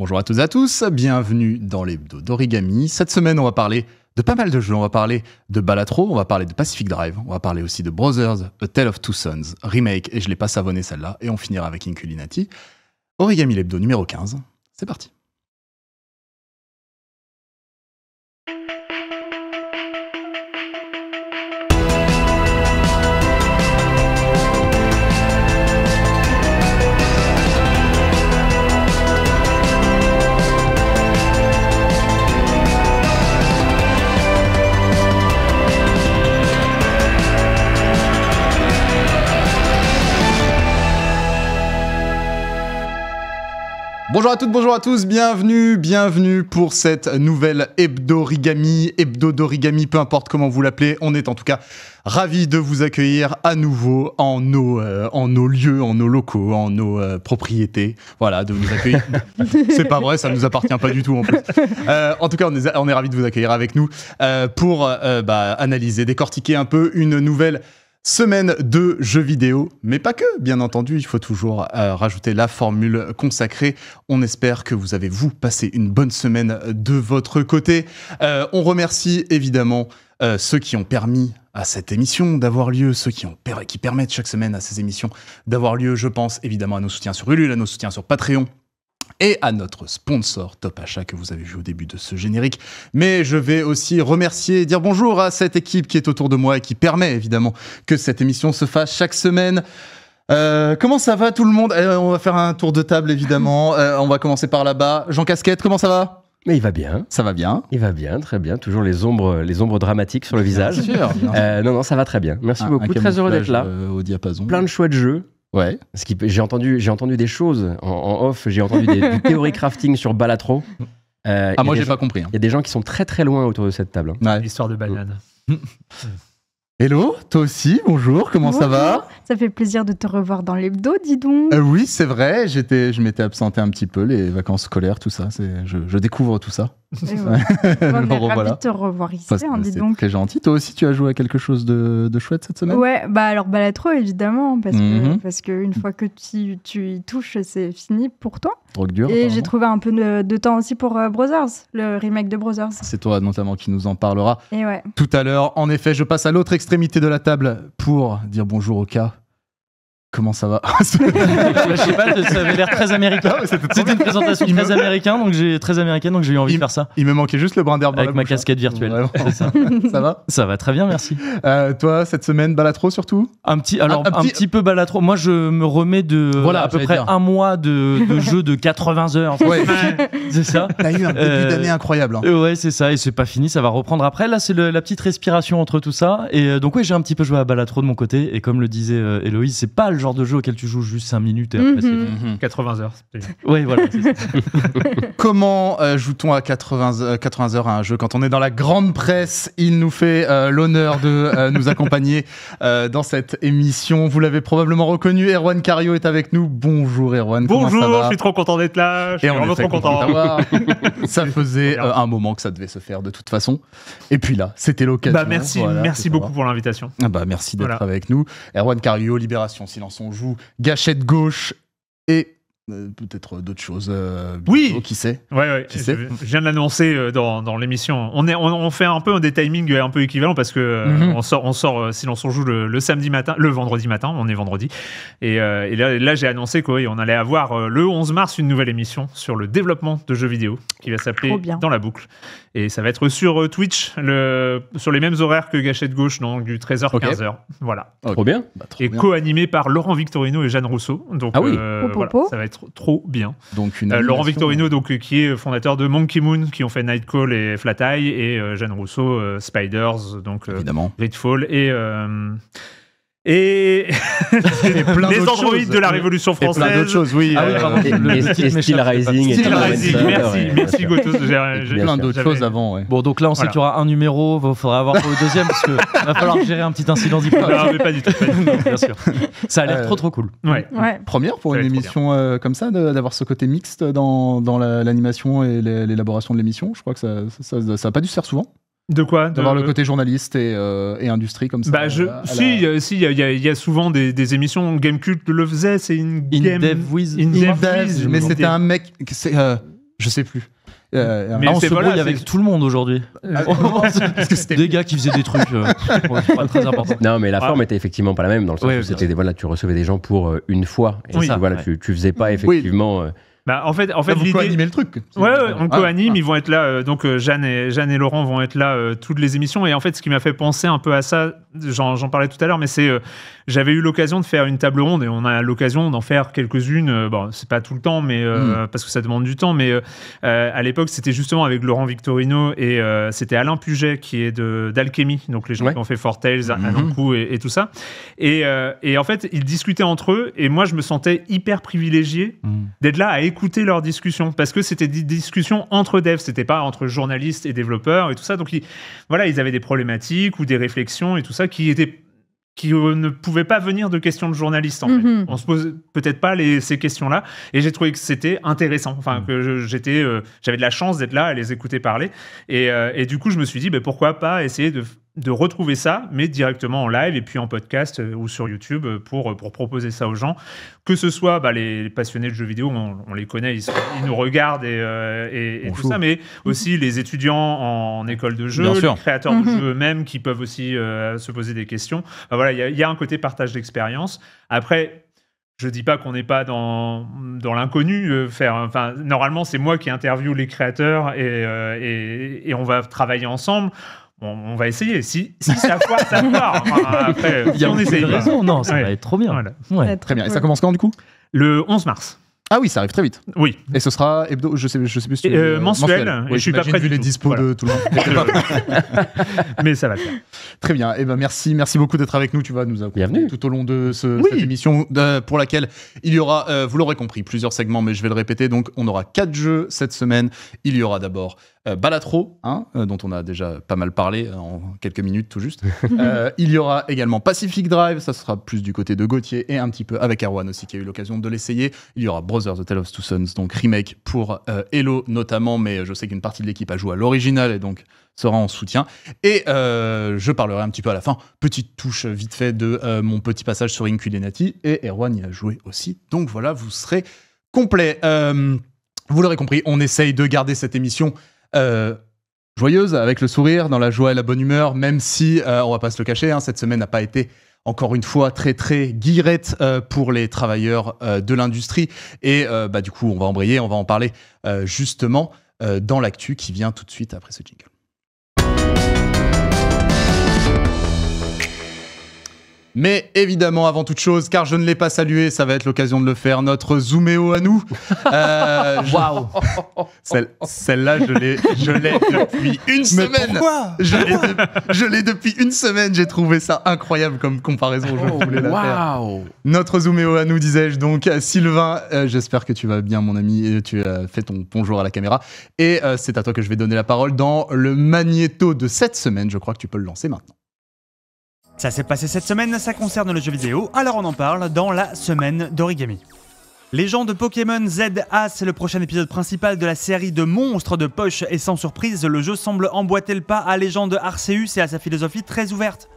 Bonjour à toutes et à tous, bienvenue dans l'hebdo d'origami. Cette semaine, on va parler de pas mal de jeux. On va parler de Balatro, on va parler de Pacific Drive, on va parler aussi de Brothers, A Tale of Two Sons, Remake, et je l'ai pas savonné celle-là, et on finira avec Inculinati. Origami l'hebdo numéro 15, c'est parti. Bonjour à toutes, bonjour à tous, bienvenue, bienvenue pour cette nouvelle hebdo-origami, hebdo-d'origami, peu importe comment vous l'appelez, on est en tout cas ravi de vous accueillir à nouveau en nos, euh, en nos lieux, en nos locaux, en nos euh, propriétés. Voilà, de vous accueillir. C'est pas vrai, ça nous appartient pas du tout en plus. Euh, en tout cas, on est, on est ravi de vous accueillir avec nous pour bah, analyser, décortiquer un peu une nouvelle Semaine de jeux vidéo, mais pas que, bien entendu, il faut toujours euh, rajouter la formule consacrée. On espère que vous avez, vous, passé une bonne semaine de votre côté. Euh, on remercie évidemment euh, ceux qui ont permis à cette émission d'avoir lieu, ceux qui, ont, qui permettent chaque semaine à ces émissions d'avoir lieu. Je pense évidemment à nos soutiens sur Ulule, à nos soutiens sur Patreon, et à notre sponsor Top Achat que vous avez vu au début de ce générique. Mais je vais aussi remercier et dire bonjour à cette équipe qui est autour de moi et qui permet évidemment que cette émission se fasse chaque semaine. Euh, comment ça va tout le monde euh, On va faire un tour de table évidemment. Euh, on va commencer par là-bas. Jean Casquette, comment ça va mais il va bien. Ça va bien. Il va bien, très bien. Toujours les ombres, les ombres dramatiques sur le visage. Bien sûr. non, non, ça va très bien. Merci ah, beaucoup. Très heureux d'être là. au diapason. Plein de chouettes jeux. Ouais. Ce qui, j'ai entendu, j'ai entendu des choses en, off. J'ai entendu des, du théorie crafting sur Balatro. Euh, ah moi j'ai pas compris. Hein. Il y a des gens qui sont très très loin autour de cette table. Hein. L'histoire de balade. Hello, toi aussi, bonjour, comment ça va Ça fait plaisir de te revoir dans l'hebdo, dis donc. Euh, oui, c'est vrai, j'étais, je m'étais absenté un petit peu, les vacances scolaires, tout ça, c'est, je découvre tout ça. C'est eh de te revoir ici. Bah, hein, très gentil. Toi aussi, tu as joué à quelque chose de, chouette cette semaine Ouais, bah alors Balatro, évidemment, parce que mhm. une qu'une fois que tu, y touches, c'est fini pour toi. Et j'ai trouvé un peu de, temps aussi pour euh, Brothers, le remake de Brothers. C'est toi notamment qui nous en parlera tout à l'heure. En effet, je passe à l'autre extrémité de la table pour dire bonjour au cas. Comment ça va bah, Je sais pas, ça avait l'air très américain. C'était une présentation très, américain, donc j'ai très américaine, donc j'ai eu envie de faire ça. Il me manquait juste le brin d'herbe. Avec ma hein. casquette virtuelle. Ça. va Ça va très bien, merci. Euh, toi, cette semaine, Balatro surtout Un petit, alors un, petit... peu Balatro. Moi, je me remets de voilà, à peu près un mois de, jeu de 80 heures. c'est ça. T'as eu un début euh, d'année incroyable. Hein. ouais, c'est ça, et c'est pas fini, ça va reprendre après. Là, c'est la petite respiration entre tout ça, et euh, donc oui, j'ai un petit peu joué à Balatro de mon côté, et comme le disait Héloïse, c'est pas le genre de jeu auquel tu joues juste 5 minutes 80 mhm. mhm. heures. Oui, voilà. Comment euh, joue-t-on à 80, 80 euh, heures à un jeu Quand on est dans la grande presse, il nous fait euh, l'honneur de nous accompagner dans cette émission. Vous l'avez probablement reconnu, Erwan Cario est avec nous. Bonjour Erwan. Bonjour, je suis trop content d'être là. Je suis vraiment trop content. ça faisait un moment que ça devait se faire de toute façon. Et puis là, c'était l'occasion. Bah, merci, merci beaucoup pour l'invitation. Ah bah, merci d'être avec nous. Erwan Cario, Libération, silence son on joue gâchette gauche et euh, peut-être euh, d'autres choses. Euh, oui, qui sait. je, viens de l'annoncer dans, l'émission. On, on, fait un peu des timings un peu équivalents parce que mhm. on sort, on sort l'on joue le, samedi matin, le vendredi matin, on est vendredi. Et, là, j'ai annoncé qu'on allait avoir le 11 mars une nouvelle émission sur le développement de jeux vidéo qui va s'appeler Dans la boucle. Et ça va être sur Twitch, le, sur les mêmes horaires que de Gauche, donc du 13h-15h. Voilà. Trop bien. Bah, et co-animé par Laurent Victorino et Jeanne Rousseau. Donc, ah oui. ça va être trop, bien. Euh, Laurent Victorino, donc, euh, qui est euh, fondateur de Monkey Moon, qui ont fait Nightcall et Flat Eye, et Jeanne Rousseau, Spiders, donc Redfall et... Et, d'autres choses les androïdes de la Révolution française. Et plein d'autres choses, oui. Ah merci, merci Gotos. J'ai plein d'autres choses avant. Ouais. Bon, donc là, on sait qu'il y aura un numéro, il faudra avoir le deuxième, parce qu'il va falloir gérer un petit incident Non, mais pas du tout. bien sûr. Ça a l'air euh, trop, trop cool. Ouais. Première pour une émission euh, comme ça, d'avoir ce côté mixte dans, l'animation et l'élaboration de l'émission. Je crois que ça n'a ça, a pas dû se faire souvent. De quoi D'avoir le côté journaliste et, euh, industrie comme ça. Bah, euh, si, euh, si, il y, a souvent des, des émissions. Gamecult le faisait, c'est une In game. Dev mais c'était un mec. je sais plus. mais on se brouille avec tout le monde aujourd'hui. des gars qui faisaient des trucs pas très important. Non, mais la forme était effectivement pas la même dans le sens où c'était voilà, tu recevais des gens pour une fois et voilà, tu, faisais pas effectivement. Bah, en fait, en fait, vous co-animez le truc. Ouais, on ah. co-anime. Ils ah. vont être là. Euh, donc euh, Jeanne et Jeanne et Laurent vont être là euh, toutes les émissions. Et en fait, ce qui m'a fait penser un peu à ça, j'en parlais tout à l'heure, mais c'est j'avais eu l'occasion de faire une table ronde et on a l'occasion d'en faire quelques-unes. Euh, bon, c'est pas tout le temps, mais euh, hmm. parce que ça demande du temps. Mais euh, à l'époque, c'était justement avec Laurent Victorino et c'était Alain Puget qui est d'Alchemy, donc les gens qui ont fait Four Tales, mmh. et, et, tout ça. Et, en fait, ils discutaient entre eux et moi, je me sentais hyper privilégié hmm. d'être là à écouter leurs discussions parce que c'était des discussions entre devs, c'était pas entre journalistes et développeurs et tout ça. Donc voilà, ils avaient des problématiques ou des réflexions et tout ça qui étaient qui euh, ne pouvaient pas venir de questions de journalistes. En ne mhm. On se pose peut-être pas ces questions-là, et j'ai trouvé que c'était intéressant. Enfin, mhm. que j'étais, euh, j'avais de la chance d'être là à les écouter parler, et, euh, du coup, je me suis dit, mais bah, pourquoi pas essayer de de retrouver ça, mais directement en live et puis en podcast euh, ou sur YouTube euh, pour, euh, pour proposer ça aux gens. Que ce soit bah, les, passionnés de jeux vidéo, on, les connaît, ils, nous regardent et, tout ça, mais aussi les étudiants en, école de jeu, les créateurs de mhm. jeux eux-mêmes qui peuvent aussi se poser des questions. voilà, il y, a un côté partage d'expérience. Après, je dis pas qu'on n'est pas dans, dans l'inconnu. faire, enfin, normalement, c'est moi qui interview les créateurs et, et, et, on va travailler ensemble on, va essayer. Si, ça foire, ça foire. après, on essaye. Non, ça va être trop bien. Très bien. Et ça commence quand, du coup Le 11 mars. Ah oui, ça arrive très vite. Oui. Et ce sera hebdo, je sais, je sais plus si euh, mensuel. je suis pas prêt les dispo de tout le monde. Mais ça va le Très bien. Eh ben merci, merci beaucoup d'être avec nous. Tu vas nous accompagner tout au long de ce, cette émission euh, pour laquelle il y aura, euh, vous l'aurez compris, plusieurs segments, mais je vais le répéter. Donc, on aura quatre jeux cette semaine. Il y aura d'abord euh, Balatro, hein euh, dont on a déjà pas mal parlé euh, en quelques minutes tout juste. il y aura également Pacific Drive, ça sera plus du côté de Gauthier et un petit peu avec Erwan aussi qui a eu l'occasion de l'essayer. Il y aura Brothers The Tale of Two Sons, donc remake pour Hello notamment, mais je sais qu'une partie de l'équipe a joué à l'original et donc sera en soutien. Et je parlerai un petit peu à la fin, petite touche vite fait de mon petit passage sur Inculinati et Erwan y a joué aussi. Donc voilà, vous serez complet. vous l'aurez compris, on essaye de garder cette émission euh, joyeuse, avec le sourire, dans la joie et la bonne humeur, même si, euh, on va pas se le cacher, hein, cette semaine n'a pas été encore une fois très très guirette euh, pour les travailleurs de l'industrie. Et bah, du coup, on va embrayer, on va en parler justement dans l'actu qui vient tout de suite après ce jingle. Mais évidemment, avant toute chose, car je ne l'ai pas salué, ça va être l'occasion de le faire, notre Zooméo à nous. Euh, waouh Celle, là je l'ai, depuis une semaine. Pourquoi je, l'ai depuis une semaine, j'ai trouvé ça incroyable comme comparaison. Je oh, Notre Zooméo à nous, disais-je donc. Sylvain, euh, j'espère que tu vas bien, mon ami, et tu as fait ton bonjour à la caméra. Et euh, c'est à toi que je vais donner la parole dans le magnéto de cette semaine. Je crois que tu peux le lancer maintenant. Ça s'est passé cette semaine, ça concerne le jeu vidéo, alors on en parle dans la semaine d'origami. Légende de Pokémon ZA, c'est le prochain épisode principal de la série de monstres de poche et sans surprise, le jeu semble emboîter le pas à légende Arceus et à sa philosophie très ouverte.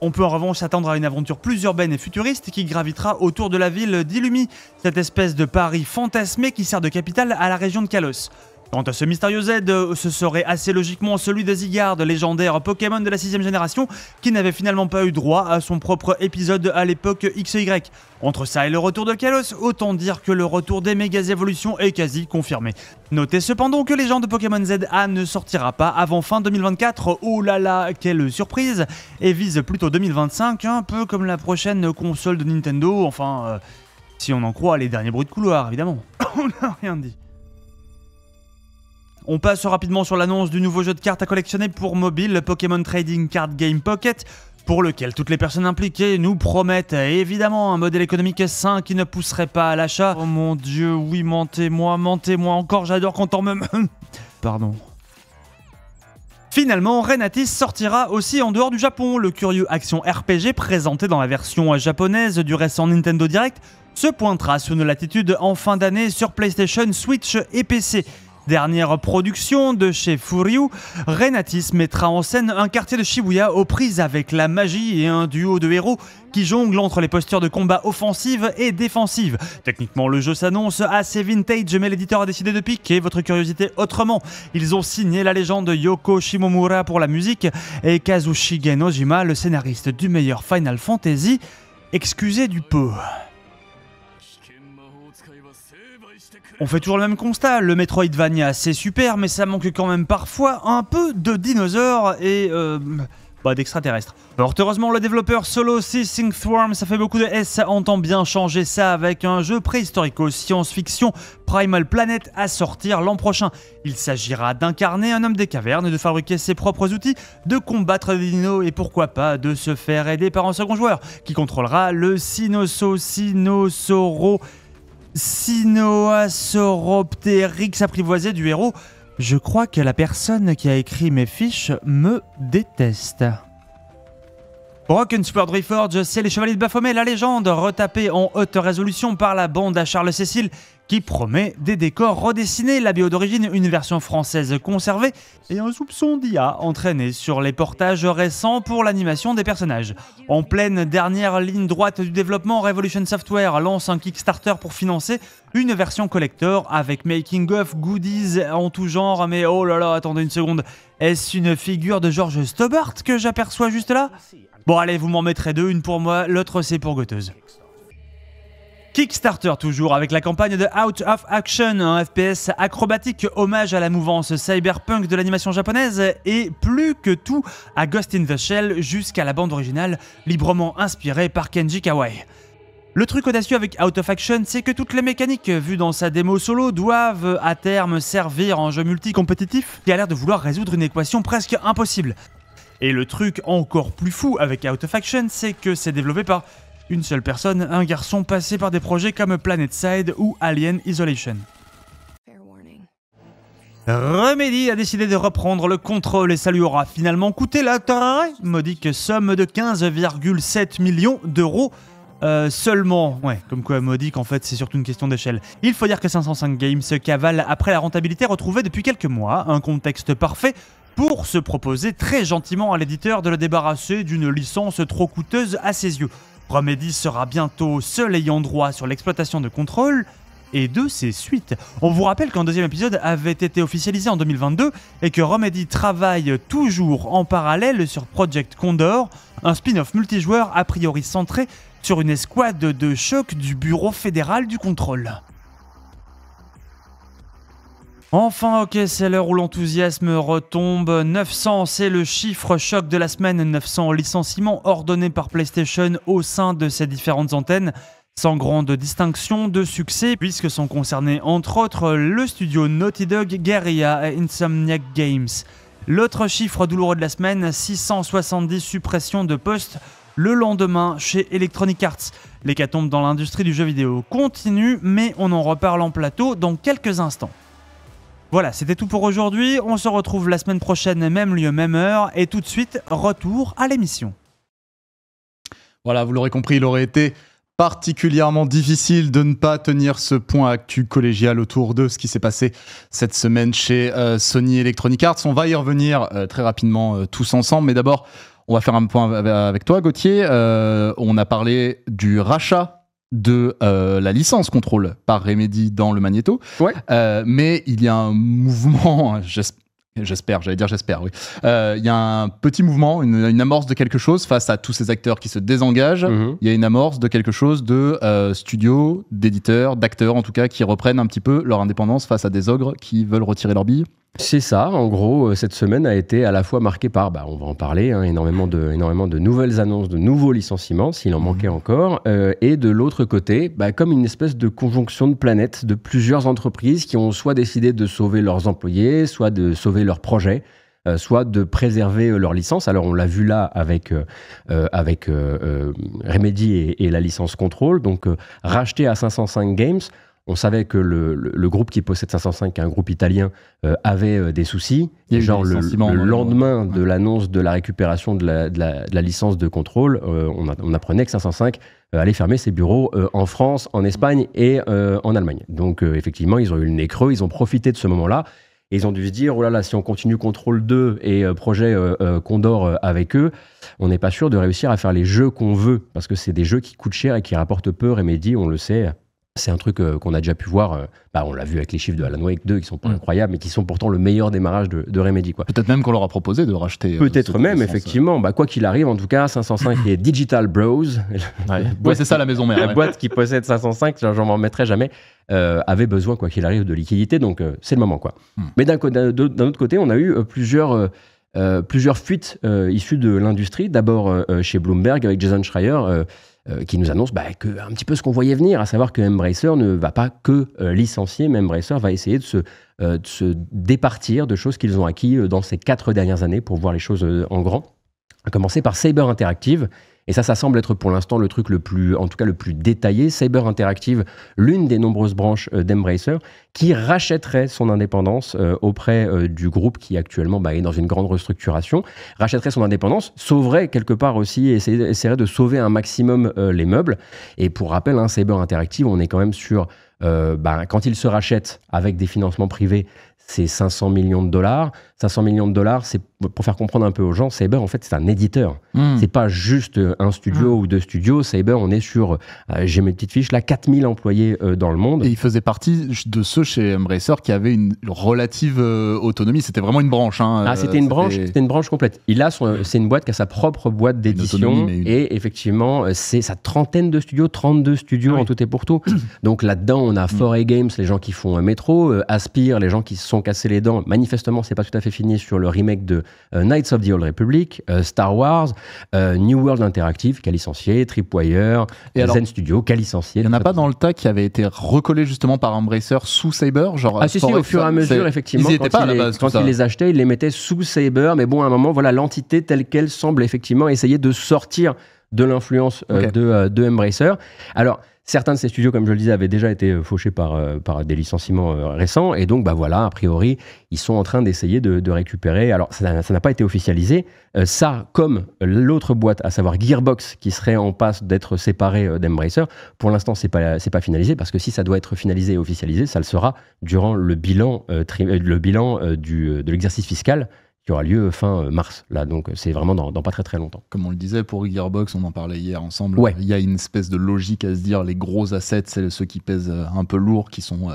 On peut en revanche s'attendre à une aventure plus urbaine et futuriste qui gravitera autour de la ville d'Illumi, cette espèce de Paris fantasmé qui sert de capitale à la région de Kalos. Quant à ce mystérieux Z, euh, ce serait assez logiquement celui des Zygarde, légendaire Pokémon de la 6ème génération, qui n'avait finalement pas eu droit à son propre épisode à l'époque XY. Entre ça et le retour de Kalos, autant dire que le retour des méga évolutions est quasi confirmé. Notez cependant que Légende de Pokémon ZA ne sortira pas avant fin 2024, oh là là, quelle surprise, et vise plutôt 2025, un peu comme la prochaine console de Nintendo, enfin, euh, si on en croit les derniers bruits de couloir évidemment. on n'a rien dit. On passe rapidement sur l'annonce du nouveau jeu de cartes à collectionner pour mobile, le Pokémon Trading Card Game Pocket pour lequel toutes les personnes impliquées nous promettent évidemment un modèle économique sain qui ne pousserait pas à l'achat. Oh mon dieu, oui, mentez-moi, mentez-moi encore, j'adore quand on me... Pardon. Finalement, Renatis sortira aussi en dehors du Japon. Le curieux action RPG présenté dans la version japonaise du récent Nintendo Direct se pointera sous une latitudes en fin d'année sur PlayStation, Switch et PC. Dernière production de chez Furyu, Renatis mettra en scène un quartier de Shibuya aux prises avec la magie et un duo de héros qui jonglent entre les postures de combat offensives et défensives. Techniquement, le jeu s'annonce assez vintage, mais l'éditeur a décidé de piquer votre curiosité autrement. Ils ont signé la légende Yoko Shimomura pour la musique et Kazushige Nojima, le scénariste du meilleur Final Fantasy, excusez du peu. On fait toujours le même constat, le Metroidvania c'est super mais ça manque quand même parfois un peu de dinosaures et euh, bah, d'extraterrestres. heureusement le développeur Solo 6 Swarm, ça fait beaucoup de S, ça entend bien changer ça avec un jeu préhistorico-science-fiction Primal Planet à sortir l'an prochain. Il s'agira d'incarner un homme des cavernes, de fabriquer ses propres outils, de combattre des dinos et pourquoi pas de se faire aider par un second joueur qui contrôlera le Sinoso Sinoa apprivoisé du héros. Je crois que la personne qui a écrit mes fiches me déteste. Broken Sword Reforge, c'est les Chevaliers de Baphomet, la légende, retapée en haute résolution par la bande à Charles Cécile qui promet des décors redessinés, la bio d'origine, une version française conservée et un soupçon d'IA entraîné sur les portages récents pour l'animation des personnages. En pleine dernière ligne droite du développement, Revolution Software lance un Kickstarter pour financer une version collector avec making of, goodies en tout genre, mais oh là là, attendez une seconde, est-ce une figure de George Stobart que j'aperçois juste là Bon allez, vous m'en mettrez deux, une pour moi, l'autre c'est pour Goteuse. Kickstarter toujours avec la campagne de Out of Action, un FPS acrobatique hommage à la mouvance cyberpunk de l'animation japonaise et plus que tout à Ghost in the Shell jusqu'à la bande originale librement inspirée par Kenji Kawai. Le truc audacieux avec Out of Action, c'est que toutes les mécaniques vues dans sa démo solo doivent à terme servir en jeu multi-compétitif qui a l'air de vouloir résoudre une équation presque impossible. Et le truc encore plus fou avec Out of Action, c'est que c'est développé par une seule personne, un garçon passé par des projets comme PlanetSide ou Alien Isolation. Remedy a décidé de reprendre le contrôle et ça lui aura finalement coûté la très modique somme de 15,7 millions d'euros euh, seulement. Ouais, comme quoi modique en fait c'est surtout une question d'échelle. Il faut dire que 505 Games cavale après la rentabilité retrouvée depuis quelques mois, un contexte parfait pour se proposer très gentiment à l'éditeur de le débarrasser d'une licence trop coûteuse à ses yeux. Remedy sera bientôt seul ayant droit sur l'exploitation de contrôle et de ses suites. On vous rappelle qu'un deuxième épisode avait été officialisé en 2022 et que Remedy travaille toujours en parallèle sur Project Condor, un spin-off multijoueur a priori centré sur une escouade de choc du Bureau fédéral du contrôle. Enfin, ok, c'est l'heure où l'enthousiasme retombe. 900, c'est le chiffre choc de la semaine. 900 licenciements ordonnés par PlayStation au sein de ses différentes antennes. Sans grande distinction de succès, puisque sont concernés entre autres le studio Naughty Dog, Guerrilla et Insomniac Games. L'autre chiffre douloureux de la semaine, 670 suppressions de postes le lendemain chez Electronic Arts. L'hécatombe dans l'industrie du jeu vidéo continue, mais on en reparle en plateau dans quelques instants. Voilà, c'était tout pour aujourd'hui. On se retrouve la semaine prochaine, même lieu, même heure. Et tout de suite, retour à l'émission. Voilà, vous l'aurez compris, il aurait été particulièrement difficile de ne pas tenir ce point actuel collégial autour de ce qui s'est passé cette semaine chez euh, Sony Electronic Arts. On va y revenir euh, très rapidement euh, tous ensemble, mais d'abord, on va faire un point avec toi, Gauthier. on a parlé du rachat de euh, la licence contrôle par Remedy dans le Magneto. Euh, mais il y a un mouvement, j'espère, j'allais dire j'espère, oui. Euh, il y a un petit mouvement, une, amorce de quelque chose face à tous ces acteurs qui se désengagent. Mhm. Il y a une amorce de quelque chose de studio, d'éditeurs, d'acteurs en tout cas, qui reprennent un petit peu leur indépendance face à des ogres qui veulent retirer leur bille. C'est ça, en gros, euh, cette semaine a été à la fois marquée par, bah, on va en parler, hein, énormément, de, nouvelles annonces, de nouveaux licenciements, s'il en manquait mhm. encore, euh, et de l'autre côté, bah, comme une espèce de conjonction de planètes de plusieurs entreprises qui ont soit décidé de sauver leurs employés, soit de sauver leurs projets, euh, soit de préserver leur licence. Alors on l'a vu là avec, Remedy et, et, la licence Control, donc racheter à 505 Games, on savait que le, groupe qui possède 505, un groupe italien, euh, avait euh, des soucis. le, lendemain de l'annonce de la récupération de la, licence de contrôle, euh, on, apprenait que 505 allait fermer ses bureaux en France, en Espagne et en Allemagne. Donc effectivement, ils ont eu le nez creux, ils ont profité de ce moment-là. Et ils ont dû se dire, oh là là, si on continue Contrôle 2 et projet Condor avec eux, on n'est pas sûr de réussir à faire les jeux qu'on veut, parce que c'est des jeux qui coûtent cher et qui rapportent peu, Remedy, on le sait, c'est un truc euh, qu'on a déjà pu voir, euh, bah, on l'a vu avec les chiffres de Alan Wake 2 qui sont pas mm. incroyables, mais qui sont pourtant le meilleur démarrage de, de Remedy. Peut-être même qu'on leur a proposé de racheter. Euh, Peut-être même, effectivement. Bah, quoi qu'il arrive, en tout cas, 505 et Digital Bros. Ouais, c'est ça la maison mère. La boîte qui possède 505, j'en m'en remettrai jamais, avait besoin, quoi qu'il arrive, de liquidité, donc c'est le moment. Quoi. Mm. Mais d'un autre côté, on a eu plusieurs fuites issues de l'industrie, d'abord chez Bloomberg avec Jason Schreier, euh, qui nous annonce bah, un petit peu ce qu'on voyait venir, à savoir que Embracer ne va pas que euh, licencier, mais Embracer va essayer euh, de se, départir de choses qu'ils ont acquis dans ces quatre dernières années pour voir les choses en grand. À commencer par Cyber Interactive, et ça, ça semble être pour l'instant le truc le plus, en tout cas le plus détaillé. Cyber Interactive, l'une des nombreuses branches euh, d'Embracer, qui rachèterait son indépendance euh, auprès euh, du groupe qui actuellement bah, est dans une grande restructuration, rachèterait son indépendance, sauverait quelque part aussi, et essaierait de sauver un maximum les meubles. Et pour rappel, hein, Cyber Interactive, on est quand même sur bah, quand il se rachète avec des financements privés, c'est 500 millions de dollars. 500 millions de dollars, c'est pour faire comprendre un peu aux gens, Cyber, en fait, c'est un éditeur. Ce hmm. C'est pas juste euh, un studio hmm. ou deux studios. Cyber, on est sur, euh, j'ai mes petites fiches là, 4000 employés euh, dans le monde. Et il faisait partie de ceux chez Embracer qui avaient une relative autonomie. C'était vraiment une branche. Hein, ah, c'était une branche, c'était une branche complète. Il a, c'est une boîte qui a sa propre boîte d'édition. Et effectivement, c'est sa trentaine de studios, 32 studios ah en tout et pour tout. Donc là-dedans, on a hmm. Foray Games, les gens qui font Metro, Aspire, les gens qui sont Cassé les dents. Manifestement, c'est pas tout à fait fini sur le remake de euh, Knights of the Old Republic, euh, Star Wars, euh, New World Interactive qui a licencié, Tripwire, Et Zen Studio qui a licencié. Il n'y en a pas dans le tas qui avait été recollé justement par Embracer sous Saber, genre. Ah si, si, au fur et à mesure, effectivement, ils quand, pas, il les, base, quand ils les achetaient, ils les mettaient sous Saber, mais bon, à un moment, voilà, l'entité telle qu'elle semble effectivement essayer de sortir de l'influence de, de Embracer. Alors. Certains de ces studios, comme je le disais, avaient déjà été euh, fauchés euh, par, des licenciements euh, récents. Et donc, bah voilà, a priori, ils sont en train d'essayer de, récupérer. Alors, ça n'a pas été officialisé. ça, comme l'autre boîte, à savoir Gearbox, qui serait en passe d'être séparée d'Embracer, pour l'instant, c'est pas, pas finalisé. Parce que si ça doit être finalisé et officialisé, ça le sera durant le bilan, le bilan de l'exercice fiscal qui aura lieu fin euh, mars, là, donc euh, c'est vraiment dans, pas très très longtemps. Comme on le disait, pour Gearbox, on en parlait hier ensemble, il y a une espèce de logique à se dire, les gros assets, c'est ceux qui pèsent euh, un peu lourd, qui sont... dont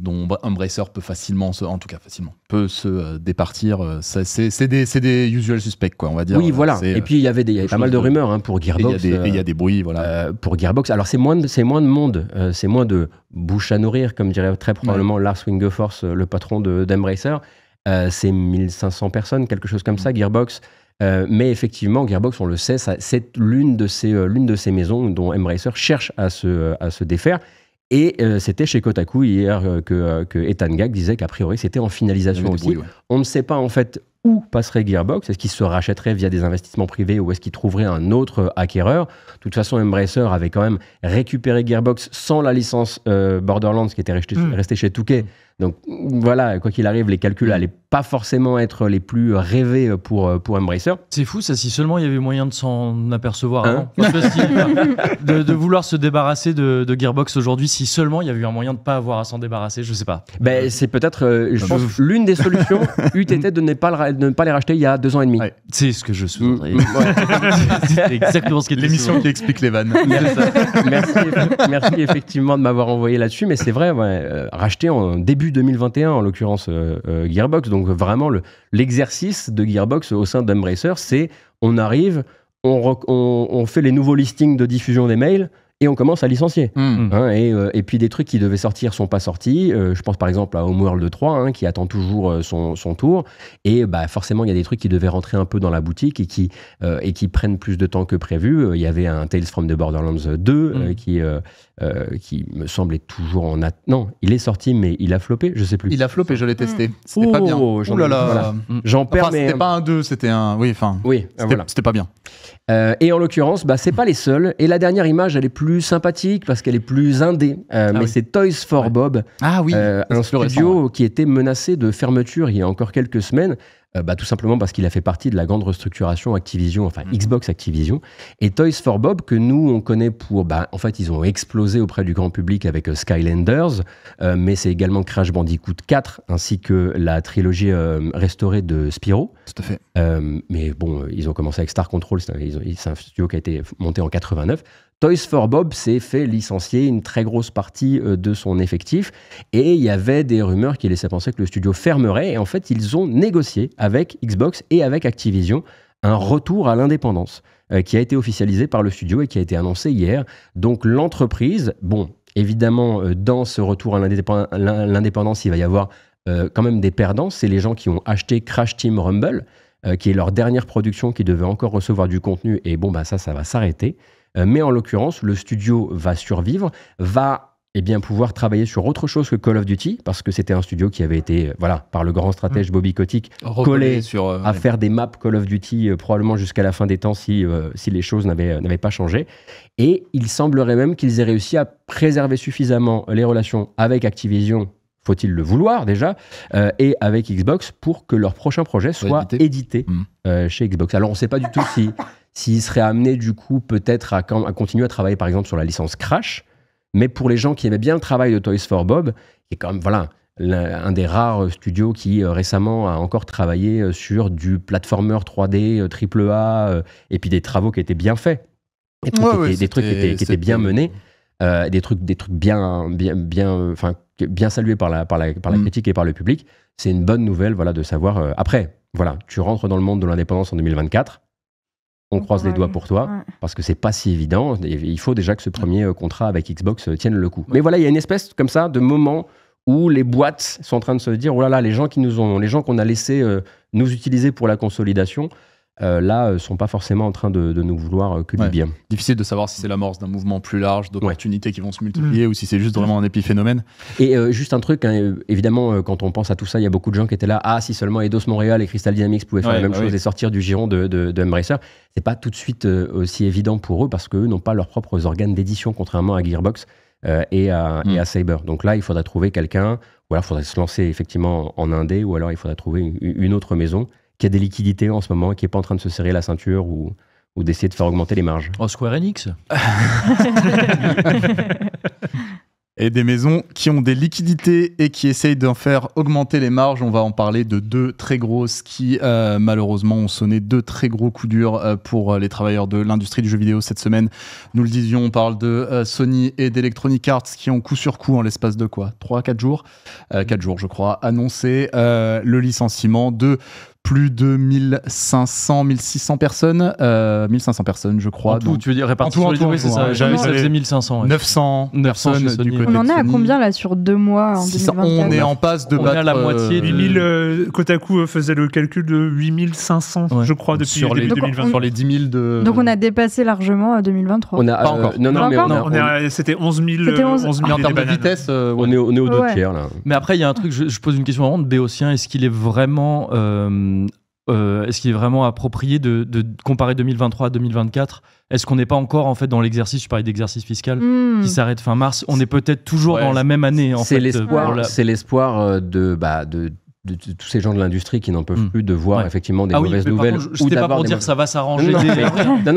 dont Embracer peut facilement, en tout cas facilement, peut se départir. ça c'est des, des, usual suspects, quoi, on va dire. Oui, voilà. Et puis il y avait, des, pas mal de rumeurs hein, pour Gearbox. Et il y, a des bruits, voilà. pour Gearbox. Alors c'est moins, de, moins de monde, c'est moins de bouche à nourrir, comme dirait très probablement Lars Wingefors, le patron d'Embracer. Euh, c'est 1500 personnes, quelque chose comme mm. ça, Gearbox. Euh, mais effectivement, Gearbox, on le sait, c'est l'une de, ces, euh, l'une de ces maisons dont Embracer cherche à se, à se défaire. Et c'était chez Kotaku hier que, Ethan Gag disait qu'a priori c'était en finalisation aussi. On ne sait pas en fait où passerait Gearbox. Est-ce qu'il se rachèterait via des investissements privés ou est-ce qu'il trouverait un autre acquéreur De toute façon, Embracer avait quand même récupéré Gearbox sans la licence Borderlands qui était restée, mm. chez Touquet. Mm. Donc voilà, quoi qu'il arrive, les calculs n'allaient mm. pas forcément être les plus rêvés pour, euh, pour Embracer. C'est fou ça, si seulement il y avait moyen de s'en apercevoir hein avant. de, de, vouloir se débarrasser de, Gearbox aujourd'hui, si seulement il y avait eu un moyen de ne pas avoir à s'en débarrasser, je sais pas. Ben, c'est peut-être euh, l'une des solutions eût été de ne, pas ne pas les racheter il y a deux ans et demi. c'est ce que je sous mm, mm, C'est exactement ce qui est L'émission qui explique les vannes. Merci, effectivement de m'avoir envoyé là-dessus, mais c'est vrai, euh, racheter en début 2021, en l'occurrence euh, euh, Gearbox. Donc vraiment, l'exercice de Gearbox au sein d'Embracer, c'est on arrive, on, on fait les nouveaux listings de diffusion des mails, et on commence à licencier. Mmh. Mmh. Hein, euh, et, puis des trucs qui devaient sortir sont pas sortis. Euh, je pense par exemple à Homeworld 3 hein, qui attend toujours euh, son, son tour. Et bah, forcément, il y a des trucs qui devaient rentrer un peu dans la boutique et qui, et qui prennent plus de temps que prévu. Il y avait un Tales from the Borderlands 2 mmh. qui, qui me semblait toujours en attente. Non, il est sorti, mais il a flopé je sais plus. Il a flopé je l'ai testé. C'était pas bien. Oh, j'en perds. C'était pas un 2, c'était un. Oui, enfin. Oui, c'était pas bien. et en l'occurrence, bah, c'est pas les seuls. Et la dernière image, elle est plus plus sympathique, parce qu'elle est plus indé. Euh, ah mais c'est Toys for Bob, ah oui, euh, un studio qui était menacé de fermeture il y a encore quelques semaines. Euh, bah, tout simplement parce qu'il a fait partie de la grande restructuration Activision, enfin mhm. Xbox Activision, et Toys for Bob que nous on connaît pour, bah, en fait ils ont explosé auprès du grand public avec Skylanders, mais c'est également Crash Bandicoot 4 ainsi que la trilogie restaurée de Spyro. Tout fait. mais bon, ils ont commencé avec Star Control, c'est un, studio qui a été monté en 89. Toys for Bob s'est fait licencier une très grosse partie euh, de son effectif et il y avait des rumeurs qui laissaient penser que le studio fermerait et en fait ils ont négocié avec Xbox et avec Activision un retour à l'indépendance euh, qui a été officialisé par le studio et qui a été annoncé hier. Donc l'entreprise, bon, évidemment euh, dans ce retour à l'indépendance, il va y avoir quand même des perdants, c'est les gens qui ont acheté Crash Team Rumble, qui est leur dernière production qui devait encore recevoir du contenu et bon bah ça ça va s'arrêter. Euh, mais en l'occurrence, le studio va survivre, va et eh bien, pouvoir travailler sur autre chose que Call of Duty, parce que c'était un studio qui avait été, euh, voilà, par le grand stratège mm. Bobby Kotick, collé sur, euh, à faire des maps Call of Duty probablement jusqu'à la fin des temps si, si les choses n'avaient pas changé. Et il semblerait même qu'ils aient réussi à préserver suffisamment les relations avec Activision, faut-il le vouloir déjà, et avec Xbox pour que leur prochain projet soit édité, mm. chez Xbox. Alors on ne sait pas du tout si s'il serait amené du coup peut-être à, continuer à travailler par exemple sur la licence Crash, mais pour les gens qui aimaient bien le travail de Toys for Bob, qui est voilà un des rares euh, studios qui euh, récemment a encore travaillé euh, sur du platformer 3D triple A et puis des travaux qui étaient bien faits, des trucs, qui, étaient, bien menés, des trucs des trucs bien bien bien enfin bien salués par la par la, mm. critique et par le public. C'est une bonne nouvelle voilà de savoir après voilà tu rentres dans le monde de l'indépendance en 2024 on croise les doigts pour toi, parce que c'est pas si évident. il faut déjà que ce premier euh, contrat avec Xbox euh, tienne le coup. Mais voilà, il y a une espèce comme ça de moment où les boîtes sont en train de se dire oh là là, les gens qui nous ont, les gens qu'on a laissés euh, nous utiliser pour la consolidation, euh, là, euh, sont pas forcément en train de, nous vouloir euh, que du bien. Difficile de savoir si c'est l'amorce d'un mouvement plus large, d'opportunités qui vont se multiplier, mm. ou si c'est juste vraiment un épiphénomène. Et juste un truc, hein, évidemment, quand on pense à tout ça, il y a beaucoup de gens qui étaient là, ah, si seulement Eidos Montréal et Crystal Dynamics pouvaient faire la même bah chose et sortir du giron de, de, de Embracer, hum c'est pas tout de suite aussi évident pour eux, parce qu'eux n'ont pas leurs propres organes d'édition, contrairement à Gearbox. et, à, mm. Donc là, il faudra trouver quelqu'un, ou alors il faudra se lancer effectivement en indé, ou alors il faudra trouver une autre maison qui a des liquidités en ce moment, qui n'est pas en train de se serrer la ceinture ou, d'essayer de faire augmenter les marges. Oh, Square Enix Et des maisons qui ont des liquidités et qui essayent d'en faire augmenter les marges. On va en parler de deux très grosses qui, euh, malheureusement, ont sonné deux très gros coups durs euh, pour euh, les travailleurs de l'industrie du jeu vidéo cette semaine. Nous le disions, on parle de Sony et d'Electronic Arts qui ont coup sur coup, en l'espace de quoi 3-4 jours 4 jours, je crois, annoncé le licenciement de plus de 1500, 1600 personnes, 1500 euh, personnes, je crois. En tu veux dire réparti sur les deux, oui, ça. ça faisait 1500. 900, 900 personnes du côté On en est à combien là sur deux mois en On est en passe de on battre. Est à la moitié. 8000 euh, euh, Kotaku faisait le calcul de 8500, je crois, depuis sur les, 2020. sur les 10 000 de. Donc on a dépassé largement 2023. On a, non, non, mais on c'était 11 000. 11 000 en ah. termes de vitesse. On est au deux tiers là. Mais après, il y a un truc, je pose une question avant de Béotien. Est-ce qu'il est vraiment euh, euh, est-ce qu'il est vraiment approprié de, comparer 2023 à 2024 Est-ce qu'on n'est pas encore en fait dans l'exercice, je parlais d'exercice fiscal hmm. qui s'arrête fin mars, on est, peut-être toujours dans la même année en C'est euh, l'espoir, c'est l'espoir bah, de, tous ces gens de l'industrie qui n'en peuvent hmm. plus de voir effectivement des ah mauvaises nouvelles. Je je, pas pour dire ça va s'arranger.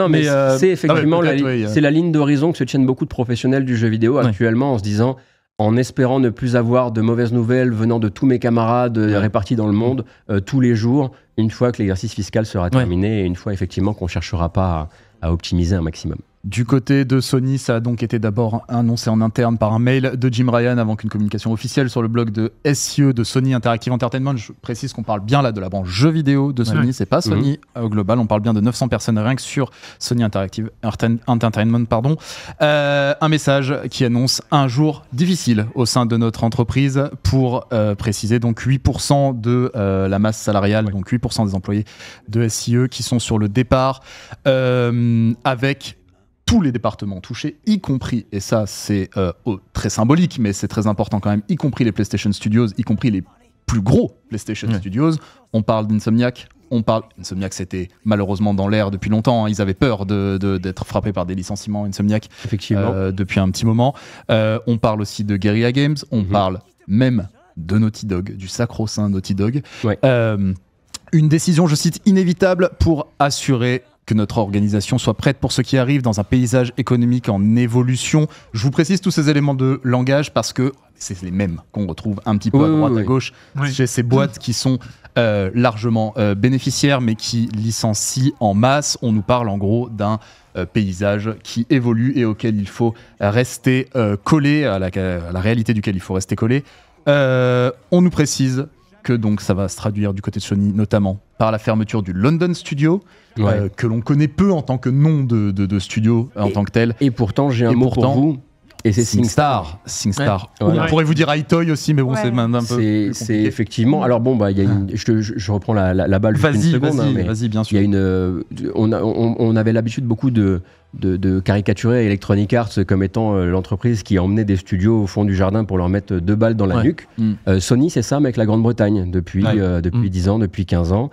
mais, c'est effectivement la, ligne d'horizon que se tiennent beaucoup de professionnels du jeu vidéo actuellement en se disant en espérant ne plus avoir de mauvaises nouvelles venant de tous mes camarades euh, répartis dans le monde euh, tous les jours, une fois que l'exercice fiscal sera terminé et une fois effectivement qu'on ne cherchera pas à optimiser un maximum. Du côté de Sony, ça a donc été d'abord annoncé en interne par un mail de Jim Ryan avant qu'une communication officielle sur le blog de SIE de Sony Interactive Entertainment. Je précise qu'on parle bien là de la branche jeux vidéo de Sony, c'est pas Sony mhm. global. On parle bien de 900 personnes rien que sur Sony Interactive Entertainment. Pardon. Euh, un message qui annonce un jour difficile au sein de notre entreprise pour euh, préciser donc 8% de euh, la masse salariale, donc 8% des employés de SIE qui sont sur le départ avec tous les départements touchés, y compris, et ça c'est euh, très symbolique, mais c'est très important quand même, y compris les PlayStation Studios, y compris les plus gros PlayStation Studios. On parle d'Insomniac, on parle. Insomniac, c'était malheureusement dans l'air depuis longtemps. Hein. Ils avaient peur d'être de, d'être frappés par des licenciements Insomniac Effectivement. Euh, depuis un petit moment. Euh, on parle aussi de Guerrilla Games. On mhm. parle même de Naughty Dog, du sacro-saint Naughty Dog. une décision, je cite, inévitable pour assurer que notre organisation soit prête pour ce qui arrive dans un paysage économique en évolution. Je vous précise tous ces éléments de langage parce que c'est les mêmes qu'on retrouve un petit peu à droite, à gauche, chez ces boîtes qui sont euh, largement euh, bénéficiaires mais qui licencient en masse. On nous parle en gros d'un euh, paysage qui évolue et auquel il faut rester collé, à la, réalité duquel il faut rester collé. on nous précise que donc ça va se traduire du côté de Sony, notamment par la fermeture du London Studio, euh, que l'on connaît peu en tant que nom de, studio en tant que tel. Et pourtant, j'ai un mot pour vous. Et c'est SingStar. SingStar. On pourrait vous dire iToy aussi, mais bon, c'est maintenant un peu. C'est effectivement. Alors bon, bah, y a je, reprends la, balle. Vas-y, hein, vas-y, bien sûr. Y a une, euh, on avait l'habitude beaucoup de, de, caricaturer Electronic Arts comme étant euh, l'entreprise qui emmenait des studios au fond du jardin pour leur mettre deux balles dans la nuque. Mm. Euh, Sony, c'est ça, mais avec la Grande-Bretagne, depuis, euh, depuis 10 mm. ans, depuis 15 ans.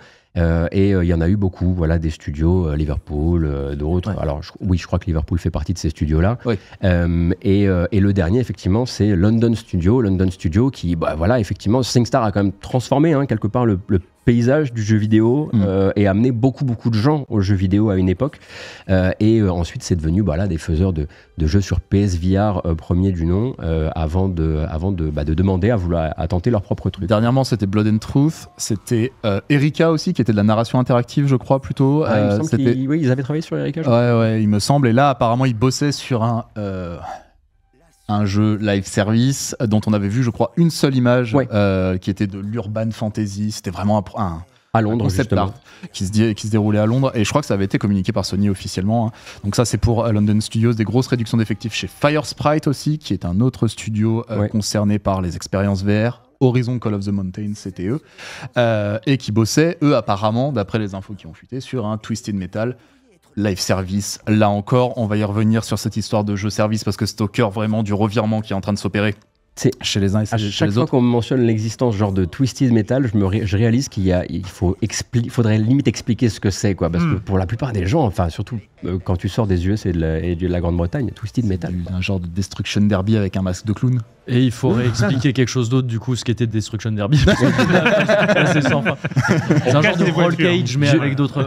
et il y en a eu beaucoup, voilà, des studios, Liverpool, d'autres. Alors oui, je crois que Liverpool fait partie de ces studios-là. Et, le dernier, effectivement, c'est London Studio. London Studio qui, bah, voilà, effectivement, SingStar a quand même transformé hein, quelque part le paysage du jeu vidéo hmm. euh, et amené beaucoup beaucoup de gens au jeu vidéo à une époque euh, et euh, ensuite c'est devenu voilà bah, des faiseurs de, jeux sur PSVR premier du nom avant de avant bah, de, demander à vouloir à tenter leur propre truc dernièrement c'était Blood and Truth c'était Erika aussi qui était de la narration interactive je crois plutôt ah, ils avaient travaillé sur Erika il me semble et là apparemment ils bossaient sur un un jeu live service dont on avait vu, je crois, une seule image euh, qui était de l'urban fantasy. C'était vraiment un, un à Londres, qui se, dit, qui se déroulait à Londres. Et je crois que ça avait été communiqué par Sony officiellement. Hein. Donc ça, c'est pour euh, London Studios, des grosses réductions d'effectifs chez Firesprite aussi, qui est un autre studio euh, concerné par les expériences VR. Horizon Call of the Mountain, c'était eux, et qui bossaient, eux apparemment, d'après les infos qui ont fuité, sur un Twisted Metal live service. Là encore, on va y revenir sur cette histoire de jeu service parce que c'est au cœur vraiment du revirement qui est en train de s'opérer chez les uns Chaque fois qu'on mentionne l'existence genre de twisted metal, je, me je réalise qu'il a, il faut faudrait limite expliquer ce que c'est, quoi. Parce que hmm. pour la plupart des gens, enfin, surtout euh, quand tu sors des US et de la, Grande-Bretagne, twisted metal. un genre de destruction derby avec un masque de clown. Et il faudrait expliquer quelque chose d'autre, du coup, ce qu'était destruction derby. c'est un genre de roll cage, mais avec d'autres.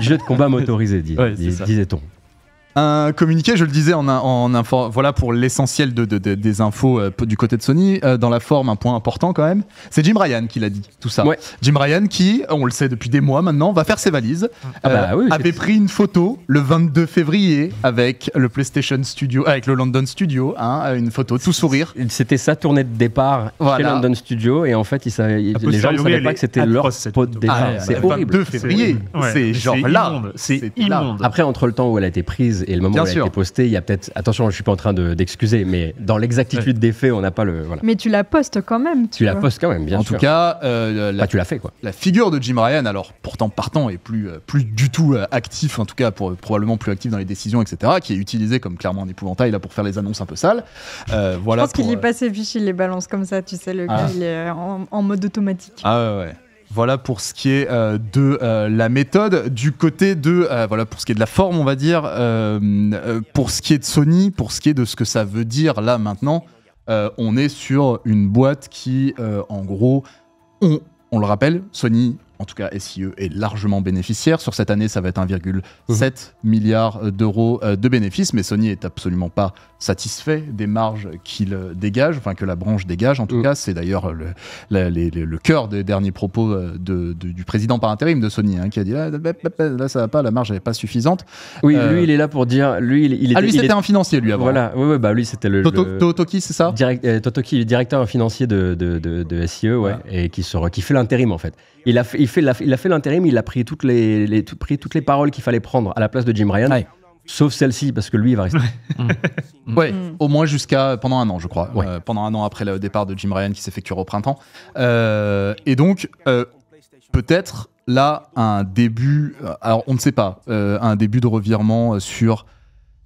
Jeu, de combat motorisé, disait-on. Un communiqué, je le disais, en, en, voilà pour l'essentiel de, des infos euh, du côté de Sony. Euh, dans la forme, un point important quand même, c'est Jim Ryan qui l'a dit, tout ça. Jim Ryan qui, on le sait depuis des mois maintenant, va faire ses valises. Ah bah euh, avait pris une photo le 22 février avec le PlayStation Studio, avec le London Studio, hein, une photo tout sourire. C'était sa tournée de départ chez London Studio et en fait, il savait, les gens ne savaient pas que c'était leur départ. Ah, c'est horrible. 22 février, c'est genre là. C'est immonde. Après, entre le temps où elle a été prise, et le moment où elle est a été postée, il y a peut-être. Attention, je suis pas en train d'excuser, mais dans l'exactitude des faits, on n'a pas le. Voilà. Mais tu la postes quand même. Tu, la postes quand même, bien sûr. En tout cas, euh, la, tu l'as fait quoi. La figure de Jim Ryan, alors pourtant partant et plus, euh, plus du tout euh, actif, en tout cas pour, probablement plus actif dans les décisions, etc., qui est utilisé comme clairement un épouvantail là pour faire les annonces un peu sales. Euh, voilà. Je pense qu'il y passe ses il les balance comme ça, tu sais, le gars, ah. il est en, en mode automatique. Ah ouais. ouais. Voilà pour ce qui est euh, de euh, la méthode. Du côté de, euh, voilà pour ce qui est de la forme, on va dire, pour ce qui est de Sony, pour ce qui est de ce que ça veut dire là maintenant, on est sur une boîte qui, en gros, on, on le rappelle, Sony en tout cas SIE, est largement bénéficiaire. Sur cette année, ça va être 1,7 milliards milliard d'euros euh, de bénéfices, mais Sony est absolument pas satisfait des marges qu'il euh, dégage, enfin que la branche dégage en tout mm. cas. C'est d'ailleurs le, cœur des derniers propos euh, du président par intérim de Sony, hein, qui a dit ah, là, ça va pas, la marge n'est pas suffisante. Oui, lui, il est là pour dire. Lui, il, il ah, était, ah, lui, c'était un financier, lui, avant. Voilà, oui, oui bah lui, c'était le. Totoki, c'est ça Totoki, directeur financier de, SIE, e, ouais, et qui, qui fait l'intérim en fait. Il a fait, il, a, fait l'intérim, il a pris toutes les, toutes les paroles qu'il fallait prendre à la place de Jim Ryan. Sauf celle-ci, parce que lui, il va rester. ouais, mm. au moins jusqu'à pendant un an, je crois. Euh, pendant un an après le départ de Jim Ryan qui s'effectue au printemps. Euh, et donc, euh, peut-être là, un début, alors on ne sait pas, un début de revirement sur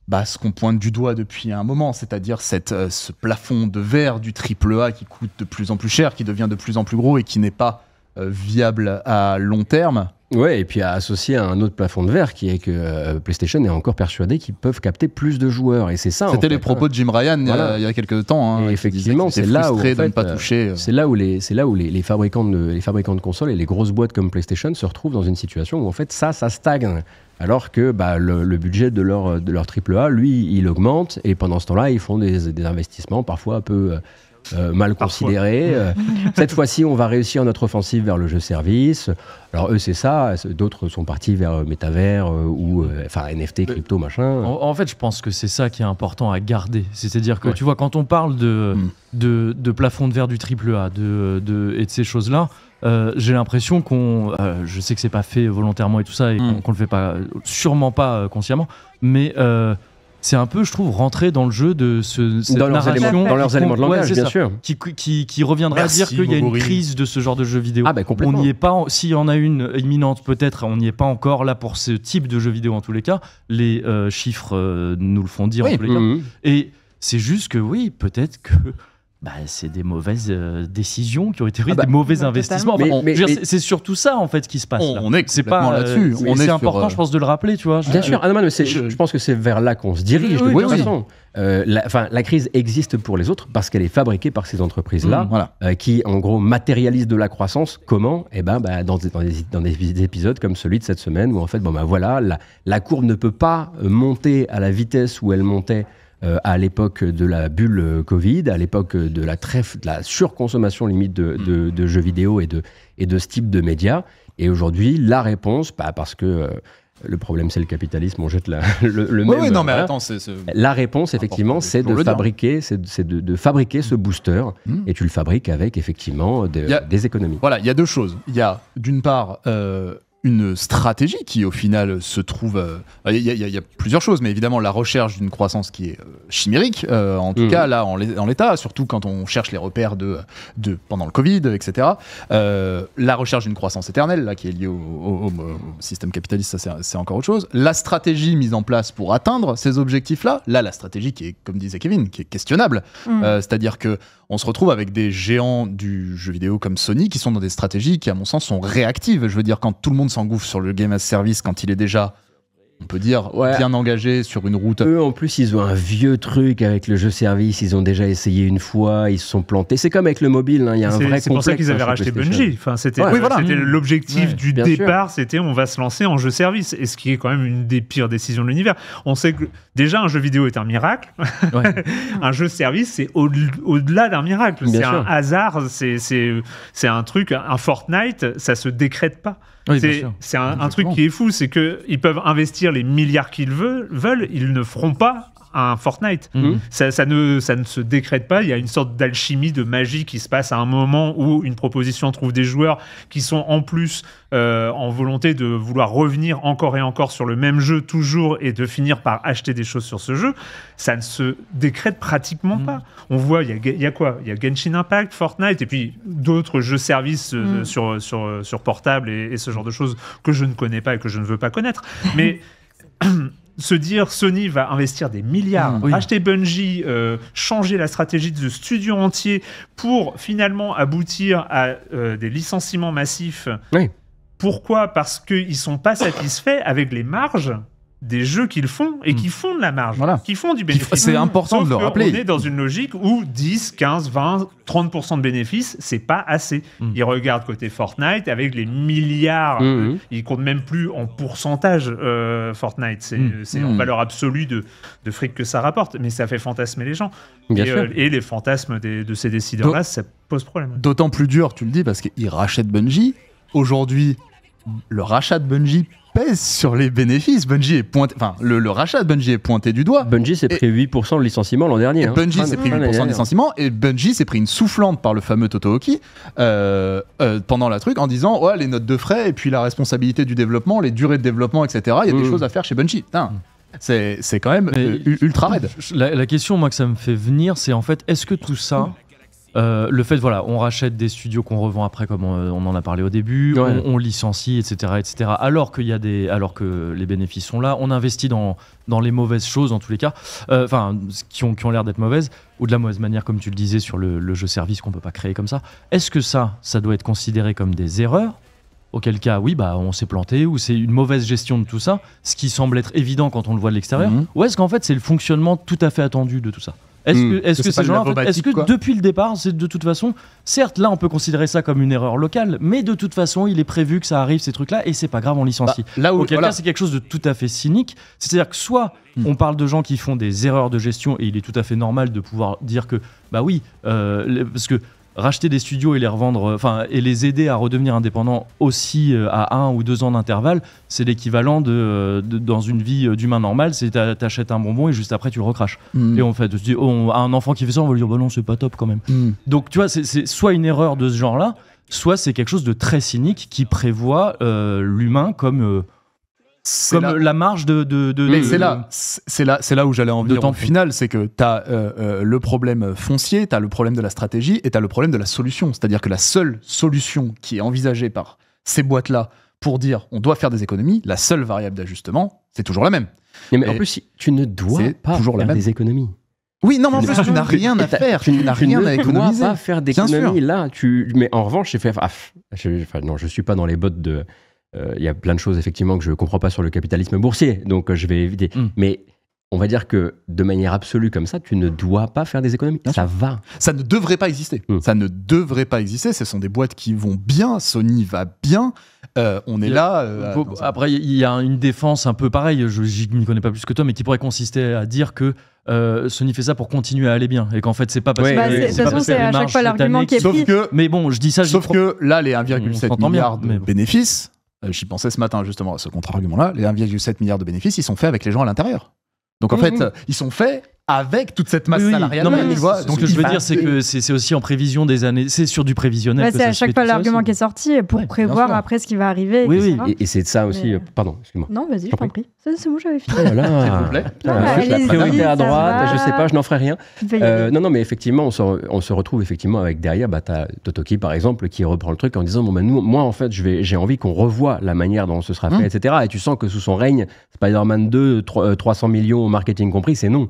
bah, ce qu'on pointe du doigt depuis un moment, c'est-à-dire cette, ce plafond de verre du triple A qui coûte de plus en plus cher, qui devient de plus en plus gros et qui n'est pas euh, viable à long terme. Ouais, et puis associé à un autre plafond de verre qui est que euh, PlayStation est encore persuadé qu'ils peuvent capter plus de joueurs et c'est ça. C'était les propos hein. de Jim Ryan il y a quelques temps. Hein, effectivement, c'est là où euh, C'est là où les c'est là où les, fabricants de les fabricants de consoles et les grosses boîtes comme PlayStation se retrouvent dans une situation où en fait ça ça stagne alors que bah, le, budget de leur de leur lui il augmente et pendant ce temps-là ils font des, investissements parfois un peu euh, mal considéré. Euh, cette fois-ci, on va réussir notre offensive vers le jeu service. Alors eux, c'est ça. D'autres sont partis vers euh, métavers ou enfin NFT, crypto, machin. En, fait, je pense que c'est ça qui est important à garder. C'est-à-dire que tu vois, quand on parle mm. de, de, plafond de verre du triple A et de ces choses-là, j'ai l'impression qu'on, je sais que c'est pas fait volontairement et tout ça, et mm. qu'on, ne le fait pas, sûrement pas consciemment, mais c'est un peu, je trouve, rentrer dans le jeu de ce, cette narration. dans leurs éléments de langage, bien sûr. Qui, reviendra à dire qu'il y a une crise de ce genre de jeu vidéo. Ah, ben On n'y est pas, s'il y en a une imminente, peut-être, on n'y est pas encore là pour ce type de jeu vidéo en tous les cas. Les euh, chiffres euh, nous le font dire en tous les cas. Mmh, mmh. Et c'est juste que oui, peut-être que bah, c'est des mauvaises euh, décisions qui ont été prises, ah bah, des mauvais investissements. c'est surtout ça en fait qui se passe. On, est, pas euh, là-dessus. c'est important, euh, je pense, de le rappeler, tu vois. Bien sûr. Ah, non, mais je... pense que c'est vers là qu'on se dirige. de toute façon, la, la, crise existe pour les autres parce qu'elle est fabriquée par ces entreprises-là, mmh, voilà. qui en gros matérialisent de la croissance. Comment Eh ben, bah, dans, des, dans, des, épisodes comme celui de cette semaine où en fait, bon ben voilà, la, la courbe ne peut pas monter à la vitesse où elle montait euh, à l'époque de la bulle euh, Covid, à l'époque de la, de la surconsommation limite de, mm. de, jeux vidéo et de, et de ce type de médias. Et aujourd'hui, la réponse, pas bah, parce que euh, le problème c'est le capitalisme, on jette le, même. non, mais hein. attends, La réponse, effectivement, hein. c'est de fabriquer, de, de, fabriquer ce booster, mm. et tu le fabriques avec effectivement des économies. Voilà, il y a deux choses. Il y a d'une part une stratégie qui, au final, se trouve. Euh, il y, a plusieurs choses, mais évidemment, la recherche d'une croissance qui est euh, chimérique, euh, en tout mhm. cas, là, en l'état, surtout quand on cherche les repères de, de pendant le Covid, etc. la recherche d'une croissance éternelle, là, qui est liée au, système capitaliste, ça, c'est encore autre chose. La stratégie mise en place pour atteindre ces objectifs-là, là, la stratégie qui est, comme disait Kevin, qui est questionnable. Mm. C'est-à-dire que on se retrouve avec des géants du jeu vidéo comme Sony qui sont dans des stratégies qui, à mon sens, sont réactives. Je veux dire, quand tout le monde s'engouffre sur le game as service, quand il est déjà on peut dire, bien engagé sur une route. Eux, en plus, ils ont un vieux truc avec le jeu service. Ils ont déjà essayé une fois, ils se sont plantés. C'est comme avec le mobile, hein. y a un vrai C'est pour ça qu'ils hein, avaient racheté Bungie. c'était mm. l'objectif du départ, c'était on va se lancer en jeu service. Et ce qui est quand même une des pires décisions de l'univers. On sait que déjà, un jeu vidéo est un miracle. un jeu service, c'est au-delà d'un miracle. C'est un hasard, c'est un truc. Un Fortnite, ça se décrète pas c'est un, truc qui est fou, c'est qu'ils peuvent investir les milliards qu'ils veulent, ils ne feront pas un Fortnite. Mm. Mm. Ça, ne, ça ne se décrète pas. Il y a une sorte d'alchimie, de magie qui se passe à un moment où une proposition trouve des joueurs qui sont en plus euh, en volonté de vouloir revenir encore et encore sur le même jeu toujours et de finir par acheter des choses sur ce jeu, ça ne se décrète pratiquement mm. pas. On voit, il y, a, quoi Il y a Genshin Impact, Fortnite et puis d'autres jeux-services euh, sur, sur, sur portable et, et, ce genre de choses que je ne connais pas et que je ne veux pas connaître. Mais se dire Sony va investir des milliards, mm. acheter Bungie, euh, changer la stratégie de studio entier pour finalement aboutir à euh, des licenciements massifs. Pourquoi Parce qu'ils sont pas satisfaits avec les marges des jeux qu'ils font et hmm. qui font de la marge, qui font du bénéfice. C'est important de le rappeler. On est dans une logique où 10, 15, 20, 30% de bénéfices, c'est pas assez. Hmm. Ils regardent côté Fortnite avec les milliards, hmm, euh, ils comptent même plus en pourcentage euh, Fortnite, c'est en valeur absolue de, de, fric que ça rapporte, mais ça fait fantasmer les gens. Euh, et, les fantasmes de ces décideurs-là, ça pose problème. D'autant plus dur, tu le dis, parce qu'ils rachètent Bungie. Aujourd'hui, le rachat de Bungie pèse sur les bénéfices. est pointé, enfin, le, rachat de Bungie est pointé du doigt. Bungie s'est pris 8% de licenciement l'an dernier. Hein. Bungie s'est pris 8% de licenciement et Bungie s'est pris une soufflante par le fameux Toto euh, euh, pendant la truc en disant ouais, les notes de frais et puis la responsabilité du développement, les durées de développement, etc. Il y a des mm. choses à faire chez Bungie. Mm. C'est quand même euh, ultra raide. La, question, moi, que ça me fait venir, c'est en fait, est-ce que tout ça, mm. Euh, le fait, voilà, on rachète des studios qu'on revend après, comme on, en a parlé au début, on, licencie, etc., etc. Alors qu'il y a des, alors que les bénéfices sont là, on investit dans dans les mauvaises choses en tous les cas, euh, enfin qui ont qui ont l'air d'être mauvaises ou de la mauvaise manière, comme tu le disais sur le, jeu service qu'on peut pas créer comme ça. Est-ce que ça, ça doit être considéré comme des erreurs auquel cas oui bah on s'est planté ou c'est une mauvaise gestion de tout ça, ce qui semble être évident quand on le voit de l'extérieur, mhm. ou est-ce qu'en fait c'est le fonctionnement tout à fait attendu de tout ça est-ce hmm. que, est que, depuis le départ, c'est de toute façon, certes, là, on peut considérer ça comme une erreur locale, mais de toute façon, il est prévu que ça arrive ces trucs-là, et c'est pas grave, on licencie. Bah, là où, Auquel c'est quelque chose de tout à fait cynique. C'est-à-dire que soit hmm. on parle de gens qui font des erreurs de gestion, et il est tout à fait normal de pouvoir dire que, bah oui, euh, parce que racheter des studios et les revendre, euh, enfin, et les aider à redevenir indépendants aussi euh, à un ou deux ans d'intervalle, c'est l'équivalent de, euh, dans une vie d'humain normal, c'est t'achètes un bonbon et juste après tu le recraches. Mm. Et en fait, tu dis, oh, on, à un enfant qui fait ça, on va lui dire, bah non, c'est pas top quand même. Mm. Donc tu vois, c'est soit une erreur de ce genre-là, soit c'est quelque chose de très cynique qui prévoit l'humain comme comme la marge de. de, mais c'est là, c'est là, c'est là où j'allais en venir. De temps final, c'est que tu as euh, euh, le problème foncier, tu as le problème de la stratégie et tu as le problème de la solution. C'est-à-dire que la seule solution qui est envisagée par ces boîtes-là pour dire on doit faire des économies, la seule variable d'ajustement, c'est toujours la même. Mais, en plus, tu ne dois pas toujours faire la même. des économies. Oui, non, mais en plus, tu n'as rien à faire. Tu, n'as rien à économiser. Tu ne dois pas faire d'économies là. Tu... Mais en revanche, j'ai fait. Ah, je... non, je suis pas dans les bottes de euh, il y a plein de choses effectivement que je ne comprends pas sur le capitalisme boursier, donc euh, je vais éviter. Hmm. Mais on va dire que de manière absolue comme ça, tu ne dois pas faire des économies. ça va. Ça ne devrait pas exister. Hmm. Ça ne devrait pas exister. Ce sont des boîtes qui vont bien. Sony va bien. Euh, on est là. après, il y a une défense un peu pareille. Je ne connais pas plus que toi, mais qui pourrait consister à dire que Sony fait ça pour continuer à aller bien et qu'en fait c'est pas parce bah, que c'est, de c'est à chaque fois l'argument qui est sauf Que, mais bon je dis ça sauf que là les 1,7 milliards de bénéfices euh, j'y pensais ce matin justement à ce contre-argument-là. Les 1,7 milliard de bénéfices, ils sont faits avec les gens à l'intérieur. Donc en fait, euh, ils sont faits avec toute cette masse donc ce que je veux dire, c'est que c'est aussi en prévision des années, c'est sur du prévisionnel. c'est à chaque fois l'argument qui est sorti pour prévoir après ce qui va arriver. Oui, oui. Et, c'est de ça aussi. Euh, pardon, excuse-moi. Non, vas-y, je t'en prie. C'est bon, j'avais fini. Voilà. Oh S'il plaît. Ah, la priorité à droite, je sais pas, je n'en ferai rien. Euh, non, non, mais effectivement, on se, retrouve effectivement avec derrière, bah, Totoki par exemple, qui reprend le truc en disant Bon, bah, moi, en fait, j'ai envie qu'on revoie la manière dont ce sera fait, mmh. etc. Et tu sens que sous son règne, Spider-Man 2, 300 euh, millions au marketing compris, c'est non.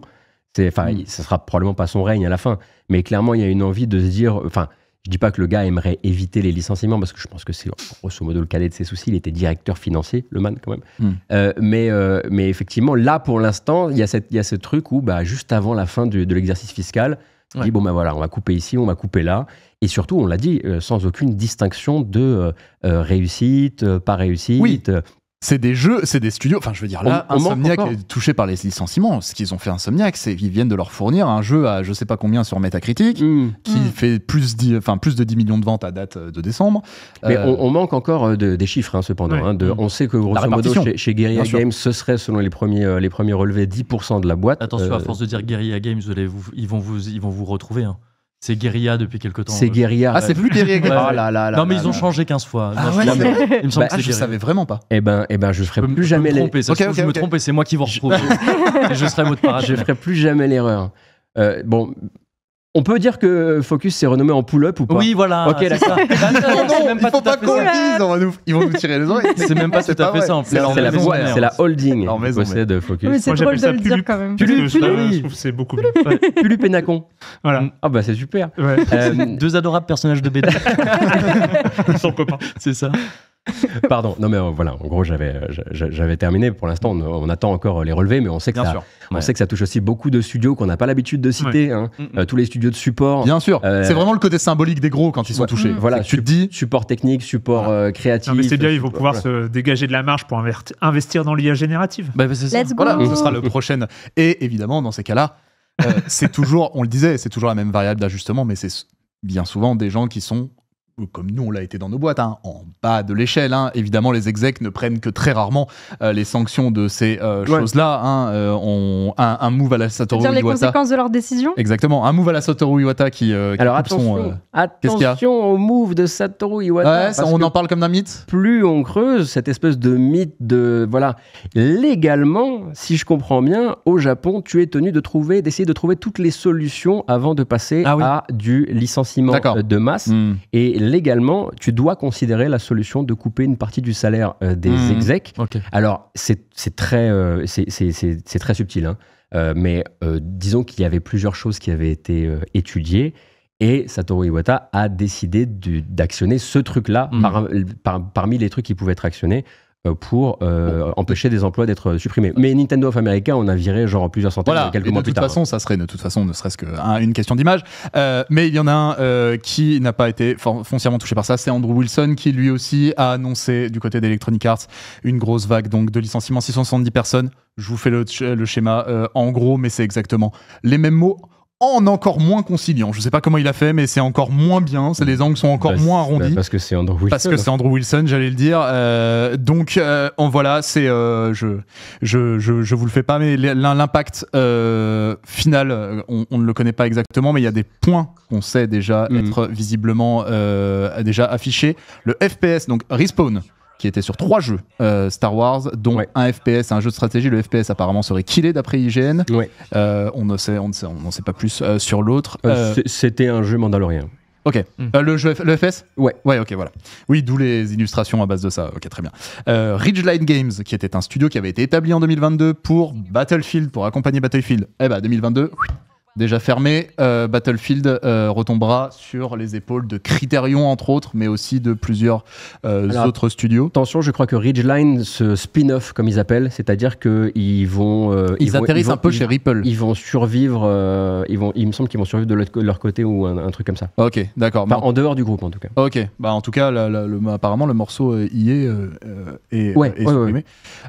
Enfin, ne mm. ça sera probablement pas son règne à la fin, mais clairement, il y a une envie de se dire. Enfin, je dis pas que le gars aimerait éviter les licenciements parce que je pense que c'est grosso modo le cadet de ses soucis. Il était directeur financier, le man quand même. Mm. Euh, mais, euh, mais effectivement, là pour l'instant, il y, a cette, il y a ce truc où bah, juste avant la fin de l'exercice fiscal, on dit bon ben voilà, on va couper ici, on va couper là, et surtout, on l'a dit, euh, sans aucune distinction de réussite, pas réussite c'est des jeux, c'est des studios. Enfin, je veux dire, là, Insomniac est touché par les licenciements. Ce qu'ils ont fait Insomniac, c'est qu'ils viennent de leur fournir un jeu à je sais pas combien sur Metacritic, mm. qui mm. fait plus, enfin, plus de 10 millions de ventes à date euh, de décembre. Mais euh, on, manque encore euh, des chiffres, hein, cependant. Hein, mm. on sait que grosso modo, chez, Guerilla Games, ce serait, selon les premiers, les premiers relevés, 10% de la boîte. Attention, à force de dire Guerilla Games, ils, vont vous, ils vont vous retrouver. Hein. C'est guérilla depuis quelque temps. C'est euh, guérilla. Ah, c'est plus guérilla. Oh non, mais ils ont changé 15 fois. Ah, non, je, mais... savais vraiment pas. Eh ben, eh ben, je ferai plus jamais l'erreur. Okay, okay, Je me trompe c'est moi qui vous retrouve. je serai mot de Je ferai plus jamais l'erreur. Euh, bon, on peut dire que euh, Focus s'est renommé en pull-up ou pas Oui, voilà. Ok, ça. non, non, il faut pas qu'on le dise, ils vont nous tirer les oreilles. C'est même pas tout à fait simple. C'est la, la holding qui possède Focus. Oui, c'est drôle de le dire quand même. Pulup, je c'est beaucoup mieux. et Nacon. Voilà. Mm. Ah bah c'est super. Euh, deux adorables personnages de BD. sont copains. C'est ça. Pardon, non mais euh, voilà, en gros j'avais, euh, terminé. Pour l'instant, on, attend encore les relevés, mais on sait que, ça, touche aussi beaucoup de studios qu'on n'a pas l'habitude de citer. Hein. Euh, tous les studios de support. Bien sûr, c'est vraiment le côté symbolique des gros quand ils sont touchés. Voilà, tu te dis. Support technique, support créatif. créatif. c'est bien, ils vont pouvoir se dégager de la marge pour investir dans l'IA générative. Bah, ce sera le prochain. Et évidemment, dans ces cas-là, c'est toujours, on le disait, c'est toujours la même variable d'ajustement, mais c'est bien souvent des gens qui sont comme nous on l'a été dans nos boîtes, hein, en bas de l'échelle. Hein. Évidemment, les execs ne prennent que très rarement euh, les sanctions de ces euh, choses-là. Hein, euh, on, un, move à la Satoru Iwata. les conséquences de leurs décisions Exactement, un move à la Satoru Iwata qui. qui Alors attention, attention au move de Satoru Iwata. on en parle comme d'un mythe. Plus on creuse cette espèce de mythe de voilà, légalement, si je comprends bien, au Japon, tu es tenu de trouver, d'essayer de trouver toutes les solutions avant de passer ah à du licenciement de masse. Hmm. Et légalement, tu dois considérer la solution de couper une partie du salaire euh, des mmh. execs. Alors, c'est très, euh, très subtil, hein. euh, mais disons qu'il y avait plusieurs choses qui avaient été étudiées. Et Satoru Iwata a décidé d'actionner ce truc-là mmh. parmi les trucs qui pouvaient être actionnés euh, pour euh, empêcher des emplois d'être supprimés. Mais Nintendo of America, on a viré genre plusieurs centaines quelques mois plus tard. De toute façon, ça serait de toute façon ne serait-ce qu'une question d'image. Euh, mais il y en a un qui n'a pas été foncièrement touché par ça, c'est Andrew Wilson qui lui aussi a annoncé du côté d'Electronic Arts une grosse vague donc de licenciements, 670 personnes. Je vous fais le schéma en gros, mais c'est exactement les mêmes mots en encore moins conciliant. Je ne sais pas comment il a fait, mais c'est encore moins bien. C'est les angles sont encore bah, moins bah, arrondis. parce que c'est Andrew Wilson. Parce que c'est Andrew Wilson, j'allais le dire. Euh, donc euh, en voilà, c'est euh, je, je, je, je vous le fais pas, mais l'impact final, on, ne le connaît pas exactement, mais il y a des points qu'on sait déjà mm. être visiblement déjà affichés. Le FPS, donc respawn qui était sur trois jeux euh, Star Wars, dont un FPS, un jeu de stratégie. Le FPS apparemment serait killé d'après IGN. Euh, on ne sait, on sait, on sait pas plus euh, sur l'autre. C'était un jeu mandalorien. Ok. Hmm. le, jeu, le FS Ouais. Ouais, ok, voilà. Oui, d'où les illustrations à base de ça. Ok, très bien. Euh, Ridgeline Games, qui était un studio qui avait été établi en 2022 pour Battlefield, pour accompagner Battlefield. Eh bien, ben, 2022, déjà fermé, euh, Battlefield euh, retombera sur les épaules de Criterion, entre autres, mais aussi de plusieurs euh, autres studios. Attention, je crois que Ridgeline, ce spin-off, comme ils appellent, c'est-à-dire qu'ils vont. ils, atterrissent un peu chez Ripple. Ils vont survivre, ils vont, il me semble qu'ils vont survivre de leur côté ou un, truc comme ça. Ok, d'accord. En dehors du groupe, en tout cas. Ok, bah, en tout cas, le, apparemment, le morceau y est. et ouais, est supprimé.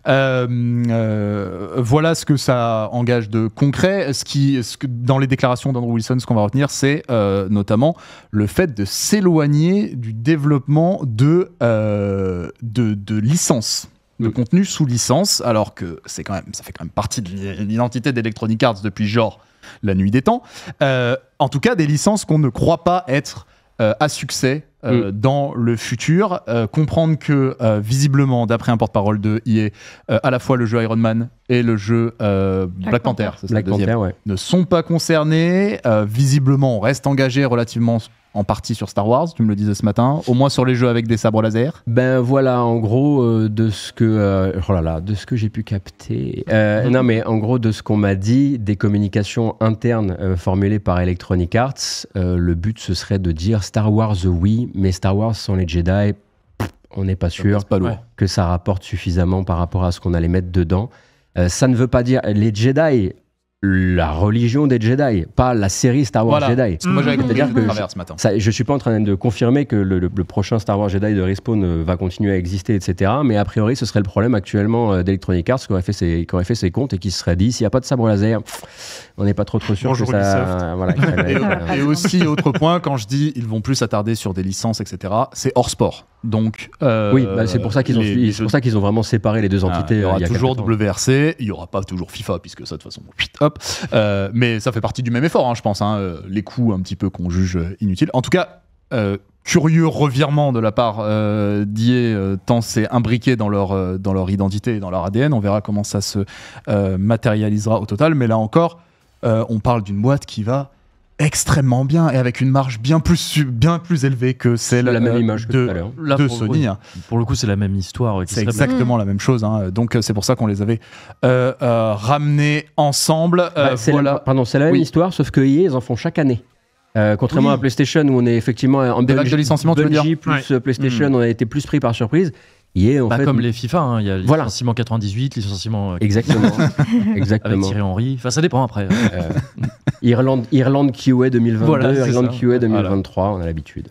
voilà ce que ça engage de concret. Ce qui, ce que, dans dans les déclarations d'Andrew Wilson, ce qu'on va retenir, c'est euh, notamment le fait de s'éloigner du développement de, euh, de, licences de contenus contenu sous licence, alors que c'est quand même, ça fait quand même partie de l'identité d'Electronic Arts depuis genre la nuit des temps. Euh, en tout cas, des licences qu'on ne croit pas être à succès euh, mm. dans le futur. Euh, comprendre que, euh, visiblement, d'après un porte-parole de EA, à la fois le jeu Iron Man et le jeu Black, Panther, ne sont pas concernés. visiblement, on reste engagé relativement en partie sur Star Wars, tu me le disais ce matin, au moins sur les jeux avec des sabres laser. Ben voilà, en gros, de ce que, oh là là, de ce que j'ai pu capter. non, mais en gros, de ce qu'on m'a dit, des communications internes formulées par Electronic Arts, le but ce serait de dire Star Wars oui, mais Star Wars sans les Jedi, on n'est pas sûr que ça rapporte suffisamment par rapport à ce qu'on allait mettre dedans. Euh, ça ne veut pas dire les Jedi la religion des Jedi, pas la série Star Wars Jedi. Moi j'avais compris que ce matin. je suis pas en train de confirmer que le, prochain Star Wars Jedi de Respawn euh, va continuer à exister, etc. Mais a priori, ce serait le problème actuellement euh, d'Electronic Arts qui aurait, fait ses, fait comptes et qui se serait dit s'il n'y a pas de sabre laser, on n'est pas trop trop sûr que ça. et, euh, et aussi, autre point, quand je dis ils vont plus s'attarder sur des licences, etc., c'est hors sport. Donc, oui, c'est pour ça qu'ils ont, vraiment séparé les deux ah, entités. il y aura euh, toujours WRC, il y aura pas toujours FIFA puisque ça de toute façon, hop. Euh, mais ça fait partie du même effort, hein, je pense. Hein, euh, les coûts un petit peu qu'on juge inutiles. En tout cas. curieux revirement de la part euh, tant c'est imbriqué dans leur, dans leur identité et dans leur ADN. On verra comment ça se matérialisera au total. Mais là encore, on parle d'une boîte qui va extrêmement bien et avec une marge bien plus, bien plus élevée que celle la même euh, image de, Sony. Hein. pour le coup, c'est la même histoire. Euh, c'est exactement mm. la même chose. Hein. Donc, euh, c'est pour ça qu'on les avait ramenés ensemble. Bah, voilà. pardon, c'est la même histoire, sauf que EA, ils en font chaque année. contrairement à PlayStation où on est effectivement en Belgique, de licenciement, plus PlayStation, mm. on a été plus pris par surprise. Pas bah, Comme les FIFA, hein, il y a voilà. licenciement 98, licenciement. Euh, Exactement. Avec Thierry Henry. Enfin, ça dépend après. Hein. Euh, Irlande, Irlande QA 2022, Irlande QA 2023, on a l'habitude.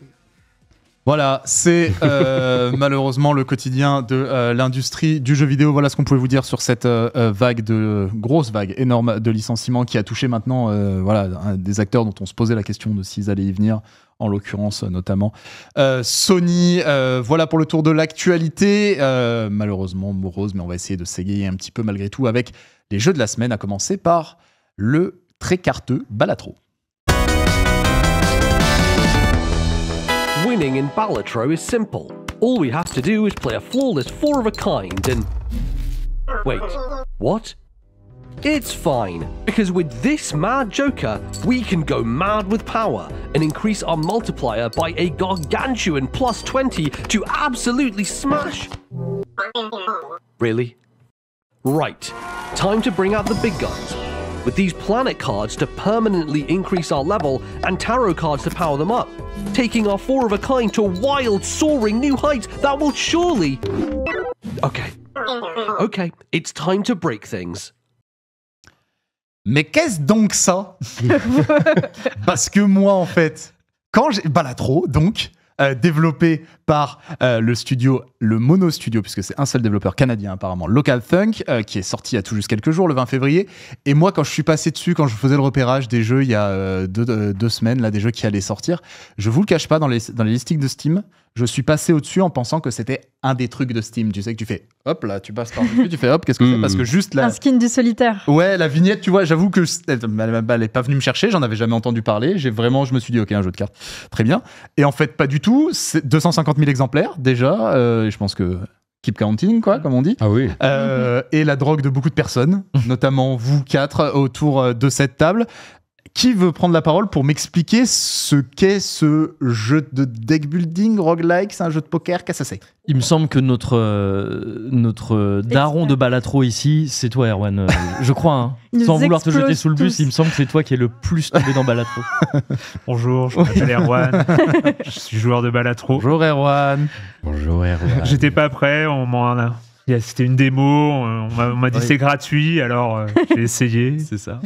Voilà, c'est euh, malheureusement le quotidien de l'industrie du jeu vidéo. Voilà ce qu'on pouvait vous dire sur cette vague de grosse vague énorme de licenciements qui a touché maintenant voilà des acteurs dont on se posait la question de s'ils allaient y venir en l'occurrence notamment euh, Sony. Euh, voilà pour le tour de l'actualité. Euh, malheureusement morose, mais on va essayer de s'égayer un petit peu malgré tout avec les jeux de la semaine, à commencer par le très carteux Balatro. Winning in Balatro is simple. All we have to do is play a flawless four of a kind and. Wait, what? It's fine, because with this Mad Joker, we can go mad with power and increase our multiplier by a gargantuan plus 20 to absolutely smash. Really? Right, time to bring out the big guns. With these planet cards to permanently increase our level and tarot cards to power them up, taking our four of a kind to wild, soaring new heights that will surely. Okay. Okay, it's time to break things. Mais qu'est-ce donc ça Parce que moi, en fait, quand j'ai. Balatro, donc, euh, développé par euh, le studio, le Mono Studio, puisque c'est un seul développeur canadien apparemment, Local Thunk, euh, qui est sorti il y a tout juste quelques jours, le 20 février. Et moi, quand je suis passé dessus, quand je faisais le repérage des jeux il y a deux, semaines, là, des jeux qui allaient sortir, je vous le cache pas, dans les, dans les listings de Steam, je suis passé au-dessus en pensant que c'était un des trucs de Steam. Tu sais que tu fais hop là, tu passes par-dessus, tu fais hop, qu'est-ce que c'est hmm. Parce que juste là. Un skin du solitaire. Ouais, la vignette, tu vois, j'avoue que elle n'est pas venue me chercher, j'en avais jamais entendu parler. J'ai vraiment, je me suis dit, ok, un jeu de cartes, très bien. Et en fait, pas du tout. C'est 250 000 exemplaires déjà. Euh, je pense que keep counting, quoi, comme on dit. Ah oui. Euh, et la drogue de beaucoup de personnes, notamment vous quatre autour euh, de cette table. Qui veut prendre la parole pour m'expliquer ce qu'est ce jeu de deck building, roguelike C'est un jeu de poker Qu'est-ce que c'est Il me semble que notre, euh, notre daron de Balatro ici, c'est toi, Erwan. Euh, je crois. hein. Sans vouloir te jeter sous le bus, il me semble que c'est toi qui es le plus tombé dans Balatro. Bonjour, je m'appelle Erwan, je suis joueur de Balatro. Bonjour Erwan. Bonjour Erwan. J'étais pas prêt, on m'en a. C'était une démo, euh, on m'a dit c'est gratuit, alors euh, j'ai essayé. c'est ça.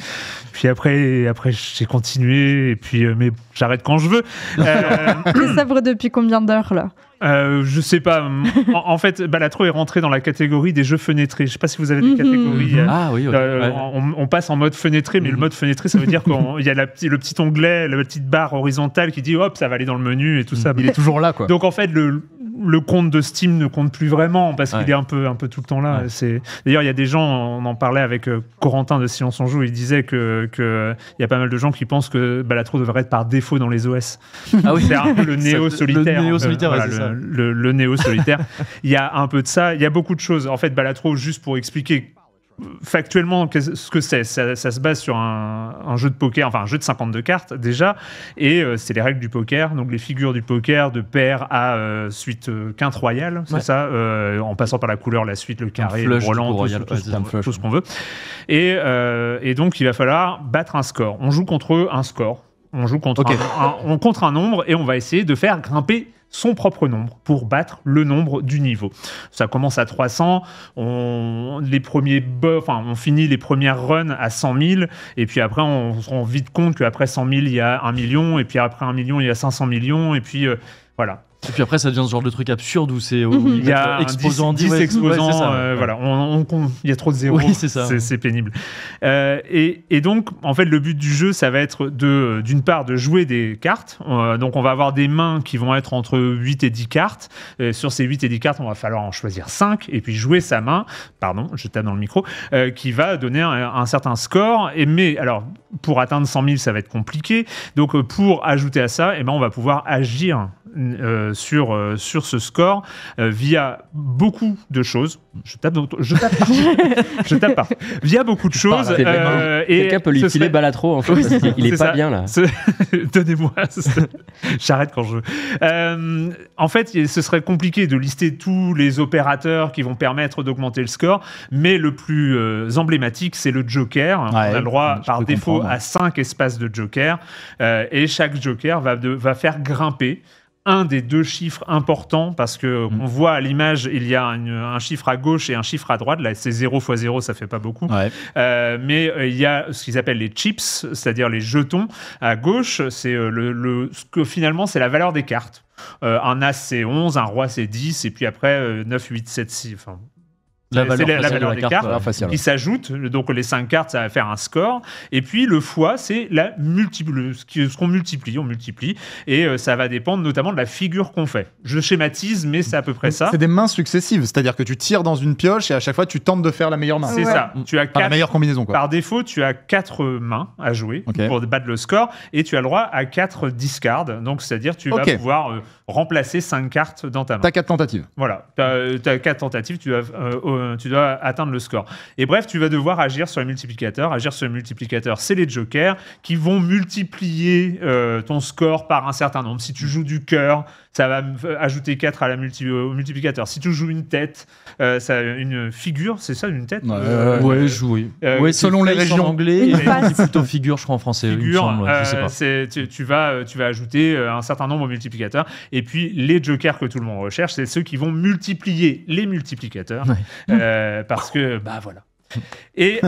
Puis après, après j'ai continué, et puis, euh, mais j'arrête quand je veux. Euh... ça pour depuis combien d'heures là je sais pas. En, fait fait, Balatro est rentré dans la catégorie des jeux fenêtrés. Je sais pas si vous avez des mhm. catégories. ah oui, on, passe en mode fenêtré, mais le mhm. mode fenêtré, ça veut dire qu'il y a la, le petit onglet, la petite barre horizontale qui dit hop, ça va aller dans le menu et tout ça. Il est toujours là, quoi. Donc en fait, le, le compte de Steam ne compte plus vraiment parce qu'il est un peu, un peu tout le temps là. C'est D'ailleurs, il y a des gens, on en parlait avec euh, Corentin de Silence en Joue, il disait qu'il que y a pas mal de gens qui pensent que Balatro devrait être par défaut dans les OS. Ah c'est un peu le néo-solitaire. Le néo-solitaire, ça. le néo-solitaire. il y a un peu de ça, il y a beaucoup de choses. En fait, Balatro, juste pour expliquer factuellement ce que c'est. Ça, se base sur un, jeu de poker, enfin un jeu de 52 cartes déjà, et euh, c'est les règles du poker, donc les figures du poker de paire à euh, suite euh, quinte royale, c'est ça, en passant par la couleur, la suite, le carré, le Roland, tout, ce qu'on veut. Et, donc il va falloir battre un score. On joue contre un score. On joue contre, on contre un nombre et on va essayer de faire grimper son propre nombre pour battre le nombre du niveau. Ça commence à 300, on, les premiers enfin, on finit les premières runs à 100 000, et puis après on se rend vite compte qu'après 100 000, il y a 1 million, et puis après 1 million, il y a 500 millions, et puis euh, voilà. Et puis après, ça devient ce genre de truc absurde où c'est mhm. il y a exposant, 10, exposants, euh, voilà, on, il y a trop de zéros, oui, c'est pénible. Euh, et, et, donc, en fait, le but du jeu, ça va être de, euh, d'une part, de jouer des cartes. Euh, donc, on va avoir des mains qui vont être entre 8 et 10 cartes. sur ces 8 et 10 cartes, on va falloir en choisir 5 et puis jouer sa main, pardon, je tape dans le micro, qui va donner un, certain score. Et mais, alors, pour atteindre 100 000, ça va être compliqué. Donc, pour ajouter à ça, et eh ben, on va pouvoir agir euh, sur, euh, sur ce score euh, via beaucoup de choses. Je tape, je tape partout. je tape partout. Via beaucoup de choses. et Quelqu'un peut lui filer Balatro en fait. parce qu'il il est, pas bien là. Donnez-moi. J'arrête quand je veux. en fait, ce serait compliqué de lister tous les opérateurs qui vont permettre d'augmenter le score, mais le plus emblématique, c'est le Joker. On a le droit par défaut à 5 espaces de Joker. et chaque joker va, de, va faire grimper un des deux chiffres importants parce que mm. on voit à l'image il y a un chiffre à gauche et un chiffre à droite là c'est 0 x 0 ça fait pas beaucoup euh, mais euh, il y a ce qu'ils appellent les chips c'est-à-dire les jetons à gauche c'est euh, le, ce que finalement c'est la valeur des cartes un as c'est 11 un roi c'est 10 et puis après 9 8 7 6 enfin c'est la valeur, des cartes qui s'ajoute. Donc les 5 cartes, ça va faire un score. Et puis le fois, c'est la multiple, ce qu'on multiplie, on multiplie. Et euh, ça va dépendre notamment de la figure qu'on fait. Je schématise, mais c'est à peu près ça. C'est des mains successives, c'est-à-dire que tu tires dans une pioche et à chaque fois tu tentes de faire la meilleure main. C'est ça. Tu as la meilleure combinaison. Par défaut, tu as 4 mains à jouer pour battre le score et tu as le droit à 4 discards. Donc c'est-à-dire tu vas pouvoir euh, remplacer 5 cartes dans ta main. T'as 4 tentatives. Voilà, t'as 4 euh, tentatives, tu dois, euh, tu dois atteindre le score. Et bref, tu vas devoir agir sur les multiplicateurs. Agir sur les multiplicateurs, c'est les jokers qui vont multiplier euh, ton score par un certain nombre. Si tu joues du cœur, ça va ajouter 4 à la multi au multiplicateur. Si tu joues une tête, ça, une figure, c'est ça, une tête Ouais, je oui. Ouais, selon les régions anglaises. anglais, plutôt figure, je crois en français. Figure, Tu, vas, tu vas ajouter un certain nombre au multiplicateur. Et puis, les jokers que tout le monde recherche, c'est ceux qui vont multiplier les multiplicateurs. Euh, parce que, bah voilà. Et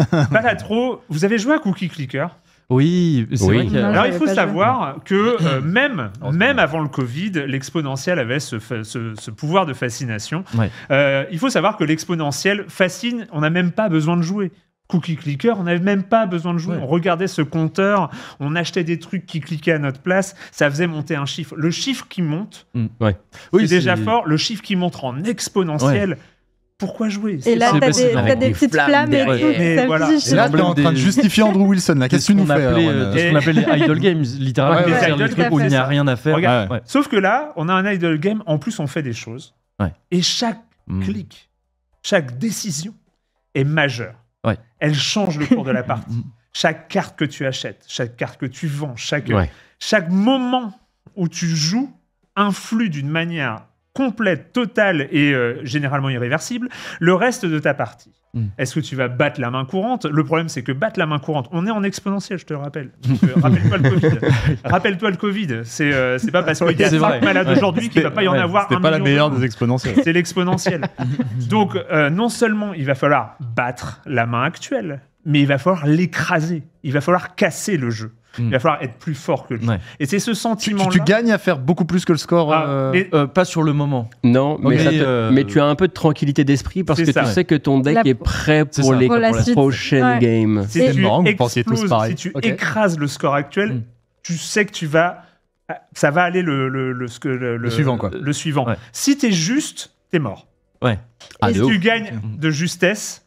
trop, vous avez joué à Cookie Clicker oui, c'est vrai. Alors il faut savoir que euh, même, oh, même avant le Covid, l'exponentiel avait ce, pouvoir de fascination. Euh, il faut savoir que l'exponentiel fascine, on n'a même pas besoin de jouer cookie clicker, on n'avait même pas besoin de jouer. On regardait ce compteur, on achetait des trucs qui cliquaient à notre place, ça faisait monter un chiffre. Le chiffre qui monte, mm. c'est déjà fort. Le chiffre qui monte en exponentiel. Pourquoi jouer Et là, t'as des, des petites flammes, et tout. Mais voilà. Et là, t'es en train de justifier Andrew Wilson. qu'est-ce que tu nous fais euh, euh, ce qu'on appelle les idle games, littéralement. les trucs où il n'y a rien à faire. Sauf que là, on a un idle game. En plus, on fait des choses. Et chaque mm. clic, chaque décision est majeure. Elle change le cours de la partie. Chaque carte que tu achètes, chaque carte que tu vends, chaque, chaque moment où tu joues influe d'une manière complète, totale et euh, généralement irréversible le reste de ta partie. Hmm. Est-ce que tu vas battre la main courante Le problème, c'est que battre la main courante, on est en exponentiel, je te le rappelle. Euh, rappelle-toi le Covid. rappelle-toi le Covid. C'est euh, pas parce qu'il y a 5 malades aujourd'hui qu'il va pas y en ouais. avoir. C'est pas la meilleure des exponentielles. C'est l'exponentielle. Donc, euh, non seulement il va falloir battre la main actuelle, mais il va falloir l'écraser. Il va falloir casser le jeu. Il va falloir être plus fort que lui. Et c'est ce sentiment. Tu, tu, gagnes à faire beaucoup plus que le score, ah, euh, euh, pas sur le moment. Non, euh, mais, tu as un peu de tranquillité d'esprit parce que tu sais que ton deck est prêt pour les, pour la, prochaine game. c'est marrant, Si tu écrases le score actuel, hmm. tu sais que tu vas, ça va aller le le, le, suivant quoi. Le suivant. Si t'es juste, t'es mort. Ouais. si ah, tu gagnes de justesse.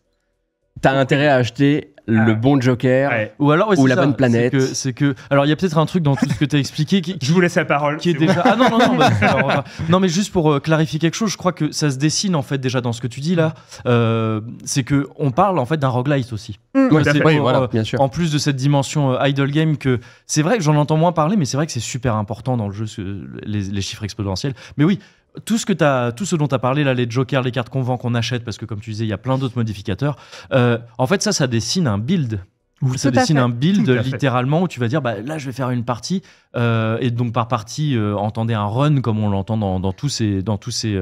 T'as intérêt à acheter ah. le bon Joker ou alors la bonne planète. C'est que, alors il y a peut-être un truc dans tout ce que tu as expliqué qui, je vous laisse la parole. Qui est déjà Ah non non non, bah, non mais juste pour euh, clarifier quelque chose, je crois que ça se dessine en fait déjà dans ce que tu dis là, euh, c'est que on parle en fait d'un roguelite aussi. Mm. oui, euh, bien sûr. En plus de cette dimension idle game que c'est vrai que j'en entends moins parler mais c'est vrai que c'est super important dans le jeu les chiffres exponentiels. Mais oui, tout ce, que as, tout ce dont tu as parlé, là, les jokers, les cartes qu'on vend, qu'on achète, parce que comme tu disais, il y a plein d'autres modificateurs, euh, en fait, ça, ça dessine un build. ça dessine un build littéralement où tu vas dire bah, là je vais faire une partie euh, et donc par partie euh, entendez un run comme on l'entend dans, tous ces dans tous ces,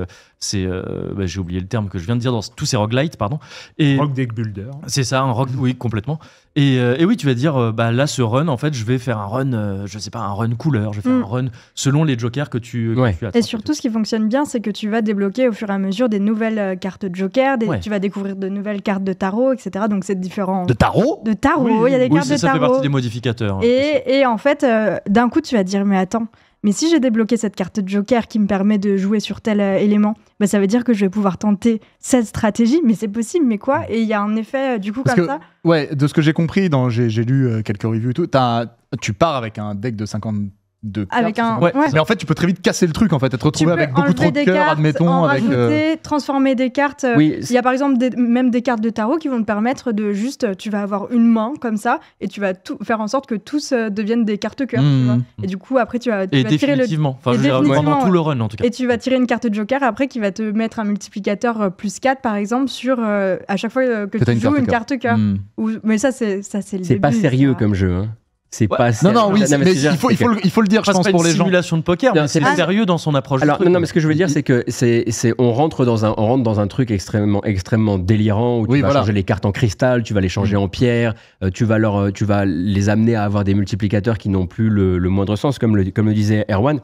euh, bah, j'ai oublié le terme que je viens de dire dans tous ces roguelites pardon et rock deck builder c'est ça un rock oui complètement et, et, oui tu vas dire bah là ce run en fait je vais faire un run je sais pas un run couleur je vais faire mm. un run selon les jokers que tu, ouais. et surtout ce qui fonctionne bien c'est que tu vas débloquer au fur et à mesure des nouvelles cartes de joker tu vas découvrir de nouvelles cartes de tarot etc donc c'est différent de tarot de tarot il y a des cartes de tarot ça fait partie des modificateurs hein, et, et en fait d'un coup tu vas dire, mais attends, mais si j'ai débloqué cette carte Joker qui me permet de jouer sur tel euh, élément, bah, ça veut dire que je vais pouvoir tenter cette stratégie, mais c'est possible, mais quoi Et il y a un effet euh, du coup comme ça. Ouais, de ce que j'ai compris, j'ai lu euh, quelques reviews et tout, tu pars avec un deck de 50 de avec Mais en fait, tu peux très vite casser le truc, en fait, être retrouvé avec beaucoup trop de cœurs, admettons. En euh, transformer des cartes. Il y a par exemple même des cartes de tarot qui vont te permettre de juste, tu vas avoir une main comme ça, et tu vas tout, faire en sorte que tous euh, deviennent des cartes cœur. Hmm. Et du coup, après, tu vas, tirer le. et Et tu vas tirer une carte de joker après qui va te mettre un multiplicateur euh, plus 4, par exemple, sur à chaque fois que tu joues une carte cœur. Hmm. Ou... Mais ça, c'est le début. C'est pas sérieux comme jeu. Hein. C'est pas Non, non, oui, mais il, faut, le dire, je pour les gens. simulation de poker, mais c'est sérieux dans son approche. Alors, non, mais ce que je veux dire, c'est que c'est, on, rentre dans un, rentre dans un truc extrêmement, extrêmement délirant où tu vas changer les cartes en cristal, tu vas les changer mm. en pierre, euh, tu, vas leur, euh, tu vas les amener à avoir des multiplicateurs qui n'ont plus le, moindre sens, comme le, comme le disait Erwan.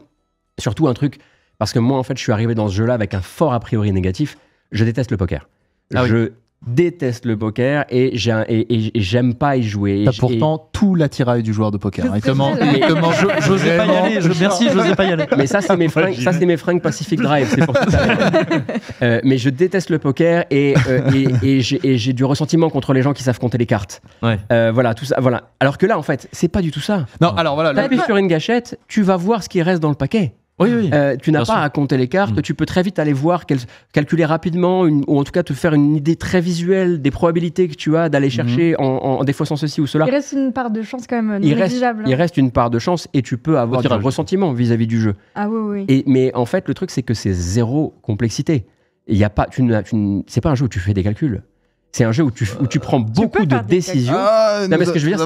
Surtout un truc, parce que moi, en fait, je suis arrivé dans ce jeu-là avec un fort a priori négatif. Je déteste le poker. Ah je déteste le poker et j'aime et, pas y jouer. T'as pourtant tout l'attirail du joueur de poker. Et hein. comment, je, pas y aller. Je, merci, j'osais pas y aller. Mais ça, c'est mes fringues, ça, c'est mes Pacific Drive. pour euh, mais je déteste le poker euh, et, j'ai, du ressentiment contre les gens qui savent compter les cartes. Euh, voilà, tout ça. Voilà. Alors que là, en fait, c'est pas du tout ça. Non, alors voilà. sur une gâchette, tu vas voir ce qui reste dans le paquet. Euh, tu n'as pas à compter les cartes, mm. tu peux très vite aller voir, calculer rapidement, ou en tout cas te faire une idée très visuelle des probabilités que tu as d'aller mm. chercher en en, en, défaussant ceci ou cela. Il reste une part de chance quand même négligeable. Hein. il reste une part de chance et tu peux avoir du ressentiment vis-à-vis du jeu. Ah oui, Et, mais en fait, le truc, c'est que c'est zéro complexité. Il y a pas, c'est pas un jeu où tu fais des calculs. C'est un jeu où tu, prends euh, beaucoup de décisions. Ah, non, mais ce que je veux dire,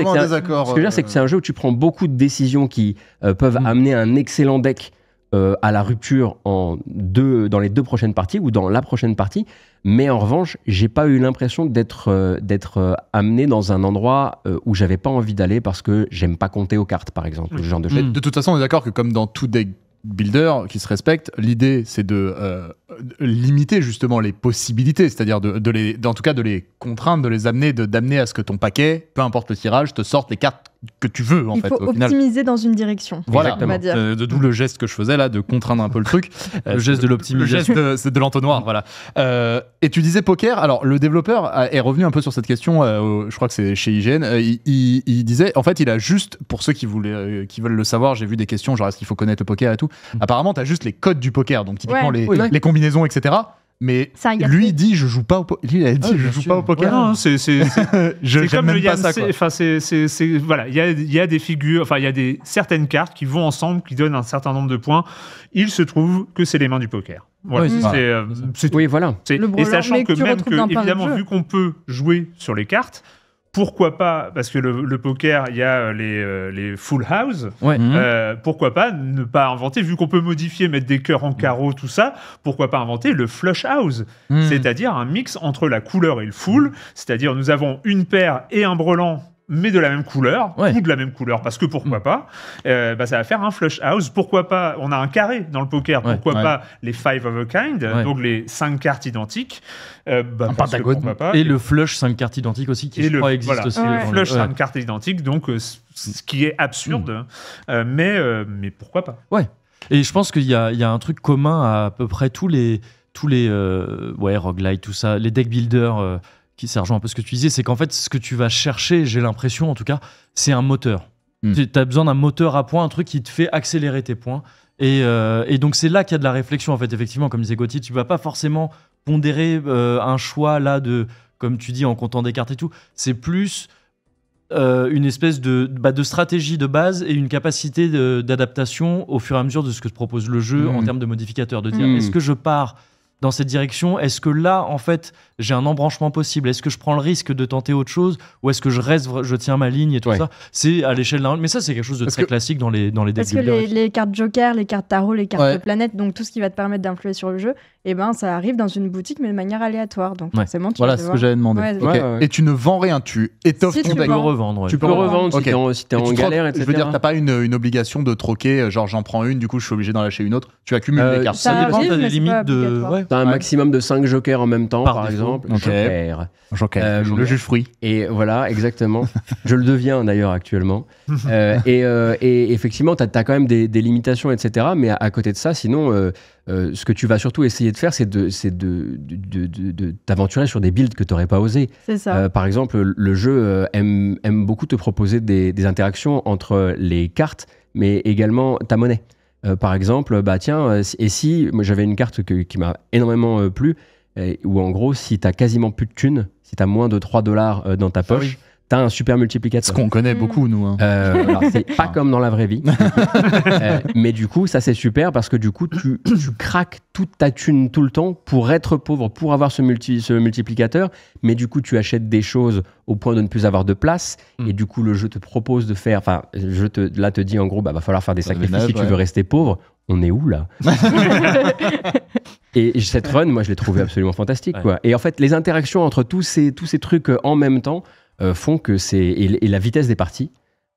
c'est que c'est un jeu où tu prends beaucoup de décisions qui euh, peuvent mm. amener un excellent deck euh, à la rupture en deux, dans les deux prochaines parties ou dans la prochaine partie, mais en revanche, j'ai pas eu l'impression d'être euh, d'être euh, amené dans un endroit où j'avais pas envie d'aller parce que j'aime pas compter aux cartes, par exemple, genre de hmm. De toute façon, on est d'accord que comme dans tout deck builder qui se respecte, l'idée c'est de limiter justement les possibilités, c'est-à-dire de, en tout cas de les contrainte de les amener, d'amener à ce que ton paquet, peu importe le tirage, te sorte les cartes que tu veux en Il faut optimiser dans une direction. Voilà, Exactement. Euh, de d'où le geste que je faisais là, de contraindre un peu le truc. le geste de euh, l'optimisation. Le geste de, l'entonnoir, voilà. Euh, et tu disais poker. Alors le développeur est revenu un peu sur cette question. je crois que c'est chez IGN. Il, disait, en fait, il a juste pour ceux qui voulaient, qui veulent le savoir, j'ai vu des questions genre est-ce qu'il faut connaître le poker et tout. Hmm. Apparemment, tu as juste les codes du poker, donc typiquement les, combinaisons, etc. Mais lui, dit je joue pas au poker. il a dit ah, je joue pas au poker. c'est comme le pas c'est voilà, il y a, y a, des figures, enfin il y a des certaines cartes qui vont ensemble, qui donnent un certain nombre de points. Il se trouve que c'est les mains du poker. Voilà, oui, c'est euh, oui, voilà. Et sachant que, que même que évidemment vu qu'on peut jouer sur les cartes, pourquoi pas, parce que le, poker, il y a euh, euh, les, full house, mhm. euh, pourquoi pas ne pas inventer, vu qu'on peut modifier, mettre des cœurs en carreaux tout ça, pourquoi pas inventer le flush house, mhm. c'est-à-dire un mix entre la couleur et le full, mhm. c'est-à-dire nous avons une paire et un brelan mais de la même couleur, ou de la même couleur, parce que pourquoi mm. pas, euh, bah, ça va faire un flush house. Pourquoi pas On a un carré dans le poker, pourquoi pas les five of a kind, donc les cinq cartes identiques. Euh, bah, Et, le flush cinq cartes identiques aussi, qui je crois existe aussi. Le euh, flush cinq cartes identiques, donc ce qui est absurde, mm. mais, mais pourquoi pas. Ouais. Et je pense qu'il y, y a un truc commun à à peu près tous les tous les euh, ouais light tout ça les deck builders qui ça rejoint un peu ce que tu disais, c'est qu'en fait, ce que tu vas chercher, j'ai l'impression en tout cas, c'est un moteur. Hmm. Tu as besoin d'un moteur à points, un truc qui te fait accélérer tes points. Euh, et, donc, c'est là qu'il y a de la réflexion, en fait, effectivement, comme disait Gauthier, tu vas pas forcément pondérer euh, un choix là de, comme tu dis, en comptant des cartes et tout. C'est plus euh, une espèce bah, de, stratégie de base et une capacité d'adaptation au fur et à mesure de ce que te propose le jeu en hmm. termes de modificateur. De dire, hmm. est-ce que je pars dans cette direction Est-ce que là, en fait, j'ai un embranchement possible Est-ce que je prends le risque de tenter autre chose Ou est-ce que je reste, je tiens ma ligne et tout ça C'est à l'échelle d'un. Mais ça, c'est quelque chose de très classique dans les dans les Parce que les, cartes Joker, les cartes Tarot, les cartes planète, donc tout ce qui va te permettre d'influer sur le jeu, et eh ben ça arrive dans une boutique, mais de manière aléatoire. Donc c'est forcément, tu Voilà ce que j'avais demandé. Et tu ne vends rien, tu étoffes ton tu deck. Tu peux revendre. Tu peux revendre si t'es en, en, galère, etc. Je veux dire, t'as pas une, obligation de troquer, genre j'en prends une, du coup je suis obligé d'en lâcher une autre. Tu accumules euh, les cartes. Ça dépend, des limites de. T'as un maximum de 5 jokers en même temps, par, exemple. Okay. Joker. Joker. Euh, le juge fruit. Et voilà, exactement. je le deviens d'ailleurs actuellement. Euh, euh, et, effectivement, t'as as quand même des, limitations, etc. Mais à, côté de ça, sinon, ce que tu vas surtout essayer de faire, c'est de, de, de, t'aventurer sur des builds que t'aurais pas osé. C'est ça. par exemple, le jeu aime, beaucoup te proposer des interactions entre les cartes, mais également ta monnaie. Euh, par exemple, bah tiens, euh, et si j'avais une carte qui m'a énormément euh, plu, ou en gros, si t'as quasiment plus de thunes, si t'as moins de 3 dollars dans ta ah poche, t'as un super multiplicateur. Ce qu'on connaît mm. beaucoup, nous. Hein. Euh, c'est pas comme dans la vraie vie. Euh, mais du coup, ça, c'est super parce que du coup, tu, tu, craques toute ta thune tout le temps pour être pauvre, pour avoir ce, multi, ce multiplicateur. Mais du coup, tu achètes des choses au point de ne plus avoir de place. Mm. Et du coup, le jeu te propose de faire. Enfin, je te, là, te dis en gros, bah, va falloir faire des sacrifices si tu veux rester pauvre. On est où là Et cette run, moi, je l'ai trouvée absolument fantastique. Quoi. Et en fait, les interactions entre tous ces, tous ces trucs euh, en même temps, euh, font que c'est. Et, la vitesse des parties.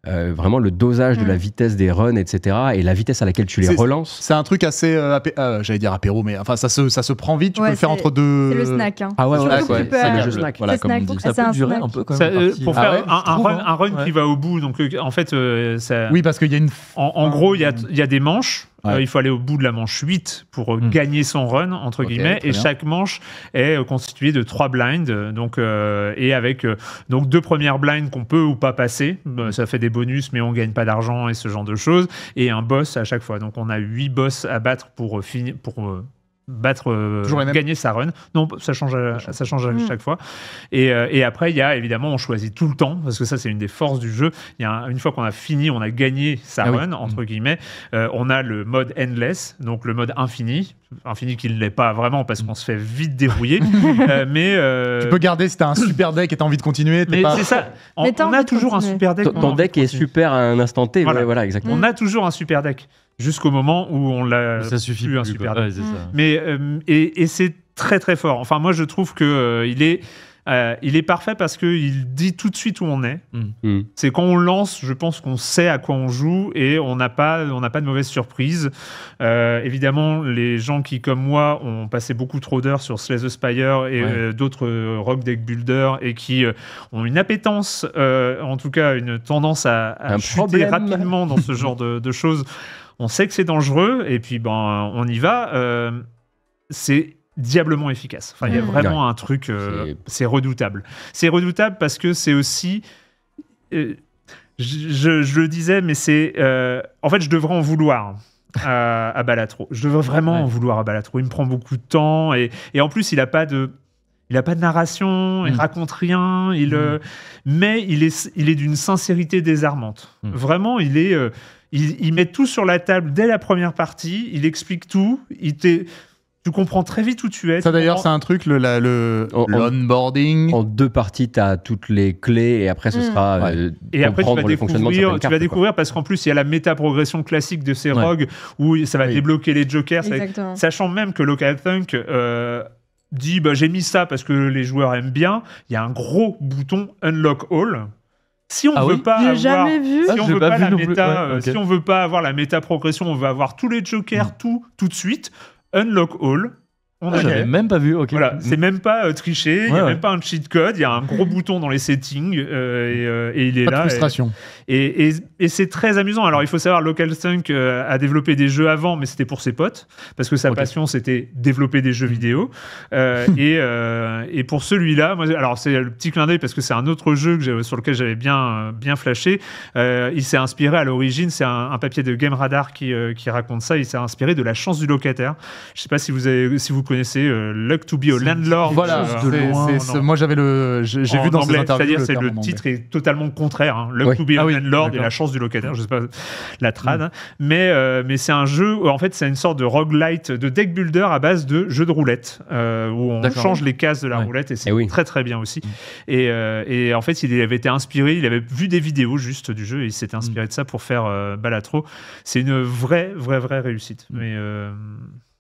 Euh, vraiment le dosage de la mm. vitesse des runs, etc. et la vitesse à laquelle tu les relances. C'est un truc assez, euh, j'allais dire apéro, mais enfin ça se, ça se prend vite, tu peux le faire entre deux. C'est le snack. Hein. Ah ouais, ouais, c'est le, snack. Voilà, comme snack. Dit. Ça peut un durer un peu comme Ça, pour ah faire un, run, hein. qui va au bout, donc en fait. ça... Oui, parce qu'il y a une. En, ah. gros, il y a, y a des manches euh, il faut aller au bout de la manche 8 pour euh, hmm. gagner son run, entre guillemets. Et chaque manche est euh, constituée de trois blinds. Donc, et avec donc deux premières blinds qu'on peut ou pas passer. Bah, ça fait des bonus, mais on gagne pas d'argent et ce genre de choses. Et un boss à chaque fois. Donc on a huit boss à battre pour finir. Pour, battre, euh, gagner sa run. Non, ça change, à, ça hmm. change chaque fois. Euh, et, après, il y a évidemment, on choisit tout le temps, parce que ça, c'est une des forces du jeu. y a, une fois qu'on a fini, on a gagné sa ah run, entre hmm. guillemets, euh, on a le mode endless, donc le mode infini. Infini qui n'est pas vraiment parce hmm. qu'on se fait vite débrouiller. mais tu peux garder si t'as un super deck et t'as envie de continuer. Mais c'est ça. On, a toujours un super deck. Ton, deck est super à un instant T. voilà, exactement. On a toujours un super deck jusqu'au moment où on l'a. Ça suffit plus, un super. Mm. Mais euh, et, c'est très très fort. Enfin, moi, je trouve que euh, il est. Euh, il est parfait parce qu'il dit tout de suite où on est. Mm. Mm. C'est quand on lance, je pense qu'on sait à quoi on joue et on n'a pas, on pas de mauvaise surprise. évidemment, les gens qui, comme moi, ont passé beaucoup trop d'heures sur Slay the Spire et d'autres Rock Deck Builder et qui ont une appétence, en tout cas une tendance à, chuter rapidement dans ce genre de, de choses on sait que c'est dangereux, et puis ben, on y va. Euh, c'est diablement efficace. il y a mmh. vraiment un truc. Euh, c'est redoutable. C'est redoutable parce que c'est aussi. Euh, je, le disais, mais c'est. en fait, je devrais en vouloir. à, Balatro. Je devrais vraiment en vouloir à Balatro. Il me prend beaucoup de temps et, en plus il n'a pas de il a pas de narration, il mmh. raconte rien, mmh. mais il est, il est d'une sincérité désarmante. Vraiment, il est. Il, il, met tout sur la table dès la première partie, il explique tout, il Tu comprends très vite où tu es. Ça d'ailleurs, c'est un truc, le, le en, En deux parties, tu as toutes les clés et après, ce hmm. sera. Euh, et après, tu vas découvrir, parce qu'en plus, il y a la méta-progression classique de ces rogues où ça va débloquer les jokers. Sachant même que Local Thunk. Euh, dit bah, j'ai mis ça parce que les joueurs aiment bien. Il y a un gros bouton unlock all euh, si on veut pas avoir, si veut pas, la méta, on avoir la méta progression, on veut avoir tous les jokers mm. tout tout de suite. Unlock all, ah, J'avais même pas vu. Mm. c'est même pas euh, triché, il n'y a même pas un cheat code, il y a un gros bouton dans les settings euh, euh, et, il est pas là. De frustration. Et, c'est très amusant. Alors il faut savoir, Local 5 a développé des jeux avant, mais c'était pour ses potes, parce que sa passion c'était développer des jeux mm. vidéo. et, pour celui-là, alors c'est le petit clin d'œil parce que c'est un autre jeu que sur lequel j'avais bien, bien flashé. il s'est inspiré à l'origine, c'est un, papier de Game Radar qui, raconte ça, il s'est inspiré de la chance du locataire. Je sais pas si vous, avez, si vous connaissez euh, Luck to be a Landlord. Voilà, moi j'avais le. J'ai vu dans anglais, C'est-à-dire, c'est le titre est totalement contraire. Hein. Luck to be a ah Landlord et la chance du locataire, hein, je sais pas la mm. trad. Mais, euh, mais c'est un jeu, en fait, c'est une sorte de roguelite, de deck builder à base de jeu de roulette, euh, où on change les cases de la roulette et c'est eh très très bien aussi. Mm. Et, en fait, il avait été inspiré, il avait vu des vidéos juste du jeu et il s'était inspiré mm. de ça pour faire Balatro. C'est une vraie, vraie, vraie réussite. Mais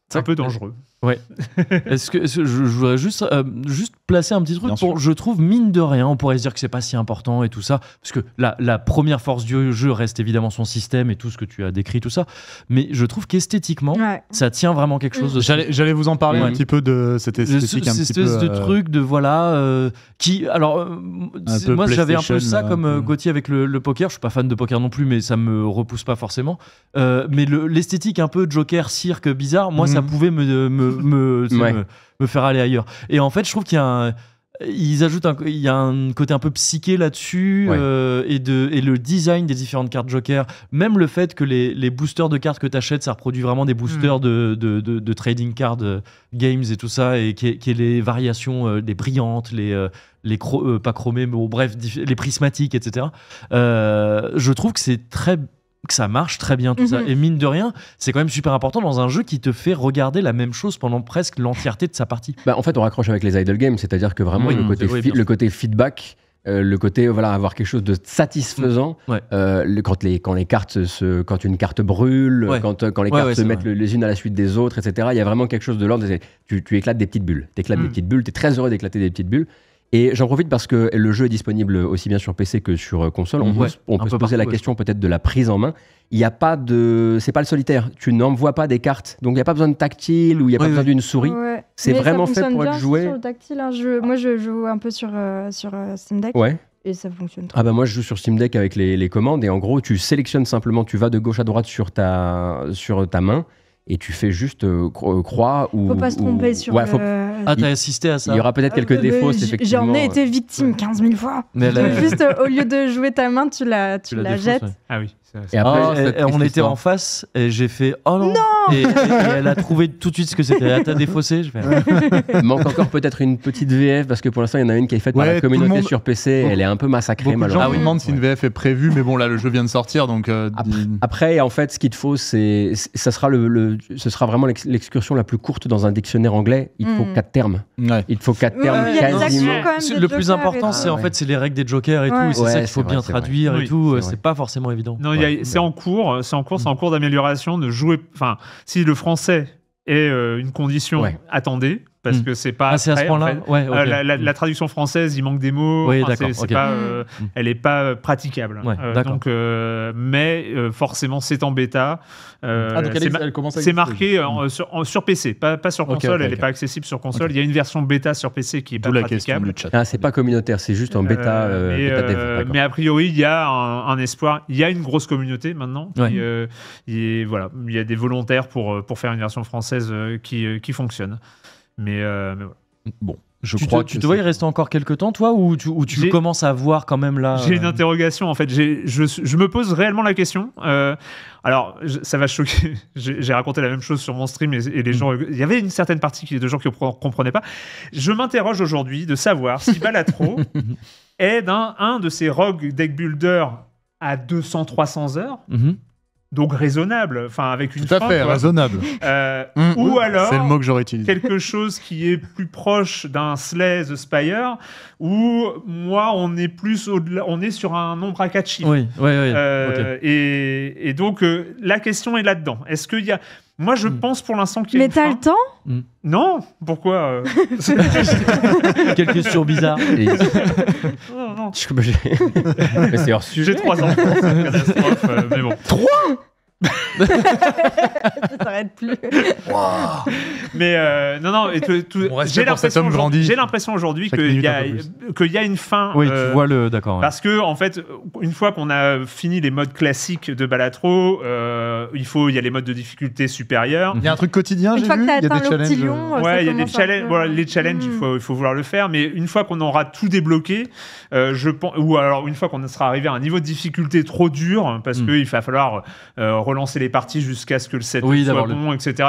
c'est un peu dangereux. Ouais. Est-ce que je, je, voudrais juste, euh, juste placer un petit truc je trouve mine de rien, on pourrait se dire que c'est pas si important et tout ça, parce que la, première force du jeu reste évidemment son système et tout ce que tu as décrit, tout ça. Mais je trouve qu'esthétiquement, ça tient vraiment quelque chose. Mm. J'allais, vous en parler un petit peu de cette esthétique, un petit peu, de euh, truc de voilà euh, qui, alors moi j'avais un peu ça comme Gauthier avec le, poker. Je suis pas fan de poker non plus, mais ça me repousse pas forcément. mais l'esthétique un peu Joker, cirque, bizarre, moi ça mm. pouvait me, me me, faire aller ailleurs. Et en fait, je trouve qu'il y a un, ils ajoutent il y a un côté un peu psyché là-dessus euh, et, de, et le design des différentes cartes Joker, même le fait que les, boosters de cartes que tu achètes, ça reproduit vraiment des boosters mm. de, trading card euh, games et tout ça, et qui est les variations, des euh, les brillantes, les, les pas chromées, mais bon, bref, les prismatiques, etc. je trouve que c'est très que ça marche très bien tout ça. Mhm. Et mine de rien, c'est quand même super important dans un jeu qui te fait regarder la même chose pendant presque l'entièreté de sa partie. Bah, en fait, on raccroche avec les idle games, c'est-à-dire que vraiment, mhm. le, côté feedback. Euh, le côté voilà avoir quelque chose de satisfaisant mhm. euh, quand les quand les cartes se quand une carte brûle quand quand les cartes se mettent les unes à la suite des autres etc il y a vraiment quelque chose de l'ordre tu, tu, éclates des petites bulles tu éclates des petites bulles tu es très heureux d'éclater des petites bulles et j'en profite parce que le jeu est disponible aussi bien sur PC que sur euh, console. On, peut, on peut, se poser la question peut-être de la prise en main. Il n'y a pas de, c'est pas le solitaire. Tu n'envoies pas des cartes, donc il n'y a pas besoin de tactile ou il n'y a pas besoin d'une souris. C'est vraiment fait pour être joué. Sur tactile, hein. moi je joue un peu sur euh, sur euh, Steam Deck. et ça fonctionne. Très ah bah moi je joue sur Steam Deck avec les, commandes et en gros tu sélectionnes simplement, tu vas de gauche à droite sur ta, sur ta main et tu fais juste croix ou... Faut pas se tromper sur le... Ah, t'as assisté à ça Il y aura peut-être quelques euh, défauts, effectivement. J'en ai été victime 15 000 fois. Mais Juste, euh, au lieu de jouer ta main, tu la, tu, la, jettes. Ah oui. Et après, oh, on était en face et j'ai fait oh non, et, elle a trouvé tout de suite ce que c'était. Elle ah, t'as défaussé. Je vais Manque encore peut-être une petite VF parce que pour l'instant il y en a une qui est faite par la communauté sur PC. elle est un peu massacrée malheureusement. ah, si une VF est prévue, mais bon là le jeu vient de sortir donc. Euh, après, en fait, ce qu'il te faut, c'est ça sera le, ce sera vraiment l'excursion la plus courte dans un dictionnaire anglais. Il hmm. faut quatre termes. Il faut quatre termes. Y a quand même le plus important, c'est en ah fait c'est les règles des jokers et tout. C'est ça qu'il faut bien traduire et tout. Euh, c'est pas forcément évident. Euh, c'est en cours, c'est en cours, mm. en cours d'amélioration. Ne jouez, enfin, si le français est euh, une condition, attendez, parce hmm. que c'est pas. Ah, c'est à ce point-là. ouais, euh, hmm. la, traduction française, il manque des mots. Oui, d'accord. pas, hmm. euh, Elle n'est pas euh, praticable. Ouais, donc, mais forcément, c'est en bêta. c'est marqué sur, sur, PC, pas, sur console. elle n'est pas accessible sur console. Il y a une version bêta sur PC qui est pas la praticable. Ah, c'est pas communautaire, c'est juste en bêta. mais a priori, il y a un, espoir. Il y a une grosse communauté maintenant. il y a des volontaires pour faire une version française qui, qui fonctionne. Mais, euh, Bon. Je crois que tu te vois y rester encore quelques temps, toi, ou tu, commences à voir quand même là J'ai une euh, interrogation, en fait. Je, me pose réellement la question. Euh, alors, ça va choquer. J'ai raconté la même chose sur mon stream et, les mm. gens. Il y avait une certaine partie de gens qui ne comprenaient pas. Je m'interroge aujourd'hui de savoir si Balatro est un, un de ces rogues deck builders à 200-300 heures. Mhm donc raisonnable, enfin avec une Tout à fait, raisonnable. Euh, mm. ou mm. alors c'est le mot que j'aurais utilisé. quelque chose qui est plus proche d'un Slay the Spire, où moi on est plus au-delà, on est sur un nombre à quatre chiffres. Oui, oui, oui. Euh, et, donc euh, la question est là-dedans. Est-ce qu'il y a moi, je hmm. pense pour l'instant qu'il y Mais t'as le temps hmm. Non Pourquoi euh Quelques Quelle question bizarre. non. C'est hors sujet. J'ai trois ans. Catastrophe, euh, mais bon. Trois ça s'arrête plus. Mais euh, non, non, j'ai l'impression aujourd'hui, j'ai l'impression aujourd'hui qu'il y a y a une fin. Oui, tu euh, vois le, d'accord. Parce que en fait, une fois qu'on a fini les modes classiques de Balatro, euh, il faut, il y a les modes de difficulté supérieure. Il y a un truc quotidien. Une vu, des il y a des challenges. les challenges, il hmm. faut, il faut vouloir le faire. Mais une fois qu'on aura tout débloqué, euh, je pense, ou alors une fois qu'on sera arrivé à un niveau de difficulté trop dur, parce que hmm. qu'il va falloir relancer les parties jusqu'à ce que le set soit bon, etc.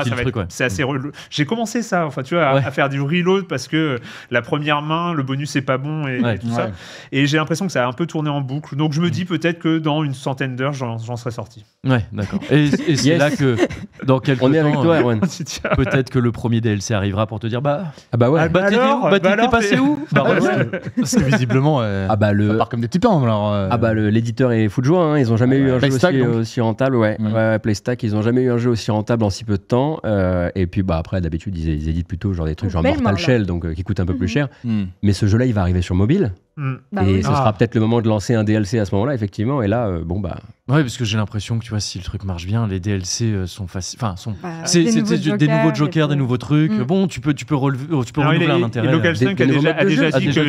C'est assez. Mm. relou. J'ai commencé ça, enfin, tu vois, à, faire du reload parce que la première main, le bonus n'est pas bon et, tout ça. Et j'ai l'impression que ça a un peu tourné en boucle. Donc je me mm. dis peut-être que dans une centaine d'heures, j'en serai sorti. Ouais, d'accord. Et, c'est là que dans quelques avec toi, euh, Peut-être que le premier DLC arrivera pour te dire bah. Ah bah ouais. bah, alors, bah, passé où Bah que visiblement. Euh, ah bah le. part comme des petits pains alors. Euh. Ah bah l'éditeur est fou de joie. Hein. Ils ont jamais ah eu un jeu aussi, euh, aussi rentable, ouais. Mm. PlayStation, Ouais, Playstack, ils n'ont jamais eu un jeu aussi rentable en si peu de temps. Euh, et puis bah, après, d'habitude, ils, éditent plutôt genre des trucs genre Mortal Shell, donc, euh, qui coûtent un peu plus mm-hmm. cher. Mm. Mais ce jeu-là, il va arriver sur mobile. Bah et ce sera ah. peut-être le moment de lancer un DLC à ce moment-là, effectivement. Et là, euh, bon bah. Ouais, parce que j'ai l'impression que tu vois, si le truc marche bien, les DLC euh, sont faciles. Enfin, sont. Bah, c'est des, nouveaux jokers, des nouveaux, trucs. Mm. Bon, tu peux, tu peux relever, oh, tu peux Et Local a, déjà, a déjà,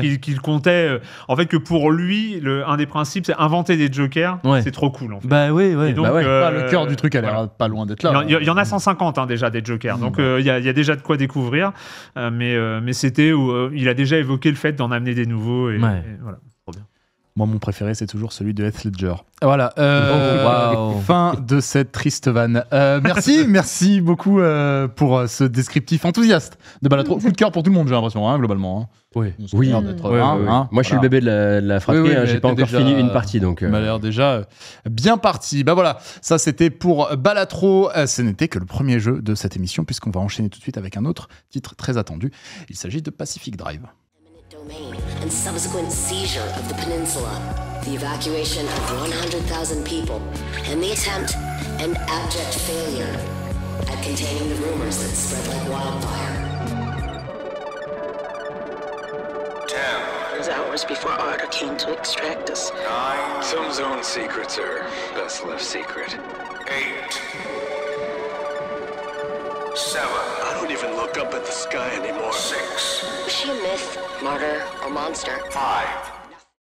dit qu'il comptait. Euh, en fait, que pour lui, le, un des principes, c'est inventer des Jokers. C'est trop cool. En fait. Bah oui, ouais. donc, bah ah, le cœur du truc a l'air pas loin d'être là. Il y, en a 150 hein, déjà des Jokers. Mm. Donc il y a déjà de quoi découvrir. Mais mais c'était où il a déjà évoqué le fait d'en amener des nouveaux. Et, Moi, mon préféré, c'est toujours celui de Heath Ledger. Voilà. Euh, oh, fin de cette triste vanne. Euh, merci, merci beaucoup euh, pour ce descriptif enthousiaste de Balatro. Coup de cœur pour tout le monde, j'ai l'impression, hein, globalement. Hein. Oui. Oui. Hein. Moi, je suis le bébé de la, de j'ai pas encore fini une partie, donc. malheur déjà bien parti. Bah voilà. Ça, c'était pour Balatro. ce n'était que le premier jeu de cette émission, puisqu'on va enchaîner tout de suite avec un autre titre très attendu. Il s'agit de Pacific Drive. Maine and subsequent seizure of the peninsula, the evacuation of 100,000 people, and the attempt and abject failure at containing the rumors that spread like wildfire. Ten. It was hours before Otter came to extract us. Nine. Some zone secrets are best left secret. Eight. Seven.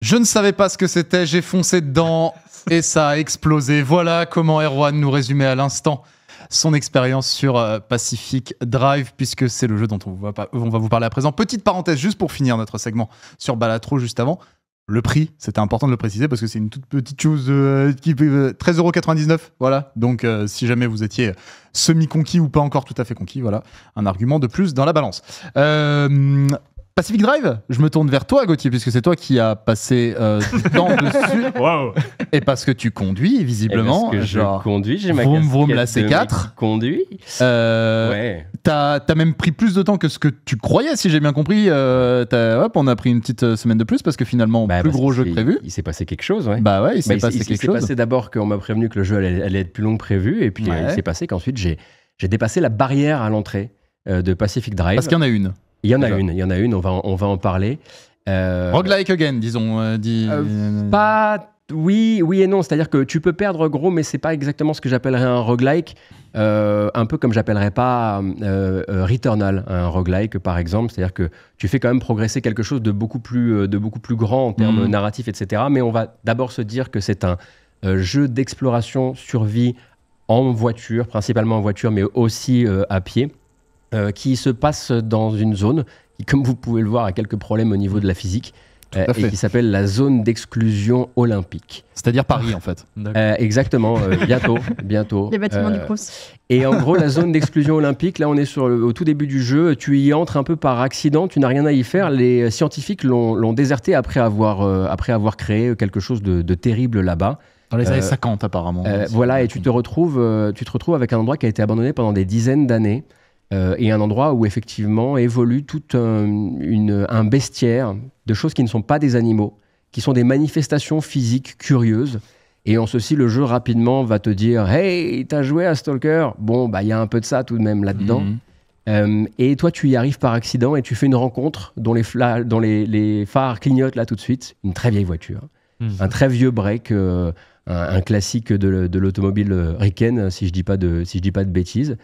Je ne savais pas ce que c'était, j'ai foncé dedans et ça a explosé. Voilà comment Erwan nous résumait à l'instant son expérience sur euh, Pacific Drive, puisque c'est le jeu dont on va, on va vous parler à présent. Petite parenthèse juste pour finir notre segment sur Balatro juste avant le prix, c'était important de le préciser parce que c'est une toute petite chose euh, qui peut 13,99€. Voilà. Donc, euh, si jamais vous étiez semi-conquis ou pas encore tout à fait conquis, voilà. Un argument de plus dans la balance. Euh, Pacific Drive, je me tourne vers toi, Gauthier, puisque c'est toi qui as passé du temps dessus. Et parce que tu conduis, visiblement. Eh ben, je conduis, j'ai ma vroom, vroom, la C4. Conduis. Euh, ouais. T'as as même pris plus de temps que ce que tu croyais, si j'ai bien compris. Euh, hop, on a pris une petite euh, semaine de plus parce que finalement, bah, plus gros jeu que prévu. Il s'est passé quelque chose, ouais. Bah ouais, il s'est bah, passé d'abord qu'on m'a prévenu que le jeu allait, être plus long que prévu, et puis il s'est passé qu'ensuite j'ai dépassé la barrière à l'entrée de Pacific Drive. Parce qu'il y en a une. Il y en a une, il y en a une, on va, en, on va en parler. Euh... Roguelike again, disons. Euh, euh, euh, pas. Oui, oui et non. C'est-à-dire que tu peux perdre gros, mais c'est pas exactement ce que j'appellerais un roguelike. un peu comme j'appellerais pas Returnal, un roguelike par exemple. C'est-à-dire que tu fais quand même progresser quelque chose de beaucoup plus, de beaucoup plus grand en termes mm. narratif, narratifs, etc. Mais on va d'abord se dire que c'est un jeu d'exploration, survie en voiture, principalement en voiture, mais aussi à pied. Euh, qui se passe dans une zone qui, comme vous pouvez le voir, a quelques problèmes au niveau de la physique. Euh, et qui s'appelle la zone d'exclusion olympique. C'est-à-dire Paris, en fait. Euh, exactement, bientôt, bientôt. Les bâtiments du Proust. Et en gros, la zone d'exclusion olympique, là, on est sur au tout début du jeu. Tu y entres un peu par accident, tu n'as rien à y faire. Les scientifiques l'ont déserté après avoir, après avoir créé quelque chose de, de terrible là-bas. Dans les années 50, apparemment. voilà, et tu te, retrouves, tu te retrouves avec un endroit qui a été abandonné pendant des dizaines d'années. Euh, et un endroit où effectivement évolue tout un, bestiaire de choses qui ne sont pas des animaux, qui sont des manifestations physiques curieuses. Et en ceci, le jeu rapidement va te dire Hey, t'as joué à Stalker Bon, bah, il y a un peu de ça tout de même là-dedans. Mhm. Euh, et toi, tu y arrives par accident et tu fais une rencontre dont les, phares clignotent là tout de suite. Une très vieille voiture, mhm. un très vieux break, euh, un, classique de, l'automobile Riken, si je dis pas de, si dis pas de bêtises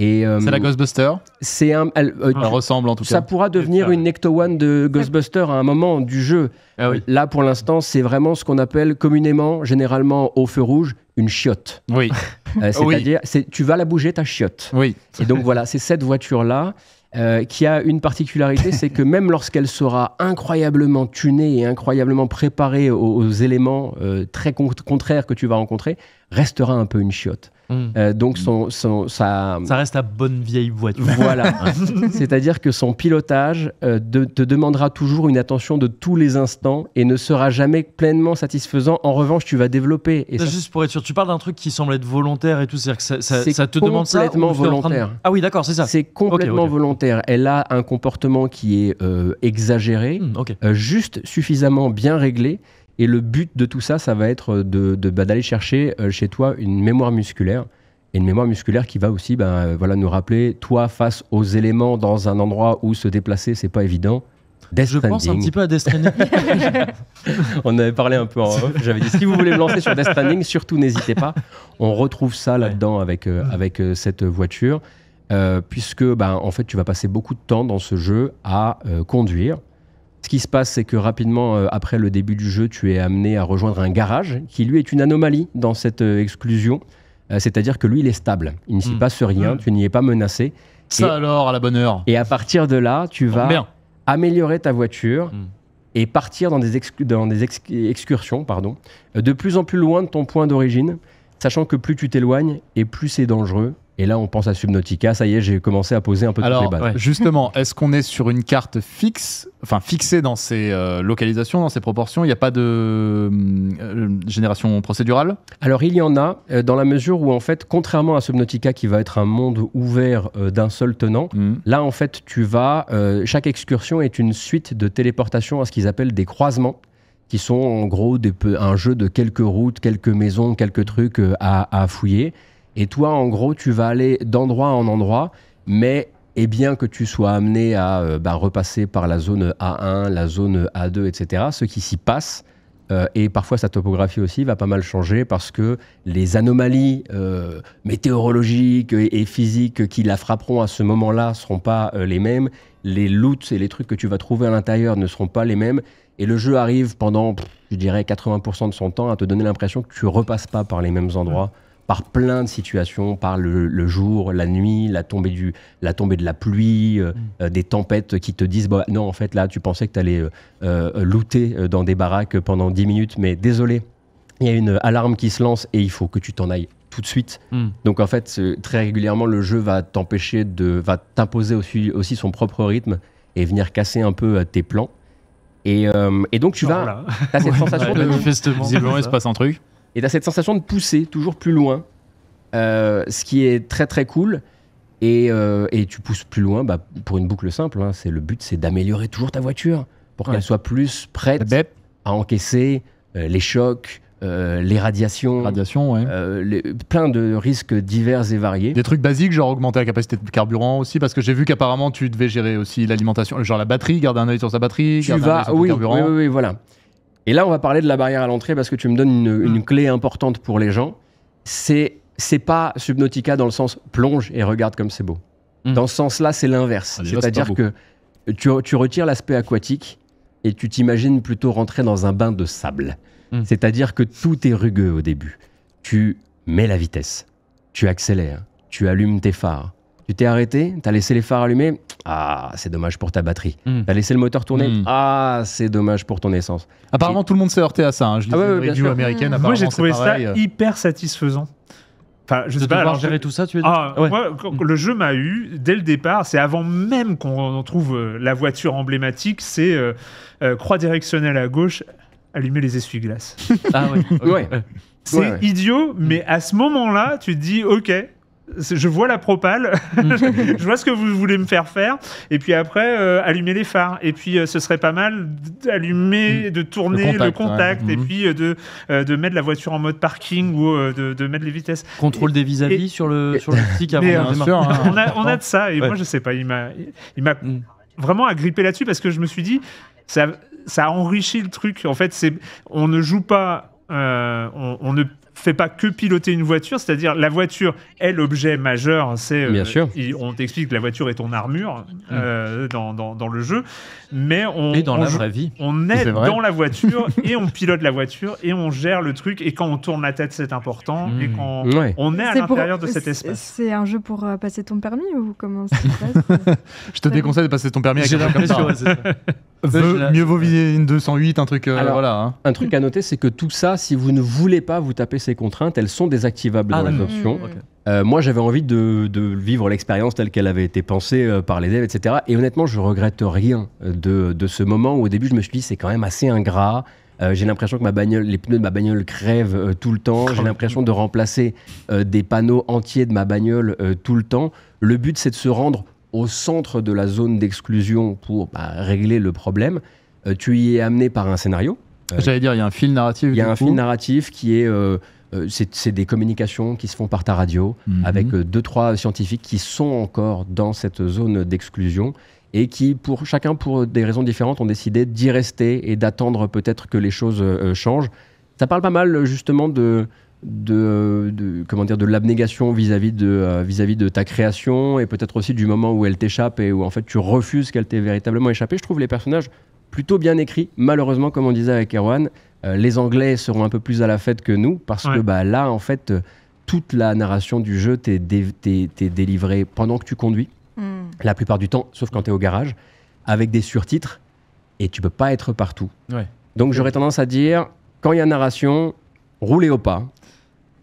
c'est la euh, Ghostbuster C'est un. Elle, euh, ressemble en tout ça cas. Ça pourra devenir une Necto One de Ghostbuster à un moment du jeu. Ah Là, pour l'instant, c'est vraiment ce qu'on appelle communément, généralement au feu rouge, une chiotte. Oui. Euh, c'est-à-dire, tu vas la bouger ta chiotte. Oui. Et donc voilà, c'est cette voiture-là. qui a une particularité, c'est que même lorsqu'elle sera incroyablement tunée et incroyablement préparée aux, éléments très contraires que tu vas rencontrer, restera un peu une chiotte. Hmm. Euh, donc son, ça reste la bonne vieille voiture. Voilà. C'est-à-dire que son pilotage euh, te demandera toujours une attention de tous les instants et ne sera jamais pleinement satisfaisant. En revanche, tu vas développer. Et ça... Juste pour être sûr, tu parles d'un truc qui semble être volontaire et tout, c'est-à-dire que ça, te demande complètement volontaire. Ah oui, d'accord, c'est ça. C'est complètement volontaire. Elle a un comportement qui est euh, exagéré, hmm, juste suffisamment bien réglé et le but de tout ça, ça va être euh, de, bah, d'aller chercher euh, chez toi une mémoire musculaire. Et une mémoire musculaire qui va aussi ben voilà, nous rappeler, toi, face aux éléments dans un endroit où se déplacer, c'est pas évident. je pense un petit peu à Death Stranding. On avait parlé un peu en J'avais dit si vous voulez me lancer sur Death Stranding, surtout n'hésitez pas. On retrouve ça là-dedans avec, avec cette voiture, puisque ben en fait tu vas passer beaucoup de temps dans ce jeu à conduire. Ce qui se passe, c'est que rapidement euh, après le début du jeu, tu es amené à rejoindre un garage qui lui est une anomalie dans cette euh, exclusion. Euh, c'est-à-dire que lui, il est stable. Il ne se hmm. passe rien, tu n'y es pas menacé. Ça alors, à la bonne heure. Et à partir de là, tu vas améliorer ta voiture hmm. et partir dans des, excursions pardon, de plus en plus loin de ton point d'origine, sachant que plus tu t'éloignes et plus c'est dangereux et là, on pense à Subnautica. Ça y est, j'ai commencé à poser un peu de toutes Justement, est-ce qu'on est sur une carte fixe, enfin fixée dans ses euh, localisations, dans ses proportions Il n'y a pas de euh, génération procédurale Alors, il y en a, euh, dans la mesure où, en fait, contrairement à Subnautica, qui va être un monde ouvert d'un seul tenant, hmm. là, en fait, tu vas. chaque excursion est une suite de téléportations à ce qu'ils appellent des croisements qui sont en gros un jeu de quelques routes, quelques maisons, quelques trucs à fouiller. Et toi, en gros, tu vas aller d'endroit en endroit, mais et bien que tu sois amené à euh, bah, repasser par la zone A1, la zone A2, etc., ce qui s'y passe, euh, et parfois sa topographie aussi, va pas mal changer parce que les anomalies euh, météorologiques et, physiques qui la frapperont à ce moment-là ne seront pas les mêmes, les loots et les trucs que tu vas trouver à l'intérieur ne seront pas les mêmes, et le jeu arrive pendant, je dirais, 80% de son temps à te donner l'impression que tu repasses pas par les mêmes endroits par plein de situations, par le, jour, la nuit, la tombée, du, la tombée de la pluie, euh, mm. euh, des tempêtes qui te disent bah, Non, en fait, là, tu pensais que tu allais euh, looter dans des baraques pendant 10 minutes, mais désolé, il y a une alarme qui se lance et il faut que tu t'en ailles tout de suite. Mm. Donc en fait, très régulièrement, le jeu va t'empêcher de, va t'imposer aussi, son propre rythme et venir casser un peu tes plans. Et, donc tu vas, voilà. cette sensation de manifestement, il se passe un truc. Et tu as cette sensation de pousser toujours plus loin, euh, ce qui est très très cool. Et, euh, et tu pousses plus loin bah, pour une boucle simple. Hein, c'est le but, c'est d'améliorer toujours ta voiture pour qu'elle soit plus prête à encaisser euh, les chocs, les radiations, ouais. plein de risques divers et variés. Des trucs basiques, genre augmenter la capacité de carburant aussi, parce que j'ai vu qu'apparemment tu devais gérer aussi l'alimentation, genre la batterie, garder un œil sur sa batterie, tu garder un œil sur oui, carburant. Oui, oui, oui, voilà. Et là, on va parler de la barrière à l'entrée parce que tu me donnes une, mm. clé importante pour les gens. C'est c'est pas Subnautica dans le sens plonge et regarde comme c'est beau. Mm. Dans ce sens-là, c'est l'inverse. Ah, C'est-à-dire que tu, retires l'aspect aquatique et tu t'imagines plutôt rentrer dans un bain de sable. Mm. C'est-à-dire que tout est rugueux au début. Tu mets la vitesse, tu accélères, tu allumes tes phares, tu t'es arrêté, t'as laissé les phares allumés, ah, c'est dommage pour ta batterie. Tu hmm. T'as laissé le moteur tourner, hmm. ah, c'est dommage pour ton essence. Apparemment, tout le monde s'est heurté à ça. Hein. Je ah ouais, ouais, américaine, hmm. Moi, j'ai trouvé ça hyper satisfaisant. Enfin, je sais pas. Alors, gérer tout ça, tu veux ah, dire. moi, le jeu m'a eu dès le départ. C'est avant même qu'on trouve euh, la voiture emblématique. C'est euh, euh, croix directionnelle à gauche, allumer les essuie-glaces. ah C'est idiot, mais à ce moment-là, tu te dis, ok, je vois la propale, mm. je vois ce que vous voulez me faire faire, et puis après euh, allumer les phares. Et puis euh, ce serait pas mal d'allumer, mm. de tourner le contact, et mm. puis euh, de, de mettre la voiture en mode parking ou de, mettre les vitesses. Contrôle des vis-à-vis sur le, sur avant on, a, de ça, et moi je sais pas, il m'a vraiment agrippé là-dessus parce que je me suis dit, ça, ça enrichi le truc. En fait, on ne joue pas on, on, ne fait pas que piloter une voiture, c'est-à-dire la voiture est l'objet majeur. C'est euh, bien sûr. on t'explique que la voiture est ton armure mm. euh, dans, dans, le jeu, mais on dans la vraie vie, on est, dans la voiture et on pilote la voiture et on gère le truc et quand on tourne la tête c'est important mm. et quand on est à l'intérieur de cet espace. C'est un jeu pour euh, passer ton permis ou comment ça se passe Je te déconseille de passer ton permis avec mieux vaut viser une 208, un truc voilà. Hein. Un truc à noter, c'est que tout ça, si vous ne voulez pas vous taper ces contraintes, elles sont désactivables ah, dans euh, moi, j'avais envie de, vivre l'expérience telle qu'elle avait été pensée euh, par les élèves, etc. Et honnêtement, je regrette rien de, ce moment où au début, je me suis dit, c'est quand même assez ingrat. Euh, j'ai l'impression que ma bagnole, les pneus de ma bagnole crèvent tout le temps. J'ai l'impression de remplacer des panneaux entiers de ma bagnole tout le temps. Le but, c'est de se rendre au centre de la zone d'exclusion pour bah, régler le problème. tu y es amené par un scénario ah, j'allais dire, il y a un fil narratif. Il y a un fil narratif qui est euh, euh, c'est des communications qui se font par ta radio mhm. avec euh, deux, trois scientifiques qui sont encore dans cette zone d'exclusion et qui, pour chacun pour des raisons différentes, ont décidé d'y rester et d'attendre peut-être que les choses changent. Ça parle pas mal justement de, de, comment dire de l'abnégation vis-à-vis de vis-à-vis de ta création et peut-être aussi du moment où elle t'échappe et où en fait tu refuses qu'elle t'ait véritablement échappé. Je trouve les personnages plutôt bien écrit. Malheureusement, comme on disait avec Erwan, euh, les Anglais seront un peu plus à la fête que nous parce que bah, là, en fait, euh, toute la narration du jeu t'est délivrée pendant que tu conduis, hmm. la plupart du temps, sauf quand tu es au garage, avec des surtitres et tu peux pas être partout. Donc j'aurais tendance à dire, quand il y a narration, roulez au pas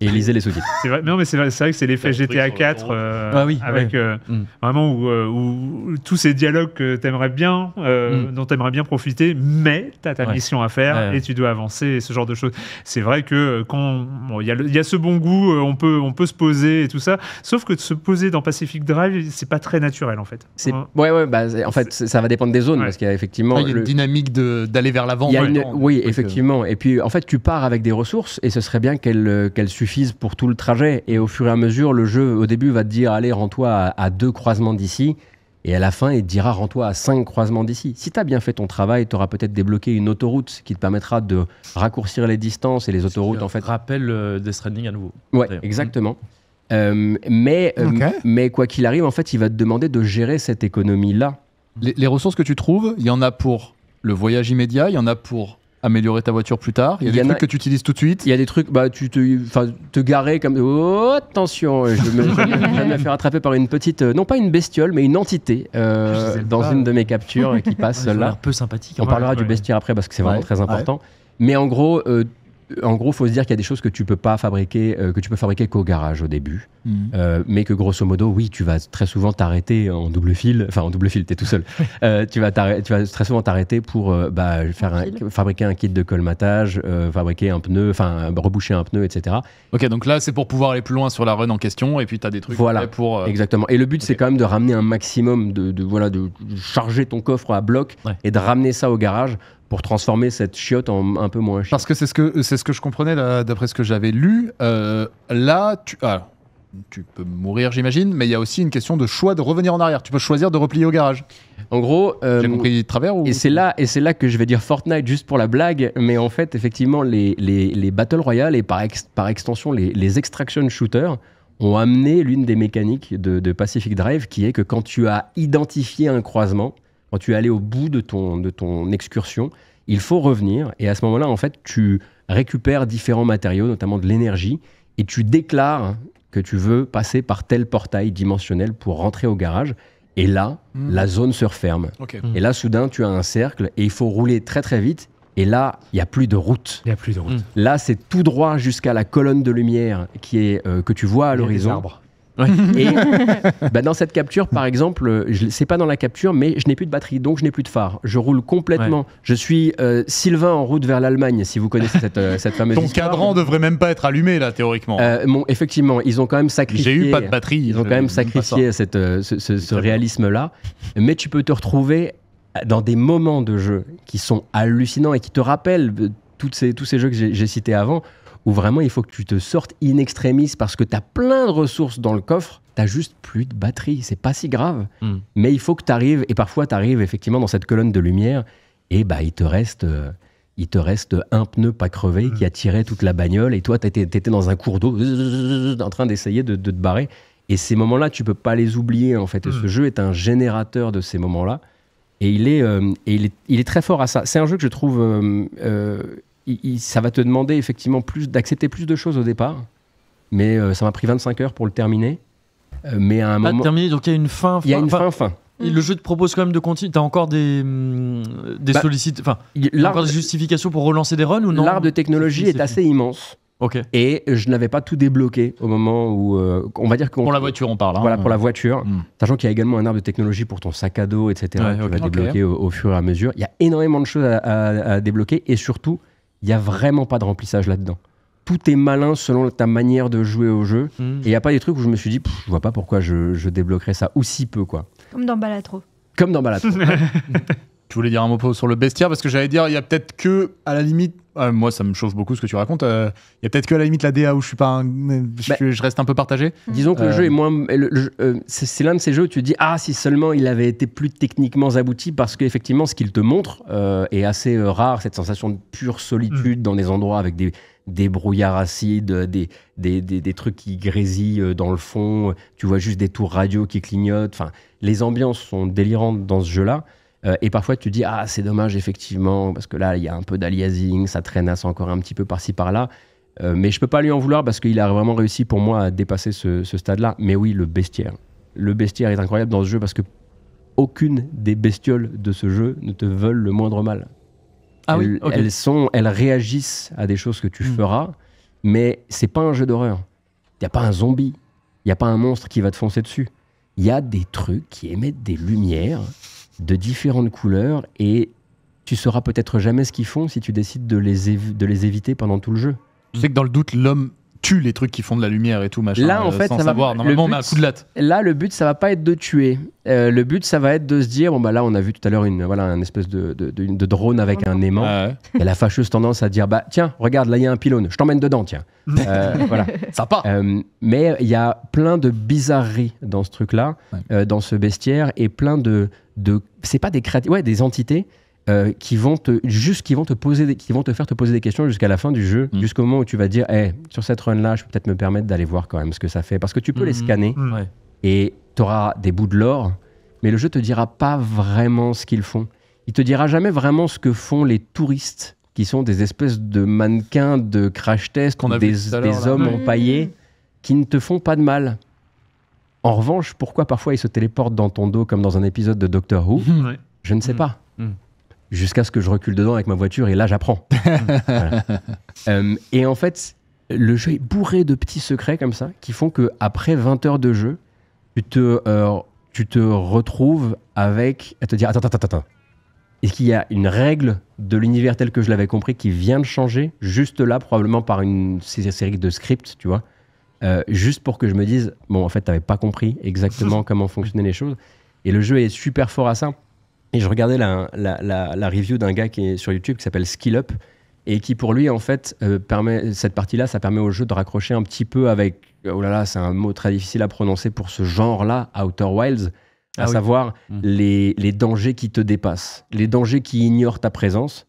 et lisez les sous-titres. mais c'est vrai, que c'est l'effet GTA 4 euh, ah oui, avec euh, mm. vraiment euh, où, tous ces dialogues que t'aimerais bien, mm. dont t'aimerais bien profiter, mais t'as ta mission à faire et tu dois avancer ce genre de choses. C'est vrai que quand il y, a y a ce bon goût, on peut on peut se poser et tout ça. Sauf que de se poser dans Pacific Drive, c'est pas très naturel en fait. C'est hein ouais ouais bah, en fait ça va dépendre des zones parce qu'il y a effectivement une dynamique de d'aller vers l'avant. Oui effectivement et puis en fait tu pars avec des ressources et ce serait bien qu'elles qu'elles suffisent pour tout le trajet. Et au fur et à mesure, le jeu, au début, va te dire allez, rends-toi à, deux croisements d'ici. Et à la fin, il te dira rends-toi à cinq croisements d'ici. Si tu as bien fait ton travail, tu auras peut-être débloqué une autoroute qui te permettra de raccourcir les distances et les autoroutes, en fait. Rappelle des euh, Death à nouveau. Ouais, exactement. Euh, mais, euh, mais quoi qu'il arrive, en fait, il va te demander de gérer cette économie-là. les, ressources que tu trouves, il y en a pour le voyage immédiat, il y en a pour améliorer ta voiture plus tard Il y a des trucs a... que tu utilises tout de suite Il y a des trucs, bah, tu te, te garer comme. Oh, attention Je me, me faire attraper par une petite, euh, non pas une bestiole, mais une entité euh, dans une de mes captures qui passe ouais, là. Un peu sympathique. On hein. parlera du bestiaire après parce que c'est vraiment très important. Mais en gros, euh, en gros, faut se dire qu'il y a des choses que tu peux pas fabriquer, euh, que tu peux fabriquer qu'au garage au début, mhm. euh, mais que grosso modo, oui, tu vas très souvent t'arrêter en double fil, enfin en double fil, t'es tout seul. Euh, tu vas très souvent t'arrêter pour bah, fabriquer un kit de colmatage, fabriquer un pneu, enfin reboucher un pneu, etc. Ok, donc là, c'est pour pouvoir aller plus loin sur la run en question, et puis tu as des trucs. Voilà, pour exactement. Et le but, c'est quand même de ramener un maximum de, voilà, de charger ton coffre à bloc et de ramener ça au garage pour transformer cette chiotte en un peu moins Parce que c'est ce que c'est ce que je comprenais d'après ce que j'avais lu. Euh, là, tu, ah, tu peux mourir, j'imagine, mais il y a aussi une question de choix de revenir en arrière. Tu peux choisir de replier au garage. En gros, euh, j'ai compris de travers. Et c'est là et c'est là que je vais dire Fortnite juste pour la blague, mais en fait, effectivement, les, les, battle royale et par, par extension les, extraction Shooter, ont amené l'une des mécaniques de Pacific Drive qui est que quand tu as identifié un croisement quand tu es allé au bout de ton, de ton excursion, il faut revenir. Et à ce moment-là, en fait, tu récupères différents matériaux, notamment de l'énergie, et tu déclares que tu veux passer par tel portail dimensionnel pour rentrer au garage. Et là, hmm. la zone se referme. Hmm. Et là, soudain, tu as un cercle et il faut rouler très très vite. Et là, il n'y a plus de route. Il n'y a plus de route. Là, c'est tout droit jusqu'à la colonne de lumière qui est, euh, que tu vois à l'horizon. Et bah, dans cette capture, par exemple, c'est pas dans la capture, mais je n'ai plus de batterie, donc je n'ai plus de phare. Je roule complètement. Je suis euh, Sylvain en route vers l'Allemagne, si vous connaissez cette, euh, fameuse. Ton cadran cadran devrait même pas être allumé là, théoriquement. Euh, effectivement, ils ont quand même sacrifié. J'ai eu pas de batterie. Ils ont quand même sacrifié cette, ce, réalisme-là. Mais tu peux te retrouver dans des moments de jeu qui sont hallucinants et qui te rappellent ces, tous ces jeux que j'ai cités avant où vraiment il faut que tu te sortes in extremis parce que tu as plein de ressources dans le coffre, tu juste plus de batterie. C'est pas si grave. Hmm. Mais il faut que tu arrives, et parfois tu arrives effectivement dans cette colonne de lumière, et bah il te reste. Euh, il te reste un pneu pas crevé qui a tiré toute la bagnole et toi, tu étais, dans un cours d'eau en train d'essayer de, te barrer. Et ces moments-là, tu peux pas les oublier en fait. Ce hmm. jeu est un générateur de ces moments-là. Et, il est, euh, et il, est, très fort à ça. C'est un jeu que je trouve euh, ça va te demander effectivement plus d'accepter plus de choses au départ. Mais euh, ça m'a pris 25 heures pour le terminer. Euh, mais à un moment. terminé, donc il y a une fin. Il y a une fin, fin. le jeu te propose quand même de continuer. T'as encore des, mm, des bah, enfin, encore des justifications pour relancer des runs ou non L'arbre de technologie est, assez immense. ok Et je n'avais pas tout débloqué au moment où, euh, on va dire qu'on pour la voiture on parle. Hein. voilà pour la mm. voiture. Mm. Sachant qu'il y a également un arbre de technologie pour ton sac à dos, etc. tu vas débloquer au, fur et à mesure. Il y a énormément de choses à, à débloquer et surtout il n'y a vraiment pas de remplissage là-dedans. Tout est malin selon ta manière de jouer au jeu. Hmm. Et il n'y a pas des trucs où je me suis dit, Je je vois pas pourquoi je, je débloquerais ça aussi peu. quoi. Comme dans Balatro. Comme dans Balatro. Tu voulais dire un mot sur le bestiaire parce que j'allais dire, il y a peut-être que, à la limite, euh, moi ça me chauffe beaucoup ce que tu racontes, euh, il y a peut-être que à la limite la DA où je suis pas, euh, bah. je, reste un peu partagé. Mm. Disons que le jeu est moins, c'est l'un de ces jeux où tu te dis ah si seulement il avait été plus techniquement abouti parce qu'effectivement ce qu'il te montre est assez rare cette sensation de pure solitude mm. dans des endroits avec des brouillards acides, des, des, des, trucs qui grésillent dans le fond, tu vois juste des tours radio qui clignotent, enfin les ambiances sont délirantes dans ce jeu-là. Euh, et parfois, tu dis, ah, c'est dommage, effectivement, parce que là, il y a un peu d'aliasing, ça traînasse encore un petit peu par-ci, par-là. Euh, mais je peux pas lui en vouloir parce qu'il a vraiment réussi pour moi à dépasser ce, stade-là. Mais oui, le bestiaire. Le bestiaire est incroyable dans ce jeu parce que aucune des bestioles de ce jeu ne te veulent le moindre mal. Ah elles, sont, elles réagissent à des choses que tu hmm. feras, mais c'est pas un jeu d'horreur. Il y a pas un zombie, il n'y a pas un monstre qui va te foncer dessus. Il y a des trucs qui émettent des lumières de différentes couleurs et tu sauras peut-être jamais ce qu'ils font si tu décides de les, de les éviter pendant tout le jeu. Tu que dans le doute, l'homme tue les trucs qui font de la lumière et tout machin. Là, en euh, fait, ça savoir. Va... Normalement, un coup de latte. Là, le but, ça va pas être de tuer. Euh, le but, ça va être de se dire, bon bah là, on a vu tout à l'heure une voilà, un espèce de, drone avec un aimant. Et la fâcheuse tendance à dire, bah tiens, regarde, là, il y a un pylône. Je t'emmène dedans, tiens. Euh, voilà. Sympa. mais il y a plein de bizarreries dans ce truc-là, dans ce bestiaire, et plein de c'est pas des des entités euh, qui vont te juste vont te poser qui vont te faire te poser des questions jusqu'à la fin du jeu mm. jusqu'au moment où tu vas dire Eh, sur cette run là je peux peut-être me permettre d'aller voir quand même ce que ça fait parce que tu peux les mm. scanner mm. et tu auras des bouts de l'or mais le jeu te dira pas vraiment ce qu'ils font il te dira jamais vraiment ce que font les touristes qui sont des espèces de mannequins de crash test des, des hommes empaillés qui ne te font pas de mal en revanche, pourquoi parfois il se téléporte dans ton dos comme dans un épisode de Doctor Who Je ne sais mm. pas. Mm. Jusqu'à ce que je recule dedans avec ma voiture et là j'apprends. Euh, et en fait, le jeu est bourré de petits secrets comme ça qui font que après 20 heures de jeu, tu te, euh, tu te retrouves avec à te dire attends, attends, attends. Est-ce qu'il y a une règle de l'univers tel que je l'avais compris qui vient de changer juste là, probablement par une série de scripts, tu vois euh, juste pour que je me dise, bon, en fait, tu n'avais pas compris exactement comment fonctionnaient les choses. Et le jeu est super fort à ça. Et je regardais la, la, review d'un gars qui est sur YouTube qui s'appelle Skill Up et qui pour lui en fait euh, permet cette partie-là, ça permet au jeu de raccrocher un petit peu avec. Oh là là, c'est un mot très difficile à prononcer pour ce genre-là, Outer Wilds, à ah savoir mmh. les dangers qui te dépassent, les dangers qui ignorent ta présence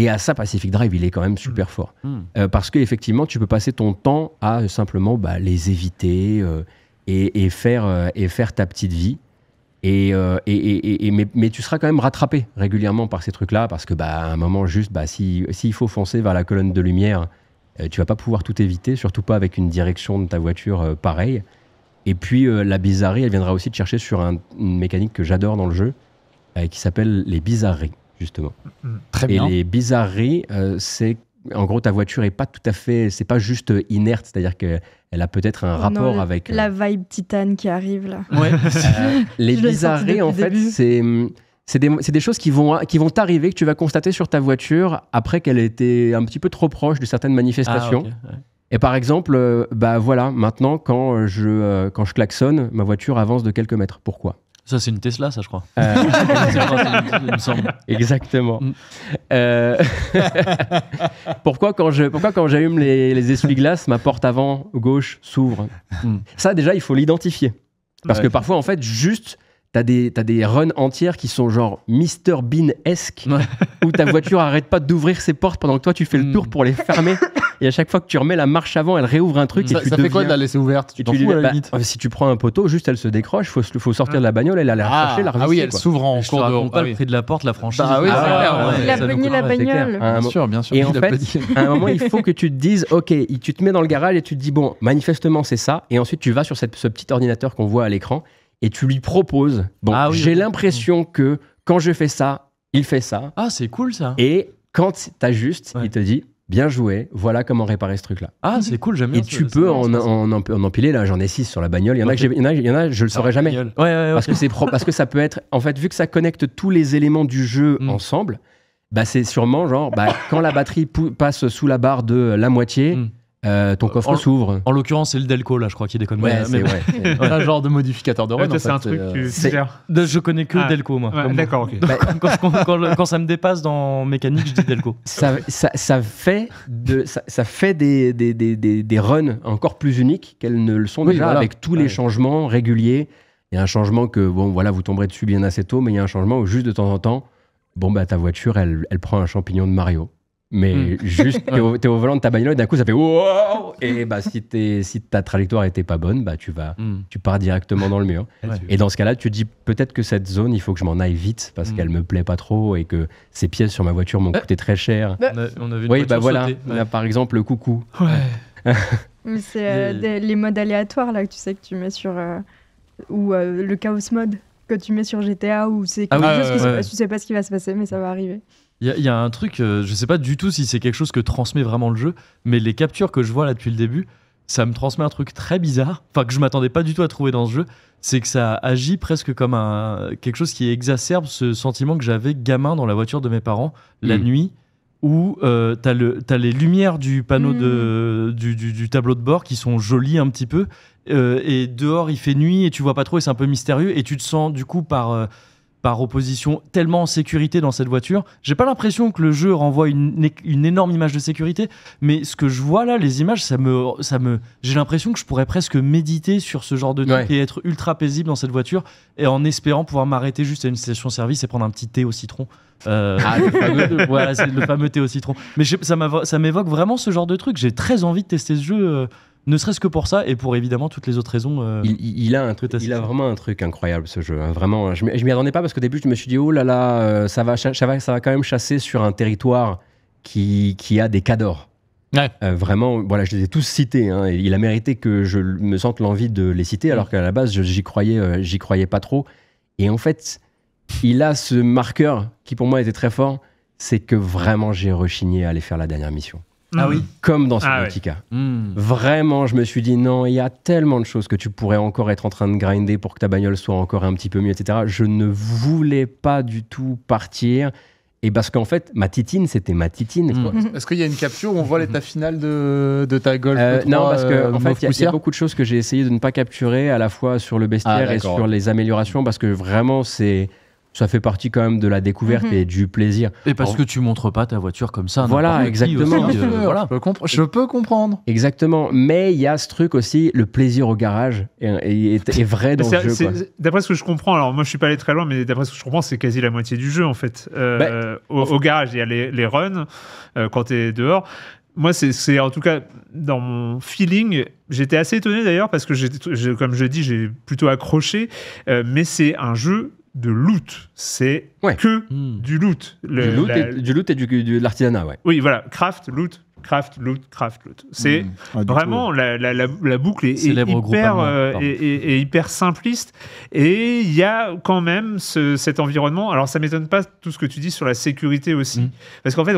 et à ça, Pacific Drive, il est quand même mm. super fort. Mm. Euh, parce que parce qu'effectivement, tu peux passer ton temps à euh, simplement bah, les éviter euh, et, faire, ta petite vie. Et, mais, tu seras quand même rattrapé régulièrement par ces trucs-là, parce que bah, à un moment juste, bah, s'il si, faut foncer vers la colonne de lumière, tu vas pas pouvoir tout éviter, surtout pas avec une direction de ta voiture pareille. Et puis la bizarrerie, elle viendra aussi te chercher sur un, une mécanique que j'adore dans le jeu, qui s'appelle les bizarreries justement. Mm, mm. Très Et les bizarreries, euh, c'est en gros, ta voiture est pas tout à fait, c'est pas juste inerte, c'est-à-dire qu'elle a peut-être un oh rapport avec euh, la vibe titane qui arrive là. Euh, les bizarreries, en fait, c'est mm, c'est des, choses qui vont, qui vont t'arriver, que tu vas constater sur ta voiture après qu'elle ait été un petit peu trop proche de certaines manifestations. Ah, Et par exemple, bah voilà, maintenant quand je, quand je klaxonne, ma voiture avance de quelques mètres. Pourquoi ça, c'est une Tesla, ça, je crois. Euh. Exactement. Mm. Euh, pourquoi quand je, pourquoi quand j'allume les, les essuie-glaces, ma porte avant gauche s'ouvre mm. Ça, déjà, il faut l'identifier. Parce que parfois, en fait, juste, t'as des, as des runs entières qui sont genre Mr Bean-esque, où ta voiture arrête pas d'ouvrir ses portes pendant que toi, tu fais le tour mm. pour les fermer. et à chaque fois que tu remets la marche avant, elle réouvre un truc. ça, fait quoi de la laisser ouverte tu, tu fous, la bah, Si tu prends un poteau, juste elle se décroche, il faut sortir ah. de la bagnole, elle a ah. la ah, rechercher, la revisser, Ah oui, elle s'ouvre en cours de pas ah le prix de la porte, la franchise. Ah oui, c'est clair. Il a la bagnole. Bien sûr, bien sûr. Et en fait, à un moment, il faut que tu te dises, ok, tu te mets dans le garage et tu te dis, bon, manifestement, c'est ça. Et ensuite, tu vas sur ce petit ordinateur qu'on voit à l'écran et tu lui proposes. Bon, j'ai l'impression que quand je fais ça, il fait ça. Ah, c'est cool ça. Et quand t'ajustes, il te dit Bien joué, voilà comment réparer ce truc-là. Ah, c'est cool, j'aime bien. Et tu peux en, en, empiler, là, j'en ai 6 sur la bagnole. Il y en, a, que il y en, a, je le saurais jamais. Ouais, parce, que parce que ça peut être. En fait, vu que ça connecte tous les éléments du jeu mm. ensemble, bah, c'est sûrement genre, bah, quand la batterie passe sous la barre de la moitié. Mm. Euh, ton euh, coffre s'ouvre. En l'occurrence, c'est le Delco, là, je crois, qui déconne. Ouais, c'est vrai. un genre de modificateur de rôle. c'est un truc euh, Je connais que ah. Delco, moi. D'accord, bah, quand, ça me dépasse dans mécanique, je dis Delco. Ça, fait, de, ça, fait des, des, runs encore plus uniques qu'elles ne le sont déjà, avec tous les changements réguliers. Il y a un changement que, bon, voilà, vous tomberez dessus bien assez tôt, mais il y a un changement où juste de temps en temps, bon, bah, ta voiture, elle prend un champignon de Mario mais hmm. juste t'es au, au, volant de ta bagnole et d'un coup ça fait wow et bah si, si ta trajectoire était pas bonne bah tu vas hmm. tu pars directement dans le mur et dans ce cas là tu dis peut-être que cette zone il faut que je m'en aille vite parce hmm. qu'elle me plaît pas trop et que ces pièces sur ma voiture m'ont coûté très cher on a, vu une oui bah voilà par exemple le coucou c'est euh, les... modes aléatoires là que tu sais que tu mets sur euh, ou euh, le chaos mode que tu mets sur GTA ou c'est ah quelque chose qui tu sais pas ce qui va se passer mais ça va arriver il y, a un truc, je euh, je sais pas du tout si c'est quelque chose que transmet vraiment le jeu, mais les captures que je vois là depuis le début, ça me transmet un truc très bizarre, enfin que je m'attendais pas du tout à trouver dans ce jeu, c'est que ça agit presque comme un quelque chose qui exacerbe ce sentiment que j'avais gamin dans la voiture de mes parents la mm. nuit où euh, tu as le, les lumières du panneau de, mm. du, tableau de bord qui sont jolies un petit peu, euh, et dehors il fait nuit et tu vois pas trop et c'est un peu mystérieux, et tu te sens du coup par par opposition tellement en sécurité dans cette voiture. J'ai pas l'impression que le jeu renvoie une, énorme image de sécurité, mais ce que je vois là, les images, ça me, ça me, j'ai l'impression que je pourrais presque méditer sur ce genre de truc et être ultra paisible dans cette voiture et en espérant pouvoir m'arrêter juste à une station-service et prendre un petit thé au citron. Euh, ah, le, fameux, thé au citron. Mais ça m'évoque vraiment ce genre de truc. J'ai très envie de tester ce jeu. Euh, ne serait-ce que pour ça et pour évidemment toutes les autres raisons. Euh, il, a un truc, il a vraiment un truc incroyable ce jeu. Hein. Vraiment, je, ne m'y attendais pas parce qu'au début je me suis dit oh là là, euh, ça va, ça va, quand même chasser sur un territoire qui, a des cadors. Ouais. Euh, vraiment, voilà, je les ai tous cités. Hein, il a mérité que je me sente l'envie de les citer, mm. alors qu'à la base, j'y croyais, j'y croyais pas trop. Et en fait, il a ce marqueur qui pour moi était très fort, c'est que vraiment j'ai rechigné à aller faire la dernière mission. Ah Comme dans ce petit cas Vraiment, je me suis dit non, il y a tellement de choses que tu pourrais encore être en train de grinder pour que ta bagnole soit encore un petit peu mieux, etc. Je ne voulais pas du tout partir. Et parce qu'en fait, ma titine, c'était ma titine. Hmm. Est-ce qu'il y a une capture où on voit l'état final de, de ta Golf euh, Non, parce qu'en euh, fait, il y, a beaucoup de choses que j'ai essayé de ne pas capturer, à la fois sur le bestiaire ah, et sur les améliorations, parce que vraiment, c'est ça fait partie quand même de la découverte mhm. et du plaisir. Et parce que tu montres pas ta voiture comme ça. Voilà, exactement. Euh, voilà. Je, peux je, peux comprendre. Exactement. Mais il y a ce truc aussi, le plaisir au garage est, vrai dans le jeu. D'après ce que je comprends, alors moi je suis pas allé très loin, mais d'après ce que je comprends, c'est quasi la moitié du jeu en fait. Euh, bah, au, garage, il y a les, runs euh, quand tu es dehors moi, c'est en tout cas dans mon feeling. J'étais assez étonné d'ailleurs parce que, comme je dis, j'ai plutôt accroché. mais c'est un jeu de loot. C'est que hmm. du loot. du, loot et, du, de l'artisanat, ouais. Oui, voilà. Craft, loot, craft, loot, craft, loot. C'est hmm. ah, vraiment la, boucle est, hyper, euh, hyper simpliste et il y a quand même cet environnement. Alors ça m'étonne pas tout ce que tu dis sur la sécurité aussi, hmm. parce qu'en fait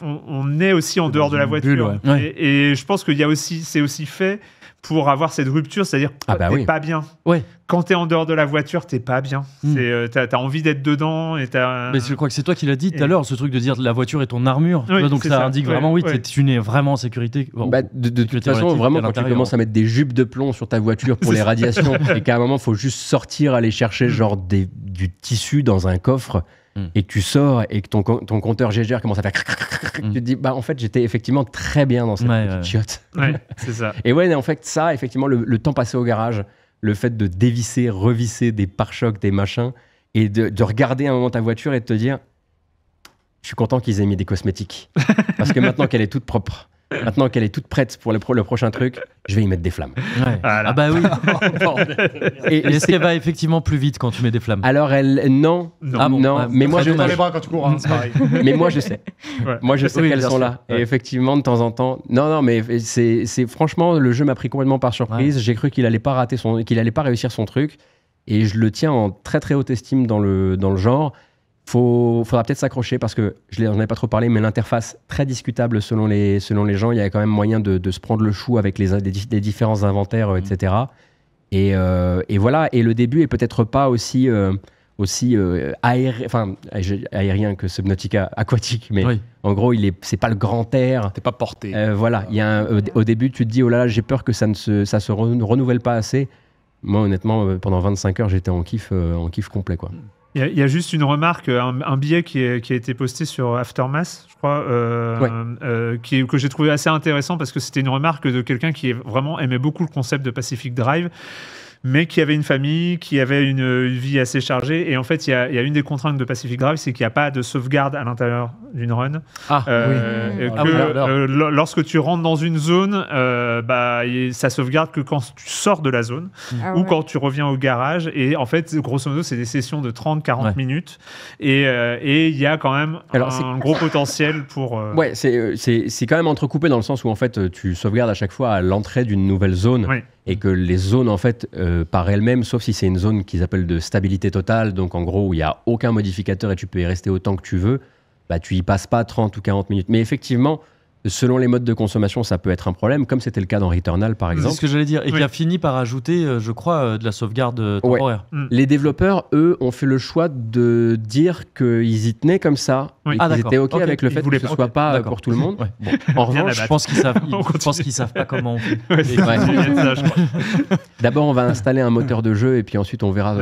on, est aussi en dehors de la voiture et, je pense que y a aussi c'est aussi fait pour avoir cette rupture, c'est-à-dire ah bah t'es pas bien. Ouais. Quand t'es en dehors de la voiture, t'es pas bien. Hmm. Euh, t'as envie d'être dedans et t'as. Mais je crois que c'est toi qui l'as dit tout à l'heure, ce truc de dire la voiture est ton armure. donc ça, indique vraiment oui, tu n'es vraiment en sécurité. Bah, de, toute façon, vraiment quand tu commences à mettre des jupes de plomb sur ta voiture pour les radiations et qu'à un moment faut juste sortir aller chercher genre du tissu dans un coffre Mm. et tu sors et que ton, compteur GGR commence à faire. Tu mm. te dis, bah, en fait, j'étais effectivement très bien dans cette petite ouais. chiotte. Ouais, c'est ça. Et ouais, en fait, ça, effectivement, le, temps passé au garage, le fait de dévisser, revisser des pare-chocs, des machins, et de, de regarder un moment ta voiture et de te dire, je suis content qu'ils aient mis des cosmétiques. Parce que maintenant qu'elle est toute propre. Maintenant qu'elle est toute prête pour le, le, prochain truc, je vais y mettre des flammes. Ah bah oui. Oh, et est-ce qu'elle va effectivement plus vite quand tu mets des flammes Alors elle, non, non, ah ah, mais moi je. les bras quand tu cours, hein, mais moi je sais. Moi je sais qu'elles sont là. Et effectivement de temps en temps. Non non mais c'est franchement le jeu m'a pris complètement par surprise. J'ai cru qu'il allait pas rater son, qu'il allait pas réussir son truc. Et je le tiens en très très haute estime dans le dans le genre faut, faudra peut-être s'accrocher parce que je n'en ai pas trop parlé, mais l'interface très discutable selon les, selon les gens. Il y a quand même moyen de, se prendre le chou avec les, les, différents inventaires, euh, etc. Mm. Euh, et, voilà. Et le début est peut-être pas aussi, euh, aussi aérien, enfin aérien que Subnautica aquatique, mais en gros, il est, c'est pas le grand air. T'es pas porté. voilà. Il y a au début, tu te dis oh là là, j'ai peur que ça ne se, ça se renouvelle pas assez. Moi, honnêtement, pendant 25 heures, j'étais en kiff, en kiff complet, quoi. Mm. Il y, a juste une remarque, un, billet qui, a été posté sur Aftermath, je crois, euh, euh, que j'ai trouvé assez intéressant parce que c'était une remarque de quelqu'un qui vraiment aimait beaucoup le concept de Pacific Drive mais qui avait une famille, qui avait une, vie assez chargée. Et en fait, il y, a, une des contraintes de Pacific Drive, c'est qu'il n'y a pas de sauvegarde à l'intérieur d'une run. Ah, euh, oui. Ah, euh, lorsque tu rentres dans une zone, euh, bah, ça sauvegarde que quand tu sors de la zone ah ou quand tu reviens au garage. Et en fait, grosso modo, c'est des sessions de 30-40 minutes. Et il y a quand même un gros potentiel pour... Ouais, c'est quand même entrecoupé dans le sens où en fait, tu sauvegardes à chaque fois à l'entrée d'une nouvelle zone. Oui et que les zones, en fait, euh, par elles-mêmes, sauf si c'est une zone qu'ils appellent de stabilité totale, donc en gros où il n'y a aucun modificateur et tu peux y rester autant que tu veux, bah, tu y passes pas 30 ou 40 minutes. Mais effectivement, selon les modes de consommation, ça peut être un problème, comme c'était le cas dans Returnal par exemple. C'est ce que j'allais dire, et qui a fini par ajouter, euh, je crois, euh, de la sauvegarde euh, temporaire. Mm. Les développeurs, eux, ont fait le choix de dire qu'ils y tenaient comme ça, ils ah, étaient OK, avec le fait que ce ne soit pas pour tout le monde. En revanche, je pense qu'ils savent, savent pas comment on fait. D'abord, on va installer un moteur de jeu, et puis ensuite, on verra.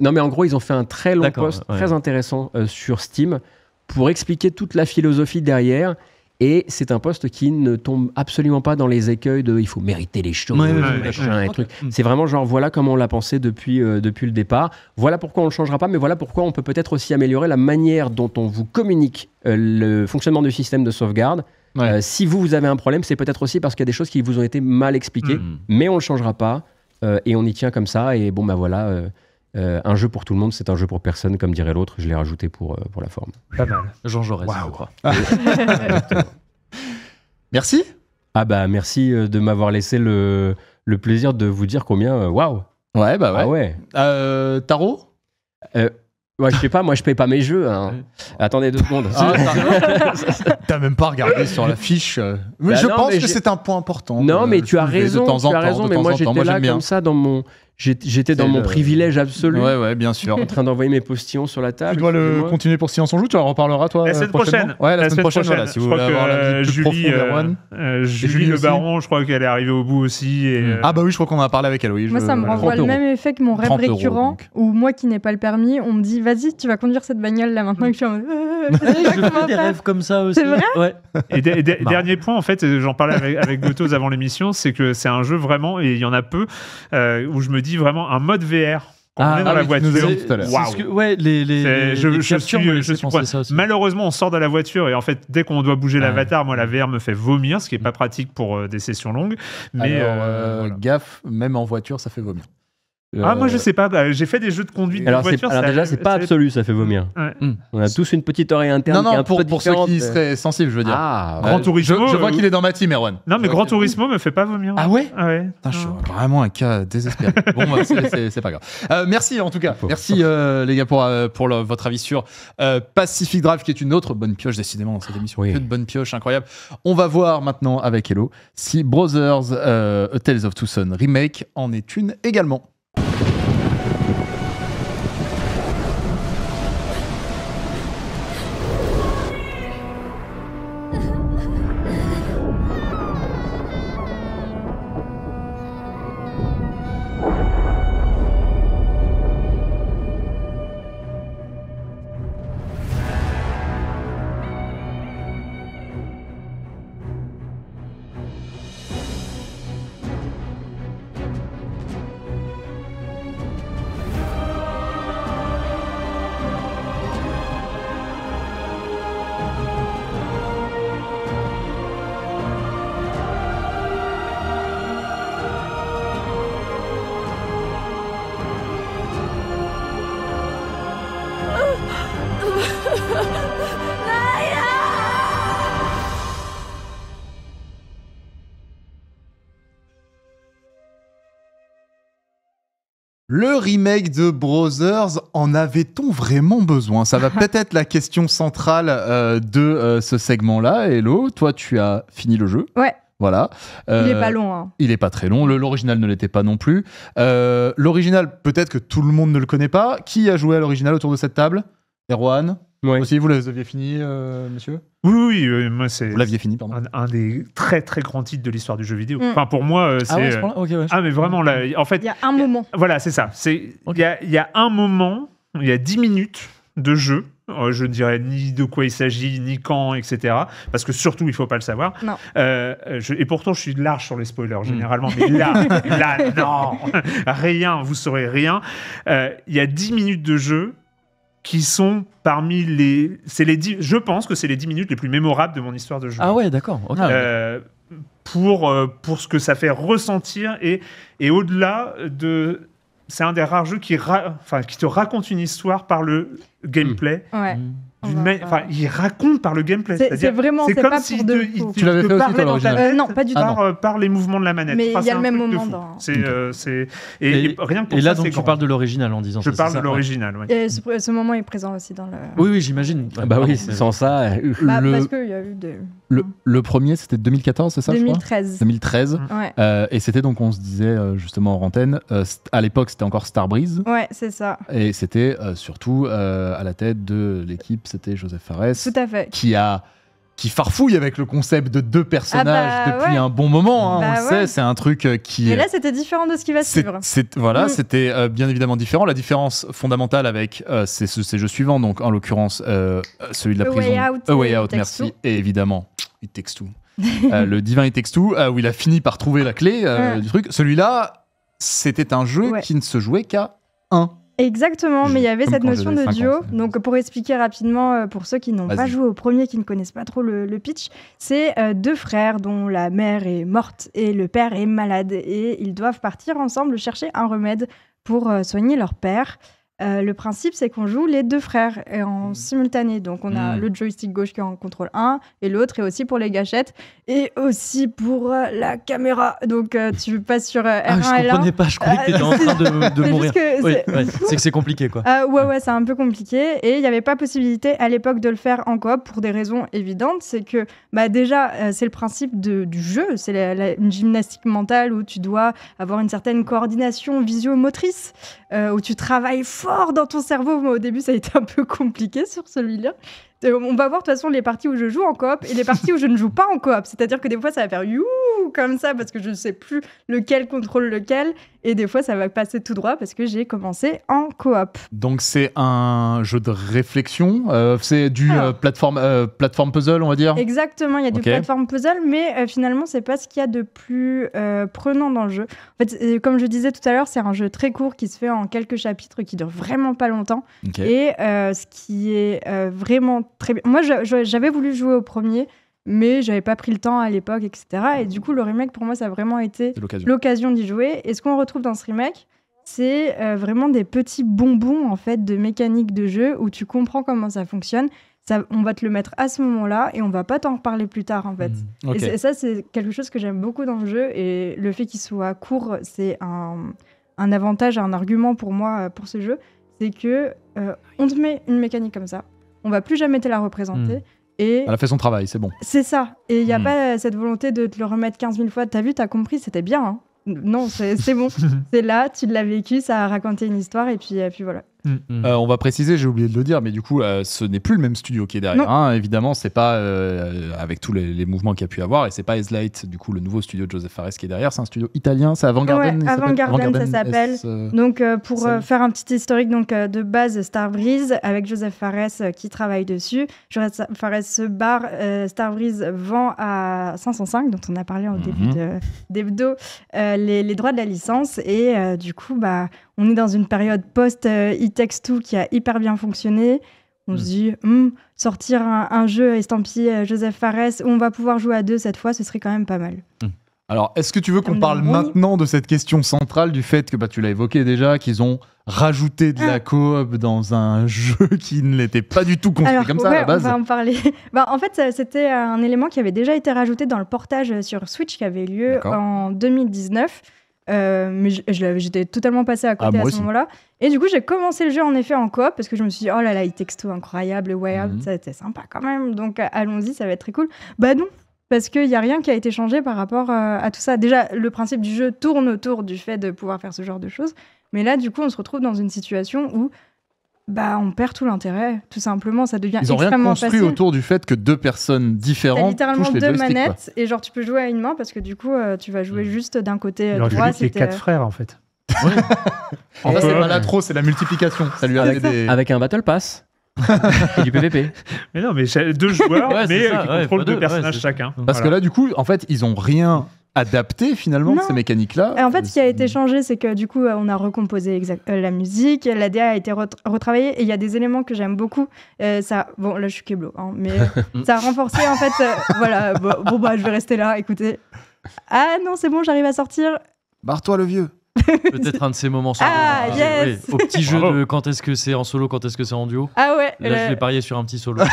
Non, mais en gros, ils ont fait un très long post très intéressant sur Steam pour expliquer toute la philosophie derrière et c'est un poste qui ne tombe absolument pas dans les écueils de il faut mériter les choses, machin, trucs. Hmm. C'est vraiment genre voilà comment on l'a pensé depuis, euh, depuis le départ. Voilà pourquoi on ne le changera pas, mais voilà pourquoi on peut peut-être aussi améliorer la manière dont on vous communique euh, le fonctionnement du système de sauvegarde. Euh, si vous, vous avez un problème, c'est peut-être aussi parce qu'il y a des choses qui vous ont été mal expliquées, hmm. mais on ne le changera pas et on y tient comme ça. Et bon, ben voilà euh, un jeu pour tout le monde, c'est un jeu pour personne, comme dirait l'autre. Je l'ai rajouté pour, euh, pour la forme. Pas mal. Jean Jaurès, je ah. merci. Ah bah merci euh, de m'avoir laissé le, le, plaisir de vous dire combien. Waouh. Ouais bah ouais. Ah ouais. tarot. Ouais, je sais pas, moi je paye pas mes jeux. Hein. Attendez deux secondes. Ah, T'as même pas regardé sur la fiche. Mais bah je pense que c'est un point important. Non, mais tu as raison, tu as raison, mais moi j'étais là comme ça dans mon. J'étais dans mon privilège absolu. Ouais, ouais, bien sûr. En train d'envoyer mes postillons sur la table. Tu dois le continuer pour Science en Joue, tu en reparleras toi La semaine prochaine. Ouais, la, semaine, prochaine, si vous voulez avoir euh, la euh, euh, Julie, Julie, Le Baron, je crois qu'elle est arrivée au bout aussi. Mm. Ah bah oui, je crois qu'on en a parlé avec elle, Moi, ça me renvoie le même effet que mon rêve récurrent, où moi qui n'ai pas le permis, on me dit, vas-y, tu vas conduire cette bagnole là maintenant que je suis en je des rêves comme ça aussi. C'est vrai Et, dernier point, en fait, j'en parlais avec, avec Gotos avant l'émission, c'est que c'est un jeu vraiment, et il y en a peu, où je me dis, vraiment un mode VR. On ah, dans ah la voiture. Malheureusement, on sort de la voiture et en fait, dès qu'on doit bouger l'avatar, ah moi, la VR me fait vomir, ce qui est pas pratique pour euh, des sessions longues. Mais euh, euh, gaffe, même en voiture, ça fait vomir. Euh, ah, moi je sais pas, bah, j'ai fait des jeux de conduite. Alors, de voiture, alors déjà, c'est pas absolu, ça fait vomir. Hmm. On a tous une petite oreille interne. Non, non, qui un pour, peu pour ceux qui seraient sensibles, je veux dire. Ah, Grand Turismo. Je, vois euh, qu'il est dans ma team, Erwan. Non, mais Grand Turismo me fait pas vomir. Ah ouais, ah ouais. je suis ah. vraiment un cas désespéré. bon, bah, c'est pas grave. Euh, merci en tout cas. Merci les gars pour, pour votre avis sur Pacific Drive, qui est une autre bonne pioche, décidément, dans cette émission. une Que de bonnes incroyable. On va voir maintenant avec Hello si Brothers Tales of Tucson Remake en est une également. remake de Brothers, en avait-on vraiment besoin Ça va peut-être être la question centrale euh, de euh, ce segment-là. Hello, toi, tu as fini le jeu Ouais. Voilà. il est euh, pas long. Hein. Il est pas très long. L'original ne l'était pas non plus. L'original, peut-être que tout le monde ne le connaît pas. Qui a joué à l'original autour de cette table Erwan aussi, vous les aviez fini, euh, monsieur Oui, oui, euh, moi c'est. Vous l'aviez fini, pardon. Un, des très très grands titres de l'histoire du jeu vidéo. Mm. Enfin, pour moi, euh, ah c'est. Ah, mais vraiment, là, en fait. Il y a un moment. voilà, c'est ça. Il y, a, un moment, il y a 10 minutes de jeu. je ne dirais ni de quoi il s'agit, ni quand, etc. Parce que surtout, il ne faut pas le savoir. Non. et pourtant, je suis large sur les spoilers, mm. généralement. Mais là, là, non Rien, vous saurez rien. Il y a 10 minutes de jeu qui sont parmi les. les je pense que c'est les 10 minutes les plus mémorables de mon histoire de jeu. Ah ouais, d'accord. Euh, pour, euh, pour ce que ça fait ressentir et, et au-delà de. C'est un des rares jeux qui, enfin, qui te raconte une histoire par le gameplay. Ouais. Mm. Enfin, il raconte par le gameplay. C'est vraiment. C'est comme si tu l'avais fait aussi dans ta euh, Non, pas du ah tout. Euh, par, les mouvements de la manette. Mais il y a le même moment euh, C'est et, rien que. là, donc, tu parles de l'original en disant. Je parle de l'original. oui. Et ce moment est présent aussi dans le. Oui, oui, j'imagine. Bah oui, sans ça. Bah, parce qu'il y a eu des. Mm. Le, premier, c'était 2014, c'est ça 2013. 2013. Mm. Euh, et c'était donc, on se disait euh, justement en antenne, euh, à l'époque, c'était encore Starbreeze. Ouais, c'est ça. Et c'était surtout à la tête de l'équipe, c'était Joseph Fares. Tout à fait. Qui a qui farfouille avec le concept de deux personnages ah bah depuis un bon moment. Hein, on bah sait, c'est un truc qui. Et là, c'était différent de ce qui va suivre. voilà, mm. c'était bien évidemment différent. La différence fondamentale avec ces, jeux suivants, donc en l'occurrence celui de la prison, Out, a way out merci, et évidemment il texte euh, le Divin Et texte tout, euh, où il a fini par trouver la clé euh, du truc. Celui-là, c'était un jeu qui ne se jouait qu'à un. Exactement, mais il y avait cette notion de duo. Donc, pour expliquer rapidement, pour ceux qui n'ont pas joué au premier, qui ne connaissent pas trop le, pitch, c'est deux frères dont la mère est morte et le père est malade. Et ils doivent partir ensemble chercher un remède pour soigner leur père. Euh, le principe, c'est qu'on joue les deux frères en mmh. simultané. Donc, on a mmh. le joystick gauche qui est en contrôle 1 et l'autre, et aussi pour les gâchettes et aussi pour euh, la caméra. Donc, tu euh, tu passes sur R1 ah, je comprenais pas, je croyais que t'étais en train de, mourir. C'est que c'est compliqué, quoi. Ah, ouais, ouais, c'est un peu compliqué. Et il n'y avait pas possibilité à l'époque de le faire en coop pour des raisons évidentes. C'est que, bah, déjà, c'est le principe du jeu. C'est une gymnastique mentale où tu dois avoir une certaine coordination visio-motrice, où tu travailles fort dans ton cerveau. au début, ça a été un peu compliqué sur celui-là. Euh, on va voir de toute façon les parties où je joue en coop et les parties où je ne joue pas en coop. C'est-à-dire que des fois, ça va faire you comme ça parce que je ne sais plus lequel contrôle lequel. Et des fois, ça va passer tout droit parce que j'ai commencé en coop. Donc, c'est un jeu de réflexion. Euh, c'est du euh, plateforme, plateforme puzzle, on va dire Exactement, il y a du plateforme puzzle, mais finalement, c'est pas ce qu'il y a de plus prenant dans le jeu. En fait, comme je disais tout à l'heure, c'est un jeu très court qui se fait en quelques chapitres qui dure vraiment pas longtemps. Et ce qui est vraiment très bien. Moi, j'avais voulu jouer au premier, mais j'avais pas pris le temps à l'époque, etc. Et du coup, le remake, pour moi, ça a vraiment été l'occasion d'y jouer. Et ce qu'on retrouve dans ce remake, c'est euh, vraiment des petits bonbons, en fait, de mécanique de jeu où tu comprends comment ça fonctionne. Ça, on va te le mettre à ce moment-là et on va pas t'en reparler plus tard en fait. Hmm, et, ça c'est quelque chose que j'aime beaucoup dans le jeu et le fait qu'il soit court c'est un, avantage, un argument pour moi euh, pour ce jeu, c'est que euh, on te met une mécanique comme ça, on va plus jamais te la représenter. Hmm. Et Elle a fait son travail, c'est bon. C'est ça. Et il n'y a hmm. pas cette volonté de te le remettre 15 000 fois. T'as vu, t'as compris, c'était bien. Hein. non, c'est bon. c'est là, tu l'as vécu, ça a raconté une histoire, et puis, et euh, puis voilà. Mm, mm. Euh, on va préciser, j'ai oublié de le dire, mais du coup, euh, ce n'est plus le même studio qui est derrière. Hein. évidemment, c'est pas euh, avec tous les, mouvements qu'il y a pu avoir, et c'est pas light du coup, le nouveau studio de Joseph Fares qui est derrière. C'est un studio italien, c'est Avant Garden. Avant Garden, ça s'appelle. donc, pour faire un petit historique donc de base, Star Breeze avec Joseph Fares qui travaille dessus. Joseph Fares se barre, Star Breeze vend à 505, dont on a parlé au début mhm. de, d'Hebdo, les, les, droits de la licence, et du coup, bah, on est dans une période post-e-text2 qui a hyper bien fonctionné. On se mm. dit, hmm, sortir un, jeu estampillé euh, Joseph Fares, où on va pouvoir jouer à deux cette fois, ce serait quand même pas mal. Mm. Alors, est-ce que tu veux qu'on parle maintenant de cette question centrale du fait que bah, tu l'as évoqué déjà, qu'ils ont rajouté de la ah. coop dans un jeu qui ne l'était pas du tout construit comme ça à la base On va en parler. Bah, en fait, c'était un élément qui avait déjà été rajouté dans le portage sur Switch qui avait lieu en 2019. Euh, je mais j'étais totalement passé à ah, côté à ce moment-là. Et du coup, j'ai commencé le jeu en effet en coop parce que je me suis dit, oh là là, il texto incroyable, wild, mhm. ça c'était sympa quand même. Donc euh, allons-y, ça va être très cool. Bah non, parce qu'il n'y a rien qui a été changé par rapport euh, à tout ça. Déjà, le principe du jeu tourne autour du fait de pouvoir faire ce genre de choses. Mais là, du coup, on se retrouve dans une situation où bah on perd tout l'intérêt, tout simplement. Ça devient extrêmement Ils ont rien construit autour du fait que deux personnes différentes as touchent deux, manettes et genre tu peux jouer à une main parce que du coup euh, tu vas jouer mmh. juste d'un côté Alors, euh, droit. C'est quatre euh, frères en fait. Ouais. en fait, c'est pas la trop, c'est la multiplication. Ça lui avec, des... avec un battle pass. et du PVP. Mais non, mais deux joueurs, mais qui contrôlent deux, personnages chacun. Parce que là, du coup, en fait, ils ont rien adapté finalement ces mécaniques-là. En fait, ce qui a été euh, changé, c'est que du coup, euh, on a recomposé euh, la musique, la DA a été retravaillée et il y a des éléments que j'aime beaucoup. ça, bon, là, je suis keblo, hein, mais ça a renforcé en fait. voilà, bon, bon, bah, je vais rester là, écoutez. Ah non, c'est bon, j'arrive à sortir. Barre-toi le vieux. Peut-être un de ces moments solo. Ah, yes. au petit jeu de quand est-ce que c'est en solo, quand est-ce que c'est en duo. Ah ouais. Là, je vais parier sur un petit solo.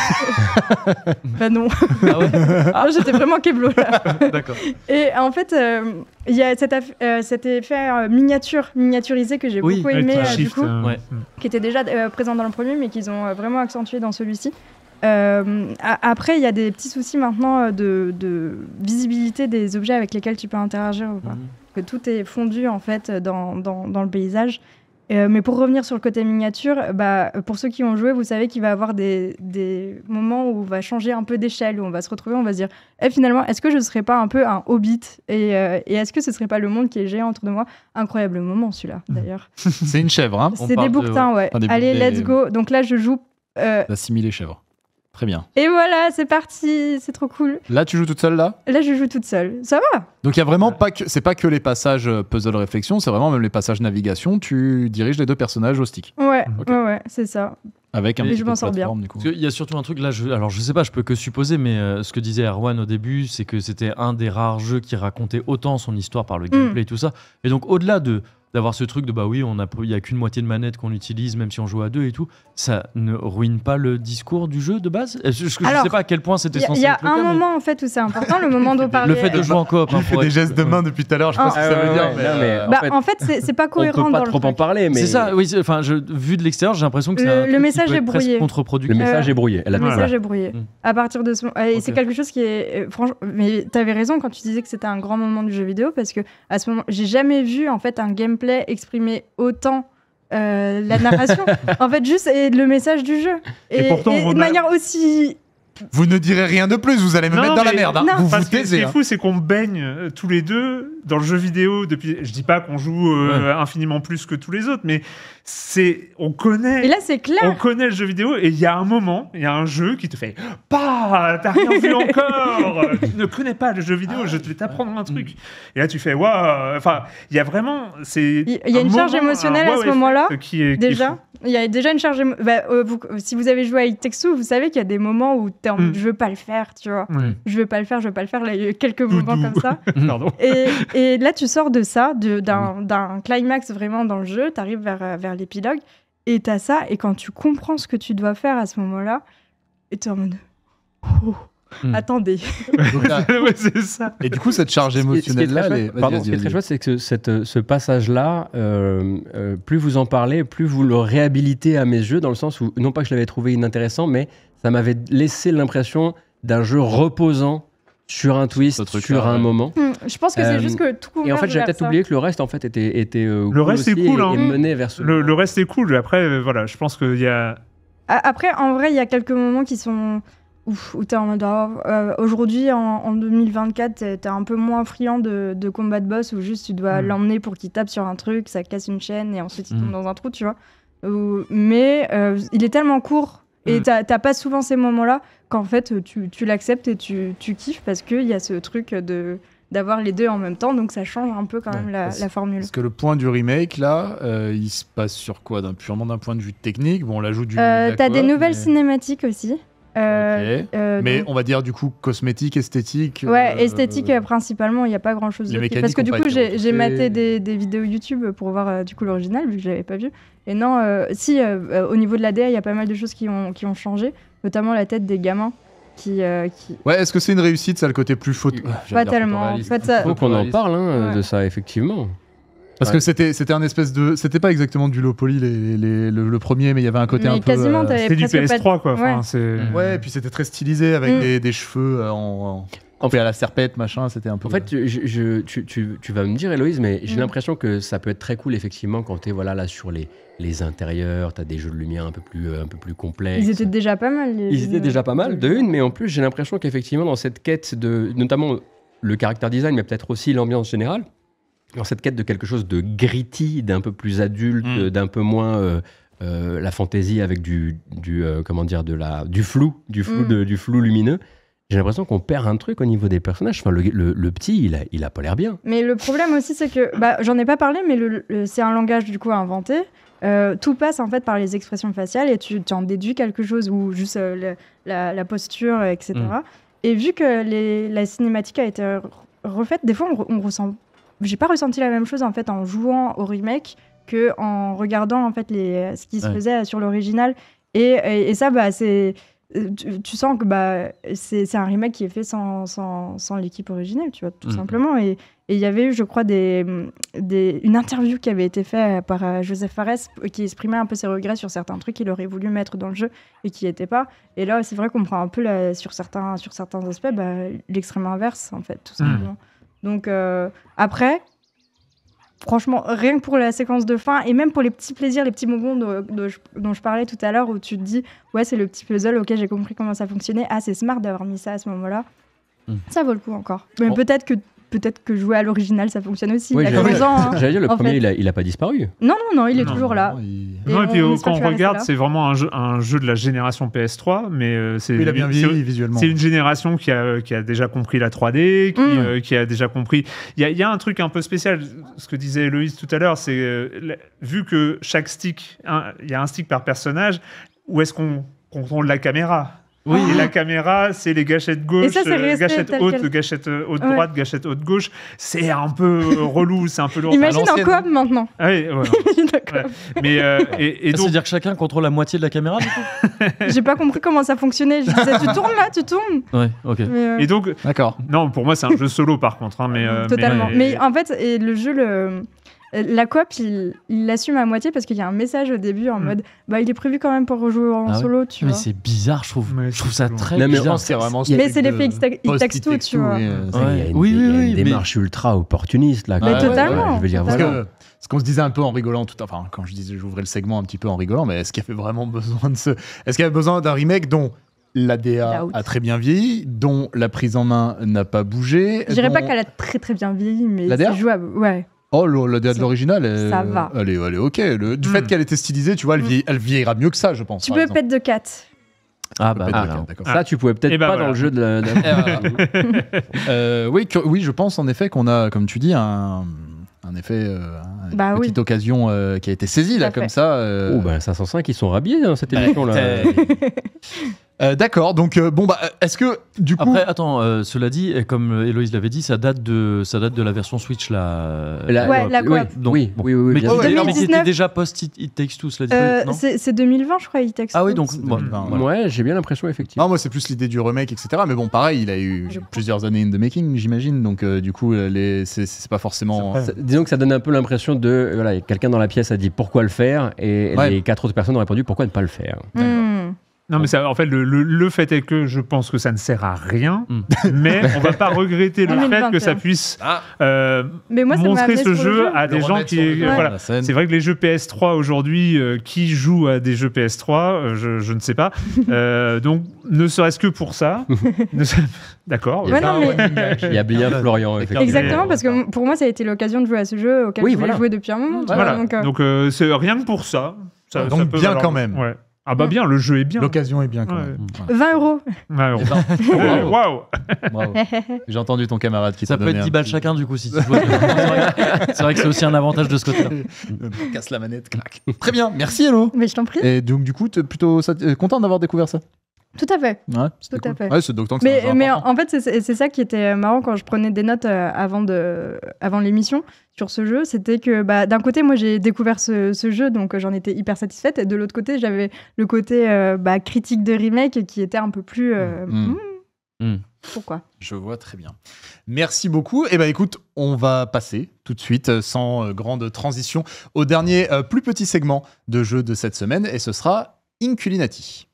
Ben non. Ah ouais ah, J'étais vraiment keblo là. D'accord. Et en fait, euh, il y a cet, euh, effet euh, miniature, miniaturisé que j'ai beaucoup aimé, du coup, qui était déjà présent dans le premier, mais qu'ils ont vraiment accentué dans celui-ci. après, il y a des petits soucis maintenant de, visibilité des objets avec lesquels tu peux interagir ou pas. Mmh que tout est fondu en fait dans, le paysage. Euh, mais pour revenir sur le côté miniature, bah, pour ceux qui ont joué, vous savez qu'il va y avoir des, moments où on va changer un peu d'échelle, où on va se retrouver, on va se dire eh, finalement, est-ce que je ne serais pas un peu un hobbit euh, Et, est-ce que ce serait pas le monde qui est géant entre de moi Incroyable moment celui-là, mmh. d'ailleurs. C'est une chèvre, hein C'est des bouquetins, ouais. Allez, let's go. Donc là, je joue. Euh... les chèvre. Très bien. Et voilà, c'est parti, c'est trop cool. Là, tu joues toute seule là Là, je joue toute seule. Ça va. Donc il y a vraiment pas que c'est pas que les passages euh, puzzle réflexion, c'est vraiment même les passages navigation, tu diriges les deux personnages au stick. Ouais, ouais, c'est ça. Avec un petit je m'en sors bien. Du coup. Parce il y a surtout un truc là, je, alors je sais pas, je peux que supposer, mais euh, ce que disait Erwan au début, c'est que c'était un des rares jeux qui racontait autant son histoire par le mm. gameplay et tout ça. Et donc au-delà de d'avoir ce truc de bah oui, on a il y a qu'une moitié de manette qu'on utilise, même si on joue à deux et tout, ça ne ruine pas le discours du jeu de base je, ne sais pas à quel point c'était censé. Il y a, y a un moment en fait où c'est important, le moment de parler. Le fait de jouer en coop. Il hein, fait des gestes de euh, main depuis tout à l'heure, je pense ah, que ça veut dire. Euh, bah, en fait, fait c'est pas cohérent. On peut pas trop en parler, mais c'est ça. Oui, enfin, vu de l'extérieur, j'ai l'impression que le, le message euh, est brouillé. contre Le message est brouillé. Le message est brouillé. À partir de ce, et c'est quelque chose qui est franchement. Mais avais raison quand tu disais que c'était un grand moment du jeu vidéo parce que à ce moment, j'ai jamais vu en fait un gameplay exprimer autant euh, la narration. en fait, juste et le message du jeu. Et, de manière aussi vous ne direz rien de plus, vous allez me mettre dans la merde. Hein. Vous vous taisez. Ce qui est hein. fou, c'est qu'on baigne euh, tous les deux dans le jeu vidéo depuis. Je dis pas qu'on joue euh, infiniment plus que tous les autres, mais c'est on connaît. Et là, c'est clair. On connaît le jeu vidéo et il y a un moment, il y a un jeu qui te fait pas, t'as rien vu encore. tu ne connais pas le jeu vidéo, je vais t'apprendre un truc. Et là, tu fais waouh. Enfin, il y a vraiment c'est. Il y, a une charge émotionnelle à ce moment-là. déjà. Il y a déjà une charge. Bah, euh, si vous avez joué à Texu, vous savez qu'il y a des moments où tu es mm. je veux pas le faire, tu vois. Je veux pas le faire, je veux pas le faire. il y a quelques moments comme ça. Pardon. Et, là, tu sors de ça, d'un climax vraiment dans le jeu, tu arrives vers, euh, vers l'épilogue et tu as ça. Et quand tu comprends ce que tu dois faire à ce moment-là, et tu en mode. Oh. Hmm. Attendez. Et du coup, cette charge émotionnelle-là. ce qui est très chouette, c'est que cette, ce passage-là, euh, euh, plus vous en parlez, plus vous le réhabilitez à mes yeux, dans le sens où, non pas que je l'avais trouvé inintéressant, mais ça m'avait laissé l'impression d'un jeu reposant sur un twist, sur un moment. Hmm, je pense que c'est juste euh, que tout. Et en fait, j'avais peut-être oublié que le reste, en fait, était. était le reste est cool. vers le, le, reste est cool. Après, voilà, je pense qu'il y a. Après, en vrai, il y a quelques moments qui sont tu en mode oh, euh, aujourd'hui en, 2024 t'es un peu moins friand de, combat de boss où juste tu dois hmm. l'emmener pour qu'il tape sur un truc ça casse une chaîne et ensuite il tombe hmm. dans un trou tu vois mais euh, il est tellement court et hmm. t'as pas souvent ces moments là qu'en fait tu, l'acceptes et tu, kiffes parce qu'il y a ce truc de d'avoir les deux en même temps donc ça change un peu quand même la, formule parce que le point du remake là euh, il se passe sur quoi purement d'un point de vue technique bon on l'ajoute du t'as des nouvelles cinématiques aussi euh, euh, mais on va dire du coup cosmétique, esthétique. Ouais, euh, esthétique principalement, il n'y a pas grand chose de Parce que du coup, j'ai maté des, vidéos YouTube pour voir du coup l'original, vu que je l'avais pas vu. Et non, si, au niveau de la DA, il y a pas mal de choses qui ont, qui ont changé, notamment la tête des gamins. Qui, Ouais, est-ce que c'est une réussite, ça, le côté plus photo Pas tellement. En fait, Il faut qu'on en parle hein, de ça, effectivement. Parce que c'était c'était un espèce de c'était pas exactement du low poly le, premier mais il y avait un côté un peu euh, c'était du PS3 quoi ouais. ouais et puis c'était très stylisé avec mm. des, cheveux euh, en, en en fait, à la serpette, machin, c'était un peu. En fait, euh, tu, je, tu, tu, vas me dire, Héloïse, mais j'ai mm. l'impression que ça peut être très cool, effectivement, quand tu es voilà, là sur les, les intérieurs, tu as des jeux de lumière un peu plus, un peu plus complexes. Ils étaient déjà pas mal. Ils étaient déjà pas mal, de une, mais en plus, j'ai l'impression qu'effectivement, dans cette quête de. notamment le caractère design, mais peut-être aussi l'ambiance générale, dans cette quête de quelque chose de gritty, d'un peu plus adulte, mm. d'un peu moins euh, euh, la fantaisie avec du, euh, comment dire de la du flou, du flou mm. du flou lumineux. J'ai l'impression qu'on perd un truc au niveau des personnages. Enfin, le, petit, il a, pas l'air bien. Mais le problème aussi, c'est que bah, j'en ai pas parlé, mais c'est un langage du coup inventé. tout passe en fait par les expressions faciales et tu, en déduis quelque chose ou juste la, posture, etc. Mm. Et vu que les, la cinématique a été refaite, des fois on, on ressent j'ai pas ressenti la même chose en fait en jouant au remake que en regardant en fait les ce qui se faisait sur l'original et, et, ça bah c'est euh, tu, sens que bah, c'est un remake qui est fait sans, sans, sans l'équipe originale tu vois, tout mm. simplement. Et il y avait eu, je crois, des, des, une interview qui avait été faite par euh, Joseph Fares qui exprimait un peu ses regrets sur certains trucs qu'il aurait voulu mettre dans le jeu et qui n'y étaient pas. Et là, c'est vrai qu'on prend un peu sur, certains, sur certains aspects bah, l'extrême inverse, en fait, tout mm. simplement. Donc euh, après, franchement, rien que pour la séquence de fin et même pour les petits plaisirs, les petits bonbons dont je parlais tout à l'heure, où tu te dis, ouais, c'est le petit puzzle, ok, j'ai compris comment ça fonctionnait, ah, c'est smart d'avoir mis ça à ce moment-là. Hmm. Ça vaut le coup encore. Mais oh. peut-être que. Peut-être que jouer à l'original, ça fonctionne aussi. Oui, hein, J'allais dire, le premier, il a, pas disparu. Non, non, non, il est toujours là. Euh, quand on regarde, c'est vraiment un jeu, de la génération PS3, mais euh, c'est. une génération qui a, déjà compris la 3D, qui, a déjà compris. Il y a, un truc un peu spécial, ce que disait Loïs tout à l'heure, c'est euh, vu que chaque stick, il y a un stick par personnage, où est-ce qu'on contrôle la caméra oui, la ah. caméra, c'est les gâchettes gauche, ça, euh, gâchette haute, quel... gâchette euh, haute ouais. droite, gâchette haute gauche. C'est un peu euh, relou, c'est un peu lourd. Imagine en coop hein. maintenant. Ah oui, Mais euh, et, c'est-à-dire que chacun contrôle la moitié de la caméra. Du coup J'ai pas compris comment ça fonctionnait. Je tu tournes là, tu tournes. Ouais, ok. Et donc, d'accord. Non, pour moi, c'est un jeu solo par contre. Hein, mais totalement. Mais, mais en fait, et le jeu le la coop, il l'assume à moitié parce qu'il y a un message au début en hmm. mode bah, il est prévu quand même pour rejouer en ah solo. Tu mais c'est bizarre, je trouve. je trouve ça très mais C'est vraiment mais c'est l'effet x tu vois. Oui, Une démarche ultra opportuniste, là. Bah mais totalement. Je veux dire, voilà ce qu'on se disait un peu en rigolant tout enfin quand je disais j'ouvrais le segment un petit peu en rigolant mais est-ce qu'il y avait vraiment besoin de ce est-ce qu'il y avait besoin d'un remake dont la DA a très bien vieilli, dont la prise en main n'a pas bougé. Je dirais pas qu'elle a très très bien vieilli, mais c'est jouable. Ouais. Oh, la DA de l'original, elle, est, ok. du hmm. fait qu'elle était stylisée, tu vois, hmm. elle, vieillira mieux que ça, je pense. Tu peux pète de 4. Ah bah ça tu pouvais peut-être eh ben, pas dans le jeu de la. Eh ben, euh, oui, oui, je pense en effet qu'on a, comme tu dis, un, effet, euh, une bah petite occasion euh, qui a été saisie là comme ça. Oh bah 505 ils sont rhabillés dans hein, cette bah, émission là. Euh, d'accord. Donc euh, bon bah euh, est-ce que du coup après attends cela dit comme Héloïse l'avait dit ça date de ça date de la version Switch la ouais, la oui, oui, oui, oui, mais, c'était déjà post It, Takes Two cela dit c'est 2020 je crois It Takes Two. Ah oui donc ouais j'ai bien l'impression effectivement. Non moi c'est plus l'idée du remake etc mais bon pareil il a eu plusieurs années in the making j'imagine donc du coup les c'est pas forcément disons que ça donne un peu l'impression de voilà quelqu'un dans la pièce a dit pourquoi le faire et les quatre autres personnes ont répondu pourquoi ne pas le faire. Hmm. Non, mais ça, en fait, le, fait est que je pense que ça ne sert à rien, hmm. mais on va pas regretter le fait que ça puisse ah. euh, montrer ce jeu, à des gens qui. voilà. C'est vrai que les jeux PS3 aujourd'hui, euh, qui jouent à des jeux PS3 euh, je, je, ne sais pas. donc, ne serait-ce que pour ça. D'accord. Il y a bien Florian, Exactement, parce que pour moi, ça a été l'occasion de jouer à ce jeu auquel oui, je jouer depuis un moment. donc, c'est rien que pour ça. ça donc, peut bien quand même. Ah bah bien, le jeu est bien. L'occasion est bien quand même. 20 euros. 20 euros. Eh ben, eh, J'ai entendu ton camarade qui Ça peut être 10 balles chacun, du coup, si tu vois. c'est vrai que c'est aussi un avantage de ce côté-là. Casse la manette, clac. Très bien, merci Hello. Mais je t'en prie. Et donc du coup, es plutôt euh, content d'avoir découvert ça tout à fait. tout à fait. c'est d'autant que mais, mais en fait, c'est ça qui était euh, marrant quand je prenais des notes euh, avant, de, avant l'émission sur ce jeu, c'était que bah, d'un côté, moi j'ai découvert ce, jeu, donc euh, j'en étais hyper satisfaite, et de l'autre côté, j'avais le côté bah, critique de remake qui était un peu plus... Mm. Hmm, mm. Mm. Pourquoi Je vois très bien. Merci beaucoup. Et eh ben écoute, on va passer tout de suite, sans grande transition, au dernier plus petit segment de jeu de cette semaine, et ce sera Inculinati.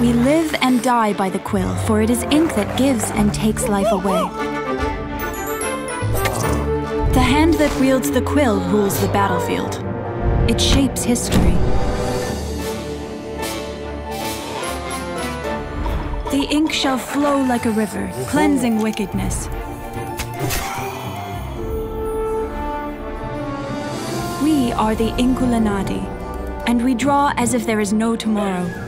We live and die by the quill, for it is ink that gives and takes life away. The hand that wields the quill rules the battlefield. It shapes history. The ink shall flow like a river, cleansing wickedness. We are the Inculinati, and we draw as if there is no tomorrow.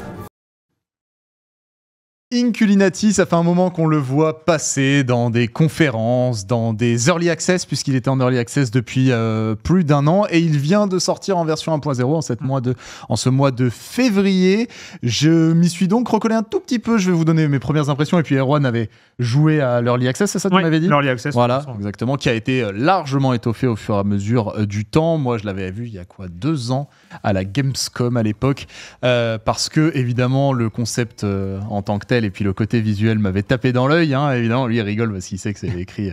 Inculinati, ça fait un moment qu'on le voit passer dans des conférences, dans des early access, puisqu'il était en early access depuis euh, plus d'un an, et il vient de sortir en version 1.0 en, cette mm. mois de, en ce mois de février. Je m'y suis donc recollé un tout petit peu, je vais vous donner mes premières impressions, et puis Erwan avait jouer à l'Early Access, c'est ça que tu m'avais dit L'Early Access. Voilà, exactement, qui a été euh, largement étoffé au fur et à mesure euh, du temps. Moi, je l'avais vu il y a quoi Deux ans à la Gamescom à l'époque. Euh, parce que, évidemment, le concept en tant que tel et puis le côté visuel m'avait tapé dans l'œil. Hein, évidemment, lui, il rigole parce qu'il sait que c'est écrit.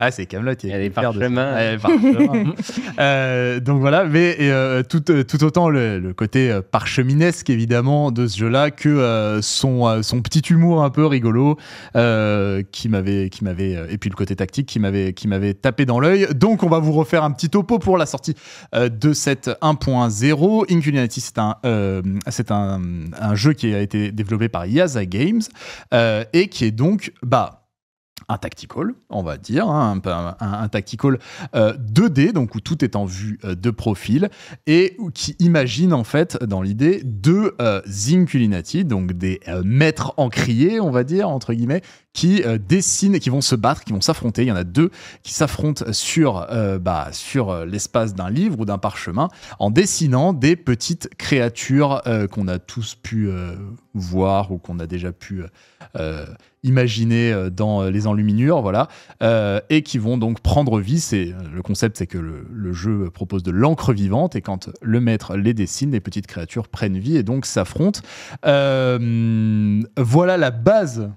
Ah, c'est Camelot. Il est a des euh, donc voilà, mais euh, euh, tout, autant le, côté parcheminesque évidemment de ce jeu-là que son, son petit humour un peu rigolo qui m'avait qui m'avait et puis le côté tactique qui m'avait qui m'avait tapé dans l'œil. Donc on va vous refaire un petit topo pour la sortie de cette 1.0. Inculinity, c'est un c'est jeu qui a été développé par Yaza Games et qui est donc bah un tactical, on va dire, hein, un, tactical 2D, euh, donc où tout est en vue euh, de profil, et qui imagine en fait, dans l'idée, deux euh, inculinati, donc des maîtres encriers, on va dire, entre guillemets, qui euh, dessinent et qui vont se battre, qui vont s'affronter. Il y en a deux qui s'affrontent sur, euh, bah, sur euh, l'espace d'un livre ou d'un parchemin en dessinant des petites créatures qu'on a tous pu voir ou qu'on a déjà pu imaginer dans les enluminures, voilà, et qui vont donc prendre vie. C'est le concept, c'est que le, le, jeu propose de l'encre vivante et quand le maître les dessine, les petites créatures prennent vie et donc s'affrontent. voilà la base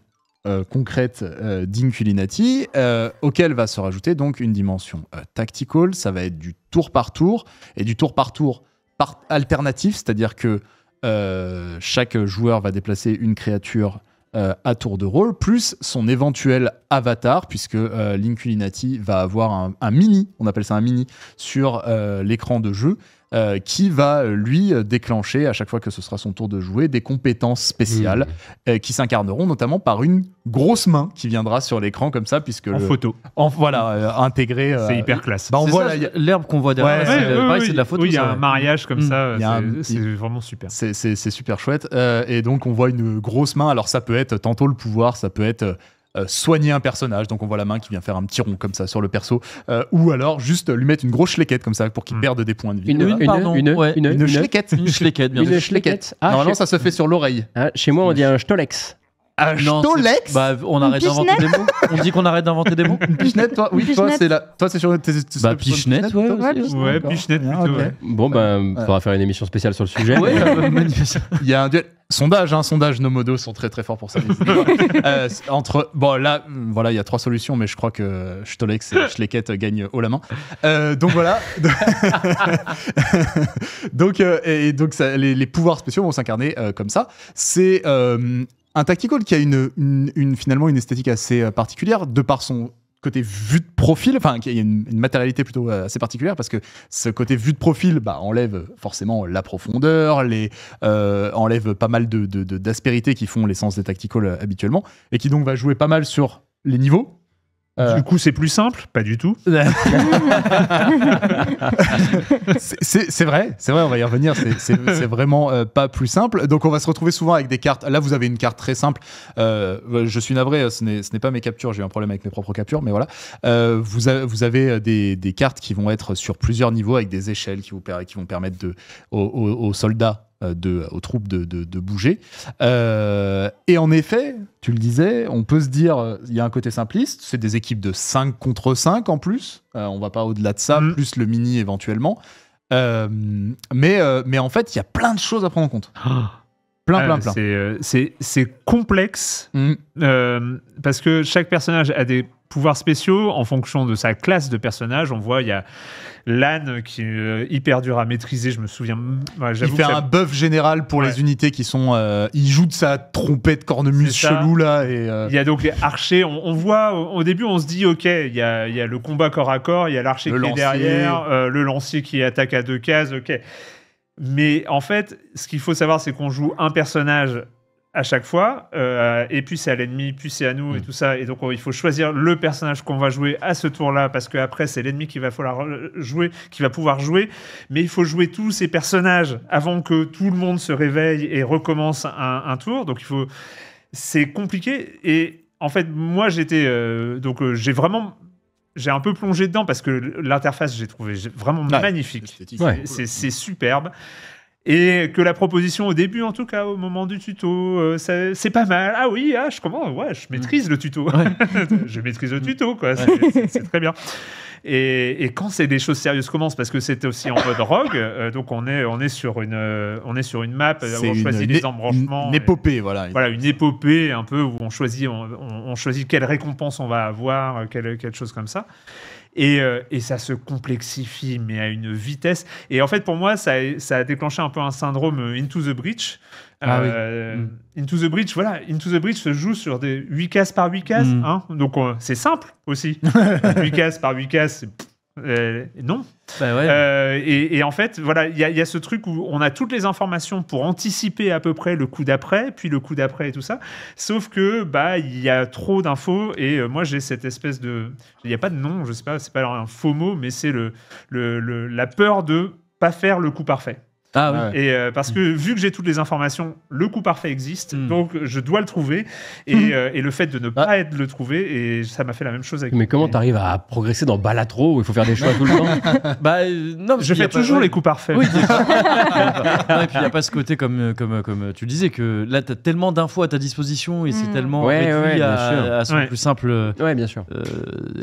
euh, concrète euh, d'Inculinati, euh, auquel va se rajouter donc une dimension tactical, ça va être du tour par tour, et du tour par tour par alternatif, c'est-à-dire que chaque joueur va déplacer une créature à tour de rôle, plus son éventuel avatar, puisque l'Inculinati va avoir un, mini, on appelle ça un mini, sur l'écran de jeu, euh, qui va euh, lui euh, déclencher à chaque fois que ce sera son tour de jouer des compétences spéciales mmh. qui s'incarneront notamment par une grosse main qui viendra sur l'écran comme ça puisque en photo en voilà intégré c'est hyper classe bah, on l'herbe qu'on voit derrière c'est de, la photo mmh. il y a un mariage comme ça c'est vraiment super c'est super chouette et donc on voit une grosse main alors ça peut être tantôt le pouvoir ça peut être euh, soigner un personnage, donc on voit la main qui vient faire un petit rond comme ça sur le perso, euh, ou alors juste lui mettre une grosse schlequette comme ça pour qu'il hmm. perde des points de vie. Une, une, Pardon, une, une, bien Normalement, ça se fait sur l'oreille. Ah, chez moi, on dit un stolex. Bah, on arrête d'inventer des mots. On dit qu'on arrête d'inventer des mots. Une pichenette, toi Oui, toi, c'est la... toi, c'est sur tes. Bah, pichenette, ouais. Ouais, pichenette plutôt. Ah, bon, bah, faudra faire une émission spéciale sur le sujet. Ouais, Il y a un duel sondage, hein, sondage, nos modos sont très très forts pour ça. Euh, entre, bon là, voilà, il y a trois solutions, mais je crois que Stolex et Schleckett gagnent haut la main. Euh, donc voilà. donc euh, et donc les, pouvoirs spéciaux vont s'incarner comme ça. C'est un tactical qui a une, finalement une esthétique assez euh, particulière de par son côté vue de profil, enfin qui a une, matérialité plutôt euh, assez particulière parce que ce côté vue de profil bah, enlève forcément la profondeur, euh, enlève pas mal d'aspérités de, de, qui font l'essence des tacticals habituellement et qui donc va jouer pas mal sur les niveaux euh, du coup, c'est plus simple Pas du tout. c'est vrai, c'est vrai, on va y revenir. C'est vraiment euh, pas plus simple. Donc, on va se retrouver souvent avec des cartes. Là, vous avez une carte très simple. Euh, je suis navré, ce n'est pas mes captures. J'ai un problème avec mes propres captures, mais voilà. vous, avez des, cartes qui vont être sur plusieurs niveaux avec des échelles qui, vont permettre aux soldats euh, de, aux troupes de, bouger. Euh, et en effet, tu le disais, on peut se dire, euh, il y a un côté simpliste, c'est des équipes de 5 contre 5 en plus, on va pas au-delà de ça, mm. plus le mini éventuellement. mais, mais en fait, il y a plein de choses à prendre en compte. Ah. Plein, ah, plein, plein. C'est complexe mm. parce que chaque personnage a des pouvoirs spéciaux en fonction de sa classe de personnage. On voit, il y a L'âne qui est euh, hyper dur à maîtriser, je me souviens. il fait un buff général pour les unités qui sont. Euh, il joue de sa trompette cornemuse chelou là. Et, euh, Il y a donc les archers. On, voit au début, on se dit ok, il y a, il y a le combat corps à corps, il y a l'archer qui est derrière, le lancier qui attaque à deux cases, ok. Mais en fait, ce qu'il faut savoir, c'est qu'on joue un personnage à chaque fois. Euh, et puis c'est à l'ennemi, puis c'est à nous et mm. tout ça. Et donc il faut choisir le personnage qu'on va jouer à ce tour-là parce qu'après c'est l'ennemi qui va falloir euh, jouer, qui va pouvoir jouer. Mais il faut jouer tous ces personnages avant que tout le monde se réveille et recommence un, tour. Donc il faut, c'est compliqué. Et en fait moi j'étais euh, donc j'ai vraiment j'ai un peu plongé dedans parce que l'interface, j'ai trouvé vraiment magnifique. C'est superbe et que la proposition au début, en tout cas au moment du tuto, euh, c'est pas mal. Ah oui, ah, je commence, ouais, je maîtrise mm. le tuto. je maîtrise le tuto, quoi. C'est, très bien. Et, quand c'est des choses sérieuses commencent, parce que c'est aussi en mode rogue, euh, donc on est, on, est sur une, euh, on est sur une map où on choisit des les embranchements. Une, une épopée, voilà. Voilà, une épopée un peu où on choisit, on, choisit quelle récompense on va avoir, quelque chose comme ça. Euh, et, ça se complexifie, mais à une vitesse. Et en fait, pour moi, ça, a déclenché un peu un syndrome euh, Into the bridge. Ah euh, mm. Into the bridge, voilà, Into the bridge se joue sur des 8 cases par 8 cases. Mm. Hein. Donc, c'est simple aussi. 8 cases par 8 cases, euh, non. Bah euh, et, en fait, voilà, il y, a ce truc où on a toutes les informations pour anticiper à peu près le coup d'après, puis le coup d'après et tout ça. Sauf que bah il y a trop d'infos et euh, moi j'ai cette espèce de, il n'y a pas de nom, je sais pas, c'est pas un faux mot, mais c'est la peur de pas faire le coup parfait. Ah oui. Et euh, parce que vu que j'ai toutes les informations, le coup parfait existe, hmm. donc je dois le trouver. Et, hmm. euh, le fait de ne ah. pas être le trouver, et ça m'a fait la même chose avec. Mais comment t'arrives à progresser dans Balatro où il faut faire des choix tout le temps Bah euh, non, je fais toujours les coups parfaits. Oui, et puis il n'y a pas ce côté comme comme comme tu le disais que là t'as tellement d'infos à ta disposition et c'est hmm. tellement ouais, à, son plus simple. bien sûr.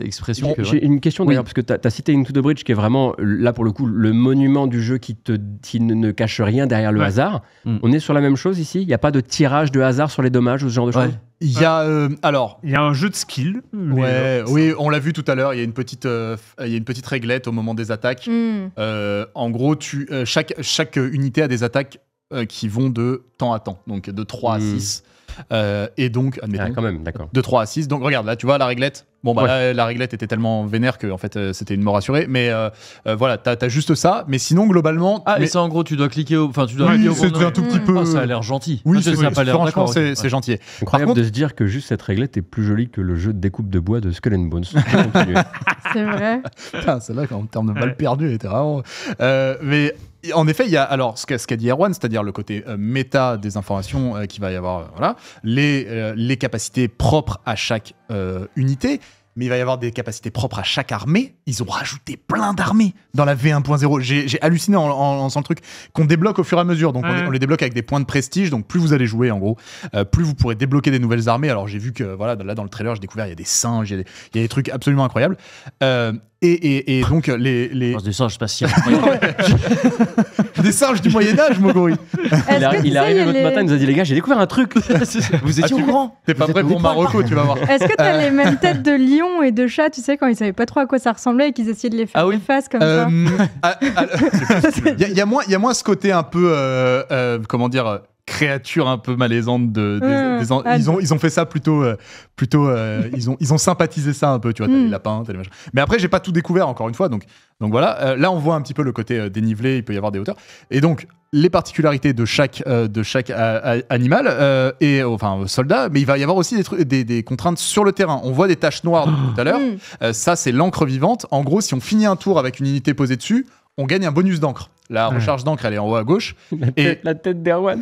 expression. J'ai une question d'ailleurs parce que t'as as cité Into the Bridge qui est vraiment là pour le coup le monument du jeu qui te ne, cache rien derrière le hasard. Hmm. On est sur la même chose ici Il n'y a pas de tirage de hasard sur les dommages ou ce genre de choses Il y a euh, alors. Il y a un jeu de skill. Ouais, oui, on l'a vu tout à l'heure. Il y a une petite, euh, il y a une petite réglette au moment des attaques. Hmm. Euh, en gros, chaque, chaque unité a des attaques qui vont de temps à temps, donc de 3 à 6. Hmm. et donc, ah, quand même, d'accord. De 3 à 6. Donc, regarde, là, tu vois, la réglette, Bon, bah, la réglette était tellement vénère que en fait, euh, c'était une mort assurée. Mais euh, euh, voilà, t'as as juste ça. Mais sinon, globalement. Ah, mais... ça, en gros, tu dois cliquer. Enfin, tu dois. Oui, c'est un tout petit peu. Ah, ça a l'air gentil. Oui, ah, ça, a l'air Franchement, c'est gentil. Incroyable de se dire que juste cette réglette est plus jolie que le jeu de découpe de bois de Skull Bones. c'est vrai. C'est là en termes de mal perdu, était vraiment. mais en effet, il y a alors ce qu'a dit Erwan, c'est-à-dire le côté euh, méta des informations euh, qui va y avoir, euh, voilà, les, les capacités propres à chaque unité, mais il va y avoir des capacités propres à chaque armée. Ils ont rajouté plein d'armées dans la V1.0. J'ai halluciné en, lançant le truc qu'on débloque au fur et à mesure. Donc on, les débloque avec des points de prestige. Donc plus vous allez jouer, en gros, plus vous pourrez débloquer des nouvelles armées. Alors j'ai vu que voilà, là dans le trailer, j'ai découvert il y a des singes, il y a des, trucs absolument incroyables. Et, et, et, donc euh, les, les... Oh, des singes spatiaux. des singes du Moyen Âge, Mogori. Il, est arrivé l'autre matin, il nous a dit les gars, j'ai découvert un truc. Vous étiez ah, au courant. T'es pas prêt pour Marocco, tu vas voir. Est-ce que t'as euh. les mêmes têtes de lion et de chat, tu sais, quand ils savaient pas trop à quoi ça ressemblait et qu'ils essayaient de les faire ah oui. face comme ça. Il euh, ah, ah, y, a moins, il y a moins ce côté un peu, comment dire créature un peu malaisante de, mmh, ils ont ils ont fait ça plutôt euh, plutôt euh, ils ont ils ont sympathisé ça un peu tu vois t'as les mmh. lapins mais après j'ai pas tout découvert encore une fois donc donc voilà euh, là on voit un petit peu le côté dénivelé il peut y avoir des hauteurs et donc les particularités de chaque de chaque animal et enfin soldat mais il va y avoir aussi des, des, des contraintes sur le terrain on voit des taches noires tout à l'heure mmh. ça c'est l'encre vivante en gros si on finit un tour avec une unité posée dessus on gagne un bonus d'encre la recharge d'encre, elle est en haut à gauche. La tête, d'Erwan.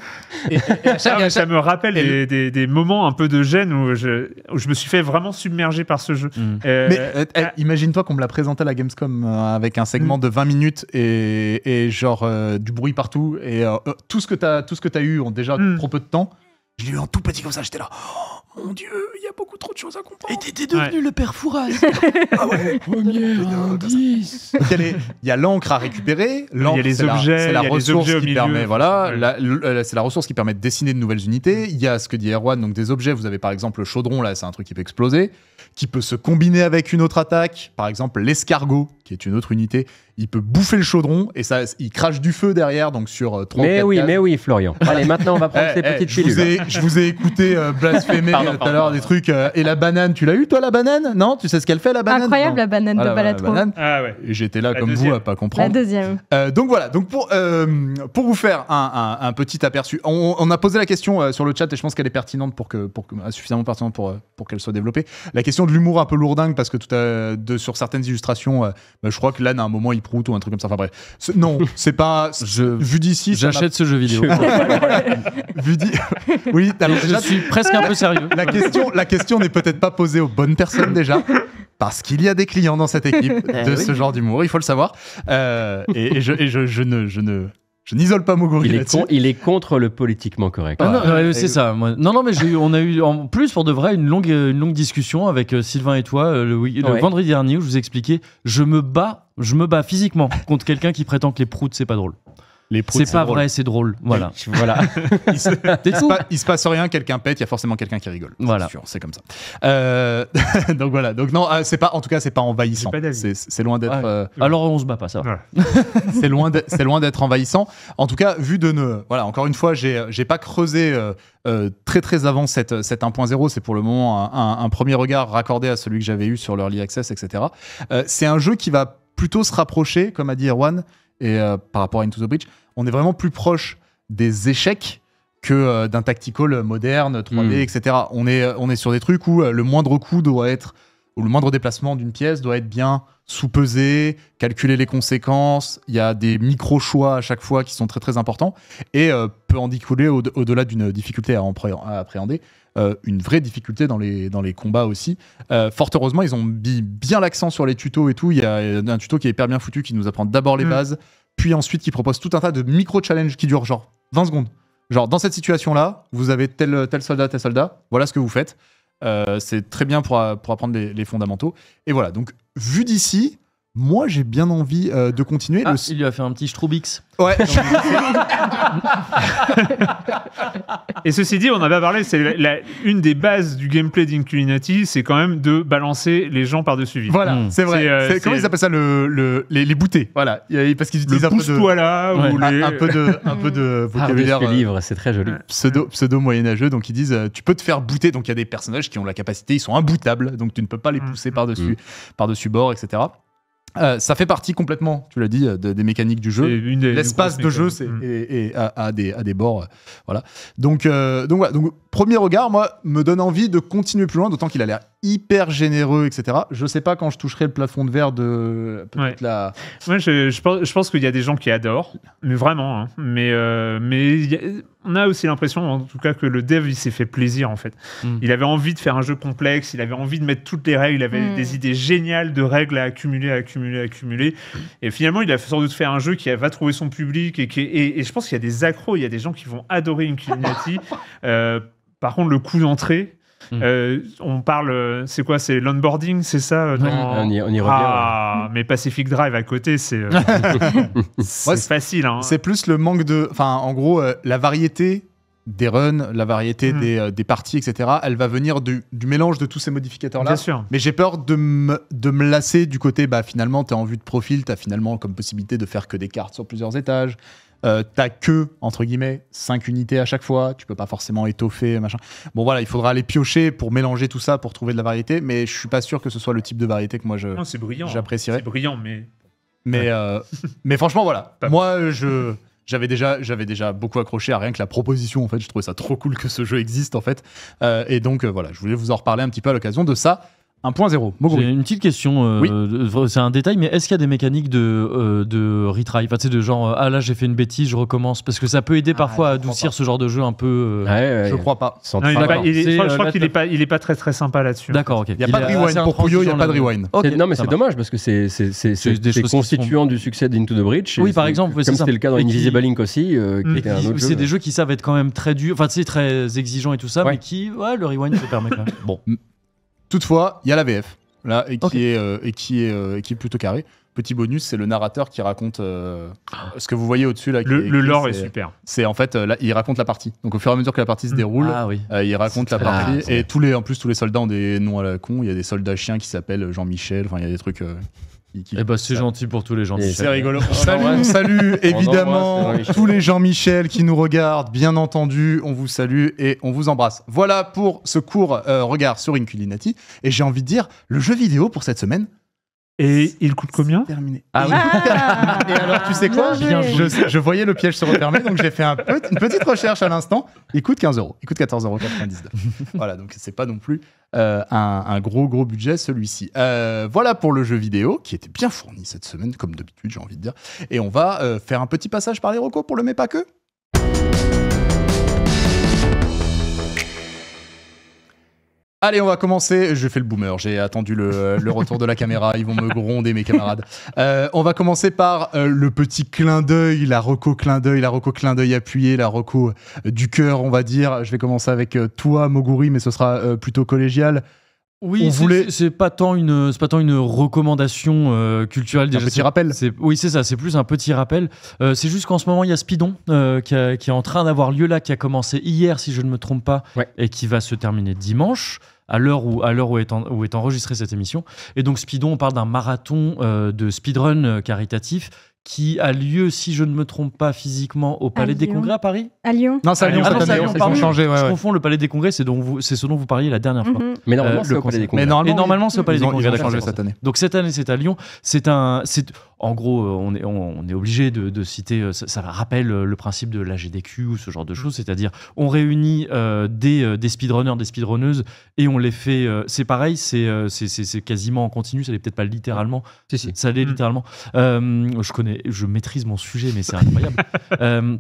Ah, ça, me rappelle des, moments un peu de gêne où je, me suis fait vraiment submerger par ce jeu. Mm. Euh, mais euh, euh, imagine-toi qu'on me l'a présenté à la Gamescom avec un segment mm. de 20 minutes et, genre du bruit partout et tout ce que tu as, as, eu en déjà mm. trop peu de temps. Je l'ai eu en tout petit comme ça, j'étais là. Oh, mon dieu, beaucoup trop de choses à comprendre. Et t'étais devenu le père Fouras. Il y a l'encre à récupérer. Il y a les objets. C'est la, ressource qui euh, permet, voilà, c'est la ressource qui permet de dessiner de nouvelles unités. Il y a ce que dit Erwan, donc des objets. Vous avez par exemple le chaudron, là, c'est un truc qui peut exploser, qui peut se combiner avec une autre attaque. Par exemple, l'escargot, qui est une autre unité, il peut bouffer le chaudron et ça, il crache du feu derrière, donc sur 3 euh, Mais oui, mais oui, Florian. Allez, maintenant, on va prendre eh, ces eh, petites pilules. je, vous ai, écouté euh, blasphémer euh, tout à l'heure des trucs. et la banane, tu l'as eu, toi, la banane Non Tu sais ce qu'elle fait, la banane Incroyable, la banane de ah, Balatro. Ah, ouais. J'étais là, comme vous, à pas comprendre. La deuxième. donc voilà, donc pour, pour vous faire un, un, petit aperçu, on, on, a posé la question sur le chat et je pense qu'elle est pertinente pour que, pour que, suffisamment pertinente pour, pour qu'elle soit développée. La question de l'humour un peu lourdingue, parce que tout de, sur certaines illustrations, je crois que l'âne à un moment il proute ou un truc comme ça. Enfin bref. non, c'est pas. Je, vu d'ici, J'achète ce jeu vidéo. Vu d'ici, oui, je suis presque un peu sérieux. la question, la question n'est peut-être pas posée aux bonnes personnes déjà. Parce qu'il y a des clients dans cette équipe eh de ce genre d'humour, il faut le savoir. Euh, et je, et je- je ne, je ne n'isole pas il, est contre le politiquement correct. Ah non, c'est ça. Non, non, mais on a eu en plus pour de vrai une longue, longue discussion avec euh, Sylvain et toi euh, le, vendredi dernier où je vous expliquais je me bats, je me bats physiquement contre quelqu'un qui prétend que les proutes c'est pas drôle. C'est pas vrai, c'est drôle. Voilà. voilà. il, se, passe rien, quelqu'un pète, il y a forcément quelqu'un qui rigole. Voilà. C'est comme ça. Euh, donc voilà. Donc non, ah, c'est pas. En tout cas, c'est pas envahissant. C'est loin d'être. Euh, alors on se bat pas, ça. c'est loin. d'être envahissant. En tout cas, vu de ne. Voilà. Encore une fois, j'ai pas creusé. Euh, très très avant cette, cette 1.0, c'est pour le moment un, premier regard raccordé à celui que j'avais eu sur l'Early Access, etc. c'est un jeu qui va plutôt se rapprocher, comme a dit Erwan, et par rapport à Into the Bridge, on est vraiment plus proche des échecs que euh, d'un tactical moderne, 3D, hmm. etc. On est, euh, on est sur des trucs où euh, le moindre coup doit être, ou le moindre déplacement d'une pièce doit être bien sous-pesé, calculer les conséquences. Il y a des micro-choix à chaque fois qui sont très très importants et peut en découler au-delà d'une difficulté à, appréhender. une vraie difficulté dans les, dans les combats aussi. fort heureusement, ils ont mis bien l'accent sur les tutos et tout. Il y a un tuto qui est hyper bien foutu qui nous apprend d'abord les hmm. bases, puis ensuite, qui propose tout un tas de micro-challenges qui durent genre 20 secondes. Genre, dans cette situation-là, vous avez tel, tel soldat, tel soldat, voilà ce que vous faites. Euh, c'est très bien pour, apprendre les, fondamentaux. Et voilà, donc vu d'ici, moi j'ai bien envie euh, de continuer. Ah, il lui a fait un petit Stroubix. Ouais. Et ceci dit, on avait parlé, c'est une des bases du gameplay d'Inculinati, c'est quand même de balancer les gens par-dessus Voilà, hmm. c'est vrai. Euh, comment ils appellent ça le, les, bouter Voilà, parce qu'ils utilisent un peu de. Toi là, ou un, peu de, vocabulaire. Euh, livre, c'est très joli. Pseudo, pseudo moyenâgeux, donc ils disent tu peux te faire bouter. Donc il y a des personnages qui ont la capacité, ils sont imboutables, donc tu ne peux pas les hmm. pousser hmm. par-dessus par-dessus bord, etc. Euh, ça fait partie complètement, tu l'as dit, euh, des mécaniques du jeu. L'espace de jeu c'est, mm. et, à, des, bords. Euh, voilà. Donc, donc, ouais, donc, premier regard, moi, me donne envie de continuer plus loin, d'autant qu'il a l'air hyper généreux, etc. Je sais pas quand je toucherai le plafond de verre de ouais. la. je, pense, qu'il y a des gens qui adorent, mais vraiment. Hein. Mais, euh, mais on a aussi l'impression, en tout cas, que le dev, il s'est fait plaisir, en fait. Hmm. Il avait envie de faire un jeu complexe, il avait envie de mettre toutes les règles, il avait hmm. des idées géniales de règles à accumuler, à accumuler, à accumuler. Et finalement, il a fait sans de faire un jeu qui va trouver son public et, et, je pense qu'il y a des accros, il y a des gens qui vont adorer une euh, par contre, le coût d'entrée, hmm. euh, on parle, euh, c'est quoi C'est l'onboarding, c'est ça euh, on, y, revient. Ah, mais Pacific Drive à côté, c'est facile. Hein. C'est plus le manque de. Enfin, en gros, la variété des runs, la variété hmm. des, parties, etc., elle va venir du, mélange de tous ces modificateurs-là. Mais j'ai peur de me, lasser du côté, bah, finalement, tu es en vue de profil, tu as finalement comme possibilité de faire que des cartes sur plusieurs étages. Euh, t'as que, entre guillemets, 5 unités à chaque fois, tu peux pas forcément étoffer, machin. Bon voilà, il faudra aller piocher pour mélanger tout ça, pour trouver de la variété, mais je suis pas sûr que ce soit le type de variété que moi je, brillant, j'apprécierais. C'est brillant, mais... Mais, euh, mais franchement, voilà, moi je... J'avais déjà, j'avais déjà beaucoup accroché à rien que la proposition, en fait. Je trouvais ça trop cool que ce jeu existe, en fait. Euh, et donc, voilà, je voulais vous en reparler un petit peu à l'occasion de ça. 1.0. J'ai une petite question. Euh, oui. Euh, c'est un détail, mais est-ce qu'il y a des mécaniques de, euh, de retry enfin, tu sais, de genre, ah là, j'ai fait une bêtise, je recommence Parce que ça peut aider ah, parfois à adoucir ce genre de jeu un peu. Ouais, je crois pas. je crois qu'il n'est pas, pas très très sympa là-dessus. D'accord, ok. Il n'y a, pas de rewind. Pour Puyo, il n'y a pas de rewind. non, mais c'est dommage parce que c'est constituant du succès d'Into the Bridge Oui, par exemple. Comme c'était le cas dans Invisible Link aussi. C'est des jeux qui savent être quand même très durs, enfin, tu très exigeants et tout ça, mais qui, ouais, le rewind se permet quand même. Bon. Toutefois, il y a la VF, là, et qui, est, euh, et qui, est, euh, qui est plutôt carré. Petit bonus, c'est le narrateur qui raconte euh, ce que vous voyez au-dessus. là. le, lore est, super. C'est en fait, il raconte la partie. Donc au fur et à mesure que la partie se hmm. déroule, ah il raconte la partie. et tous les, en plus, tous les soldats ont des noms à la con. Il y a des soldats chiens qui s'appellent Jean-Michel. Enfin, il y a des trucs. Eh ben, c'est gentil pour tous les gens. C'est rigolo. salut, salut évidemment tous les Jean-Michel qui nous regardent, bien entendu, on vous salue et on vous embrasse. Voilà pour ce court euh, regard sur Inculinati. Et j'ai envie de dire, le jeu vidéo pour cette semaine, et il coûte combien Terminé. Ah oui. Ah. et alors, tu sais quoi je, voyais le piège se refermer, donc j'ai fait une petite recherche à l'instant. Il coûte 15 euros. Il coûte 14,99 euros. voilà, donc c'est pas non plus euh, un, gros, gros budget celui-ci. Euh, voilà pour le jeu vidéo qui était bien fourni cette semaine, comme d'habitude, j'ai envie de dire. Et on va euh, faire un petit passage par les recos pour le mais pas que. Allez, on va commencer. Je fais le boomer. J'ai attendu le, retour de la caméra. Ils vont me gronder, mes camarades. Euh, on va commencer par euh, le petit clin d'œil, la reco clin d'œil, la reco clin d'œil appuyé, la reco euh, du cœur, on va dire. Je vais commencer avec toi, Moguri, mais ce sera plutôt collégial. Oui, c'est voulait... pas tant une, c'est pas tant une recommandation culturelle. Déjà, un petit rappel. Oui, c'est ça. C'est plus un petit rappel. c'est juste qu'en ce moment, il y a Spidon qui, est en train d'avoir lieu là, qui a commencé hier, si je ne me trompe pas, et qui va se terminer dimanche à l'heure où, à où, est enregistrée cette émission. Et donc, Speedon, on parle d'un marathon euh, de speedrun euh, caritatif qui a lieu, si je ne me trompe pas physiquement, au Palais des Congrès à Paris À Lyon Non, c'est à Lyon, ah cette année. c'est à changé. Ouais, je confonds le Palais des Congrès, c'est, c'est ce dont vous parliez la dernière fois. Mhm. Mais euh, normalement, c'est au Palais des Congrès. Mais normalement, Et normalement c'est au Palais des Congrès. cette année. Donc cette année, c'est à Lyon. C'est un, c'est, en gros, on est, on, est obligé de, citer, euh, ça, rappelle euh, le principe de la GDQ ou ce genre de choses, c'est-à-dire on réunit des, des speedrunners, des speedrunneuses et on les fait, c'est pareil, c'est, c'est, quasiment en continu, ça n'est peut-être pas littéralement, si, si. ça l'est mm. littéralement. je connais je maîtrise mon sujet, mais c'est incroyable. euh,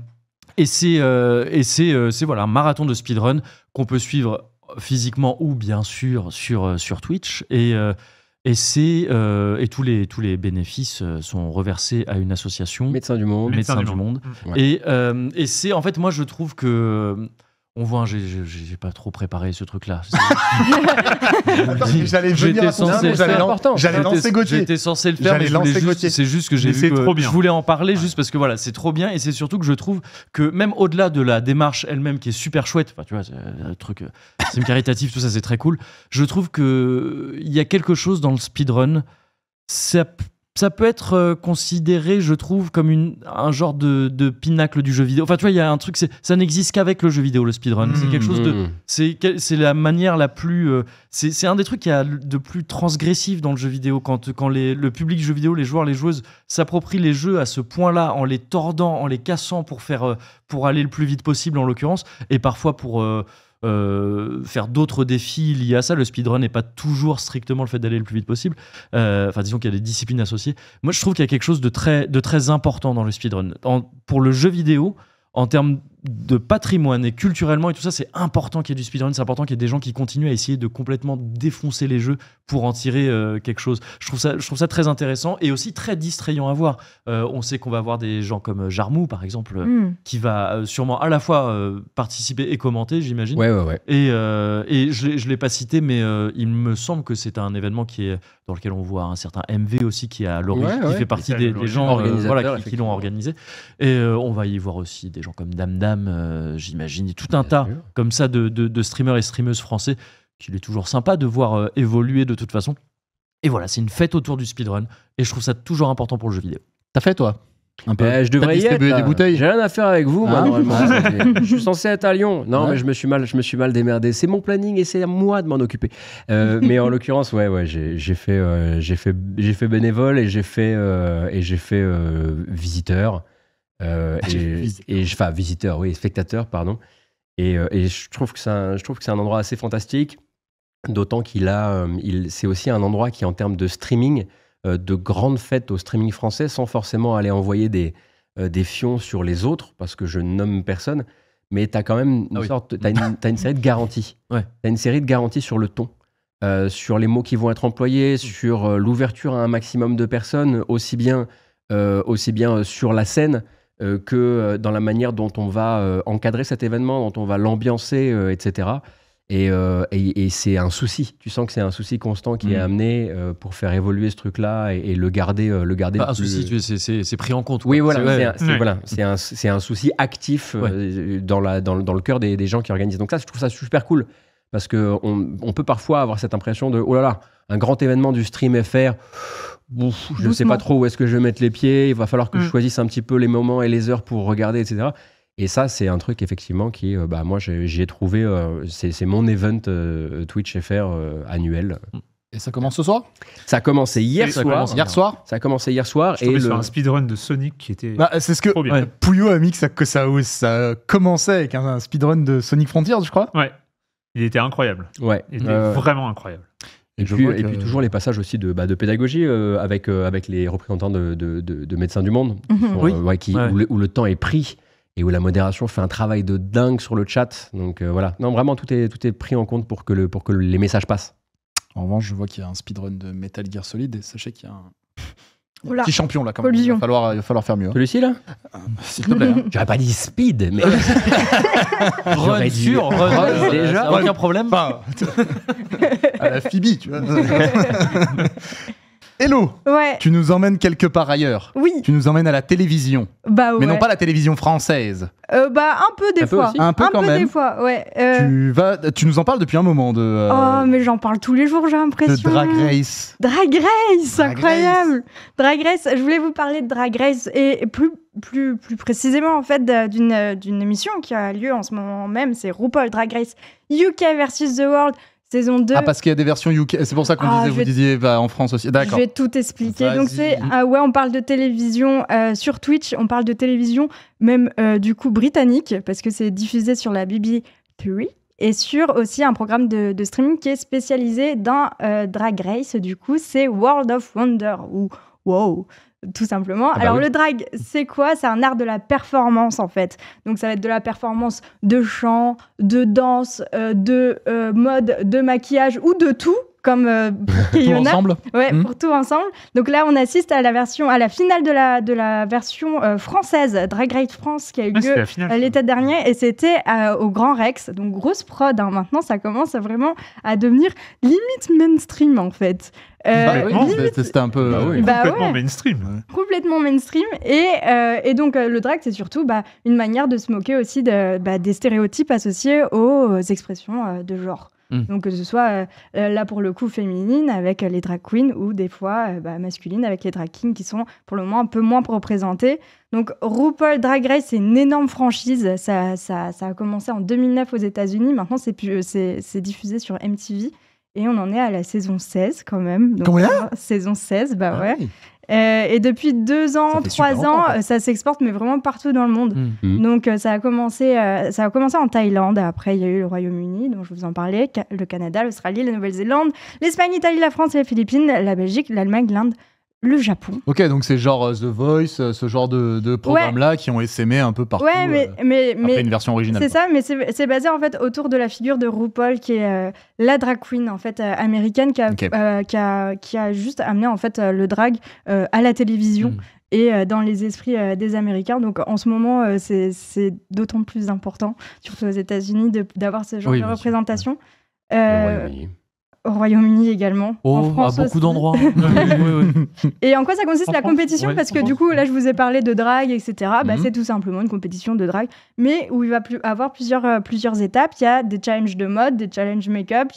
et c'est euh, euh, c'est voilà, un marathon de speedrun qu'on peut suivre physiquement ou bien sûr sur, euh, sur Twitch. Et. Et, c'est, et tous, les, tous les bénéfices sont reversés à une association. Médecins du Monde. Médecins, du, Monde. Et, et c'est, en fait, moi, je trouve que on voit, hein, j'ai pas trop préparé ce truc-là. J'allais venir à mais j'allais lancer Gauthier. J'étais censé le faire, mais c'est juste que j'ai vu je voulais en parler juste parce que voilà, c'est trop bien et c'est surtout que je trouve que même au-delà de la démarche elle-même qui est super chouette, enfin tu vois, euh, un truc, euh, c'est caritatif, tout ça c'est très cool, je trouve que il y a quelque chose dans le speedrun, ça ça peut être euh, considéré, je trouve, comme une, un genre de, pinacle du jeu vidéo. Enfin, tu vois, il y a un truc, ça n'existe qu'avec le jeu vidéo, le speedrun. c'est quelque chose de. Hmm. C'est la manière la plus. Euh, c'est un des trucs qui a de plus transgressif dans le jeu vidéo. Quand, le public jeu vidéo, les joueurs, les joueuses s'approprient les jeux à ce point-là, en les tordant, en les cassant pour, faire, euh, pour aller le plus vite possible, en l'occurrence, et parfois pour. Euh, faire d'autres défis liés à ça. Le speedrun n'est pas toujours strictement le fait d'aller le plus vite possible. Euh, enfin, disons qu'il y a des disciplines associées. Moi, je trouve qu'il y a quelque chose de très, important dans le speedrun. pour le jeu vidéo, en termes de patrimoine et culturellement et tout ça, c'est important qu'il y ait du speedrun, c'est important qu'il y ait des gens qui continuent à essayer de complètement défoncer les jeux pour en tirer euh, quelque chose. Je trouve, ça, je trouve ça très intéressant et aussi très distrayant à voir. Euh, on sait qu'on va avoir des gens comme euh, Jarmou, par exemple, hmm. qui va sûrement à la fois participer et commenter, j'imagine. Et, et je ne l'ai pas cité, mais il me semble que c'est un événement qui est dans lequel on voit un certain MV aussi qui a l'origine, qui fait partie des, gens euh, qui, l'ont organisé. Et euh, on va y voir aussi des gens comme dame euh, j'imagine, et tout un tas comme ça de, de, streamers et streameuses français qu'il est toujours sympa de voir évoluer de toute façon. Et voilà, c'est une fête autour du speedrun, et je trouve ça toujours important pour le jeu vidéo. T'as fait toi eh, je devrais y être. des bouteilles. J'ai rien à faire avec vous. moi, ah. je suis censé être à Lyon. Non, mais je me suis mal, je me suis mal démerdé. C'est mon planning et c'est à moi de m'en occuper. Euh, mais en l'occurrence, ouais, ouais, j'ai fait, euh, j'ai fait, j'ai fait bénévole et j'ai fait euh, et j'ai fait ah, visiteur. et, je enfin visiteur, oui, spectateur, pardon. Et, et je trouve que c'est un, je trouve que c'est un endroit assez fantastique. D'autant qu'il a, il, c'est aussi un endroit qui, en termes de streaming, euh, de grandes fêtes au streaming français sans forcément aller envoyer des, euh, fions sur les autres, parce que je nomme personne, mais tu as quand même ah une, série de garanties. Tu as une série de garanties sur le ton. Euh, sur les mots qui vont être employés, mm. sur l'ouverture à un maximum de personnes, aussi bien, aussi bien sur la scène que dans la manière dont on va encadrer cet événement, dont on va l'ambiancer, etc. Euh, et, c'est un souci. Tu sens que c'est un souci constant qui est mm. amené euh, pour faire évoluer ce truc-là et, le garder. Euh, le garder pas un souci, c'est pris en compte. Oui, voilà. C'est un, voilà, c'est un, souci actif dans, la, dans, le cœur des, gens qui organisent. Donc, ça, je trouve ça super cool. Parce qu'on on peut parfois avoir cette impression de oh là là, un grand événement du stream FR, je ne sais pas trop où est-ce que je vais mettre les pieds, il va falloir que je mm. choisisse un petit peu les moments et les heures pour regarder, etc. Et ça, c'est un truc effectivement qui, euh, bah, moi, j'ai trouvé, euh, c'est mon event euh, Twitch FR annuel. Et ça commence ce soir Ça a commencé hier ça soir. Commence hier soir Ça a commencé hier soir. et le... sur un speedrun de Sonic qui était. Bah, c'est ce que trop Puyo a mis que ça, ça, commençait avec un, speedrun de Sonic Frontiers, je crois. Ouais. Il était incroyable. Ouais. Il était vraiment incroyable. Et, puis, toujours les passages aussi de, bah, de pédagogie avec, avec les représentants de, de, Médecins du Monde, mhm. oui. qui, où, le, temps est pris et où la modération fait un travail de dingue sur le chat. Donc euh, voilà, non, vraiment, tout est, tout est pris en compte pour que, le, pour que les messages passent. En revanche, je vois qu'il y a un speedrun de Metal Gear Solid et sachez qu'il y a un. Petit champion là, quand même. Il va falloir, il va falloir faire mieux. Hein. Celui-ci là euh, S'il te plaît. Hein. J'aurais pas dit speed, mais. run dit... run, euh, déjà. Aucun problème. à la Phoebe, tu vois. Hello Ouais. Tu nous emmènes quelque part ailleurs. Oui. Tu nous emmènes à la télévision. Bah Mais non pas la télévision française. Euh, bah un peu des fois. un peu quand même. des fois, ouais. Euh, tu, vas, tu nous en parles depuis un moment de. Euh, oh mais j'en parle tous les jours j'ai l'impression. De Drag Race. Drag Race, incroyable. Drag Race. Je voulais vous parler de Drag Race et plus plus plus précisément en fait d'une d'une émission qui a lieu en ce moment même, c'est RuPaul Drag Race UK versus the World. Ah, parce qu'il y a des versions UK. C'est pour ça qu'on ah, disait, vous disiez en France aussi. D'accord. Je vais tout expliquer. Donc, c'est. Ah ouais, on parle de télévision euh, sur Twitch, on parle de télévision même euh, du coup britannique, parce que c'est diffusé sur la bb 3 et sur aussi un programme de, streaming qui est spécialisé dans euh, Drag Race. Du coup, c'est World of Wonder ou Wow tout simplement. Ah bah Alors le drag, c'est quoi C'est un art de la performance en fait. Donc ça va être de la performance de chant, de danse, euh, de euh, mode, de maquillage ou de tout comme euh, pour tout ensemble. Ouais, hmm. pour tout ensemble. Donc là, on assiste à la version, à la finale de la de la version euh, française Drag Race France qui a eu lieu euh, l'été dernier et c'était au Grand Rex. Donc grosse prod. Hein. Maintenant, ça commence à vraiment à devenir limite mainstream en fait. Euh, bah c'était un peu bah bah complètement mainstream. Complètement mainstream. Et, et donc, le drag, c'est surtout bah, une manière de se moquer aussi de, des stéréotypes associés aux expressions de genre. Mm. Donc que ce soit euh, là pour le coup féminine avec euh, les drag queens ou des fois euh, bah, masculine avec les drag kings qui sont pour le moment un peu moins représentés. Donc RuPaul Drag Race, c'est une énorme franchise. Ça, ça, a commencé en 2009 aux États-Unis. Maintenant, c'est diffusé sur MTV. Et on en est à la saison 16 quand même. Donc, Combien Saison 16, bah ah ouais. Euh, et depuis deux ans, trois ans, ça s'exporte, mais vraiment partout dans le monde. Hmm. Hmm. Donc, euh, ça, a commencé, euh, ça a commencé en Thaïlande. Après, il y a eu le Royaume-Uni, dont je vous en parlais, le Canada, l'Australie, la Nouvelle-Zélande, l'Espagne, l'Italie, la France, et les Philippines, la Belgique, l'Allemagne, l'Inde le Japon. Ok, donc c'est genre euh, The Voice, euh, ce genre de, programme là qui ont essaimé un peu partout. Ouais, mais, euh, après une version originale. C'est ça, mais c'est basé en fait autour de la figure de RuPaul qui est la drag queen en fait américaine qui a, qui a, juste amené en fait le drag à la télévision. Hmm. Et dans les esprits des Américains. Donc en ce moment, c'est d'autant plus important, surtout aux États-Unis, d'avoir ce genre de représentation. ouais au Royaume-Uni également. Oh, en France à beaucoup d'endroits. et en quoi ça consiste la compétition Parce que du coup, là, je vous ai parlé de drag, etc. Bah, mhm. C'est tout simplement une compétition de drag, mais où il va plus avoir plusieurs, euh, plusieurs étapes. Il y a des challenges de mode, des challenges make-up.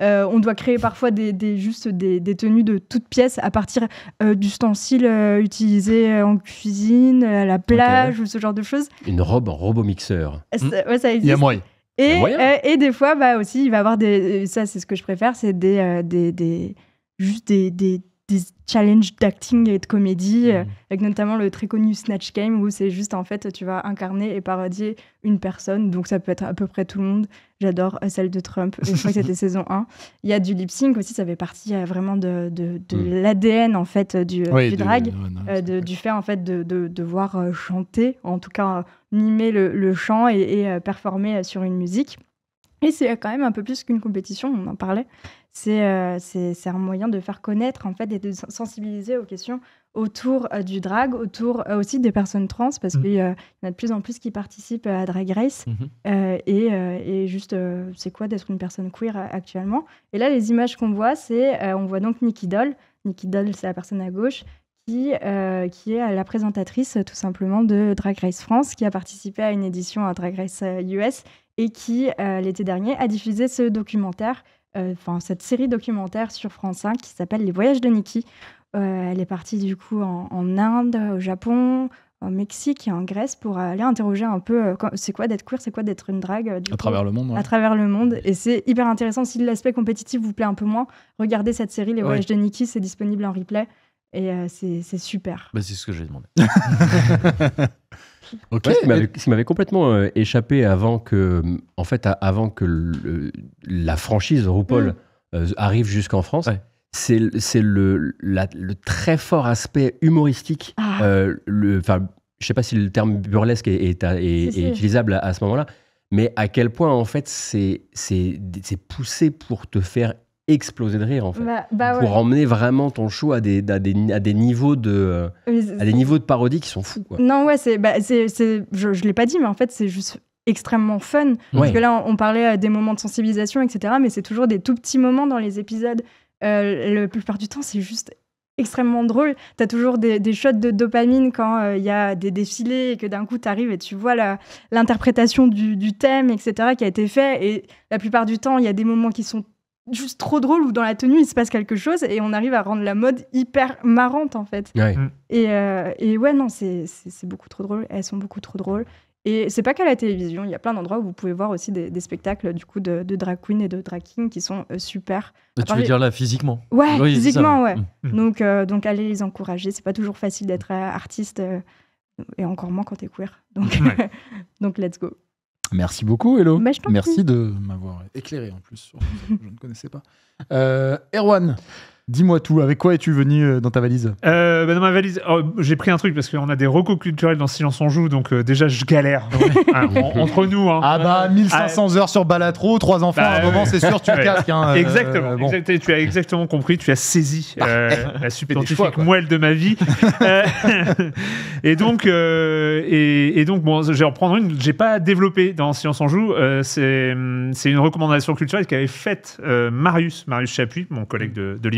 Euh, on doit créer parfois des, juste des, tenues de toutes pièces à partir euh, d'ustensiles utilisés en cuisine, à la plage ou ce genre de choses. Une robe en robot mixeur. ça existe. Il y a moyen. Ben euh, et, des fois, bah, aussi, il va avoir des. Euh, ça, c'est ce que je préfère, c'est des, euh, des, des, juste des, des, des challenges d'acting et de comédie, euh, mmh. avec notamment le très connu Snatch Game, où c'est juste en fait, tu vas incarner et parodier une personne, donc ça peut être à peu près tout le monde. J'adore euh, celle de Trump, je crois que c'était saison 1. Il y a du lip sync aussi, ça fait partie euh, vraiment de, de, mmh. l'ADN en fait du, du drag, du fait en fait de, de, devoir chanter, en tout cas mimer le, le chant et performer sur une musique. Et c'est quand même un peu plus qu'une compétition, on en parlait. C'est euh, un moyen de faire connaître en fait et de sensibiliser aux questions autour euh, du drag, autour euh, aussi des personnes trans, parce mmh. qu'il y en a de plus en plus qui participent à Drag Race. Mmh et, juste, c'est quoi d'être une personne queer actuellement Et là, les images qu'on voit, c'est on voit donc Nikki Doll. Nikki Doll, c'est la personne à gauche. Qui, qui est la présentatrice tout simplement de Drag Race France, qui a participé à une édition à Drag Race US et qui, euh, l'été dernier, a diffusé ce documentaire, euh, enfin cette série documentaire sur France 5 qui s'appelle Les Voyages de Nikki. Euh, elle est partie du coup en, Inde, au Japon, au Mexique et en Grèce pour aller interroger un peu c'est quoi d'être queer, c'est quoi d'être une drague. à travers le monde. À travers le monde. Et c'est hyper intéressant. Si l'aspect compétitif vous plaît un peu moins, regardez cette série Les Voyages de Nikki, c'est disponible en replay. Et c'est super. Bah, c'est ce que j'ai demandé. ce qui m'avait- complètement euh, échappé avant que, en fait, avant que la franchise RuPaul mm. euh, arrive jusqu'en France, c'est c'est le, le très fort aspect humoristique. Je ah. euh, le- Enfin, je sais pas si le terme burlesque est, est- utilisable à, à ce moment-là, mais à quel point en fait c'est c'est- c'est poussé pour te faire exploser de rire en fait. Bah, bah pour emmener vraiment ton show à des, à des, à des niveaux de euh, à des niveaux de parodie qui sont fous Non ouais c'est bah, c'est je, je l'ai pas dit mais en fait c'est juste extrêmement fun parce que là on, parlait euh, des moments de sensibilisation etc mais c'est toujours des tout petits moments dans les épisodes euh, la plupart du temps c'est juste extrêmement drôle. Tu as toujours des, shots de dopamine quand euh, il y a des défilés et que d'un coup tu arrives et tu vois l'interprétation du, du, thème, etc., qui a été fait. Et la plupart du temps, il y a des moments qui sont juste trop drôle ou dans la tenue il se passe quelque chose et on arrive à rendre la mode hyper marrante en fait. Mm. Euh, et, ouais, non, c'est beaucoup trop drôle. Elles sont beaucoup trop drôles. Et c'est pas qu'à la télévision, il y a plein d'endroits où vous pouvez voir aussi des, spectacles du coup de, de, drag queen et de drag king qui sont euh, super. tu veux dire là physiquement Ouais, physiquement, ouais. Mm. Mm. Donc, euh, donc allez les encourager. C'est pas toujours facile d'être artiste et encore moins quand t'es queer. Donc, donc let's go. Merci beaucoup, Hello. Bah, Merci de m'avoir éclairé en plus. Sur... je ne connaissais pas. Euh, Erwan. Dis-moi tout, avec quoi es-tu venu euh, dans ta valise euh, bah, Dans ma valise, oh, j'ai pris un truc parce qu'on a des recos culturels dans Silence on Joue, donc euh, déjà je galère. Ah, entre nous. Hein. Ah bah 1500 ah, heures sur Balatro, trois enfants, à un bah, moment c'est sûr, tu casques. Hein, exactement, tu as exactement compris, tu as saisi bah, la scientifique moelle de ma vie. et donc, et, donc bon, je vais en une, j'ai pas développé dans Silence on Joue, hum, c'est une recommandation culturelle qu'avait faite Marius, Marius Chapuis, mon collègue de, de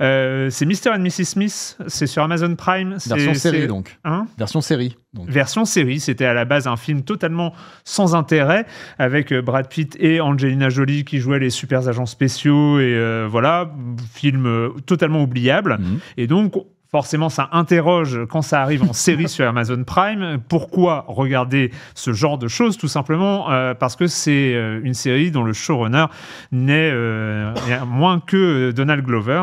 euh, c'est Mr. and Mrs. Smith, c'est sur Amazon Prime. Hein Version série, donc. Version série. Version série, c'était à la base un film totalement sans intérêt avec euh, Brad Pitt et Angelina Jolie qui jouaient les super agents spéciaux et euh, voilà, film totalement oubliable. Mhm. Et donc Forcément, ça interroge quand ça arrive en série sur Amazon Prime. Pourquoi regarder ce genre de choses Tout simplement euh, parce que c'est euh, une série dont le showrunner n'est euh, moins que Donald Glover.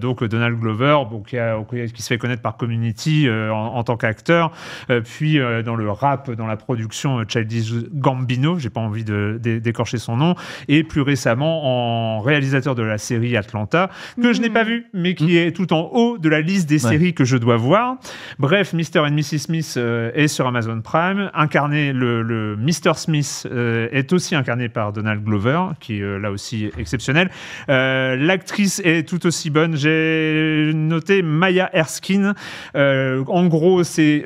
donc Donald Glover, qui, se fait connaître par Community en, tant qu'acteur, puis dans le rap, dans la production Childish Gambino, j'ai pas envie de, de, d'écorcher son nom, et plus récemment en réalisateur de la série Atlanta, que je n'ai mmh. pas vu, mais qui mmh. est tout en haut de la liste des séries que je dois voir. Bref, Mr. and Mrs. Smith euh, est sur Amazon Prime. Incarné, le, Mister Mr. Smith euh, est aussi incarné par Donald Glover, qui est euh, là aussi exceptionnel. L'actrice est tout aussi bonne. J'ai noté Maya Erskine. en gros, c'est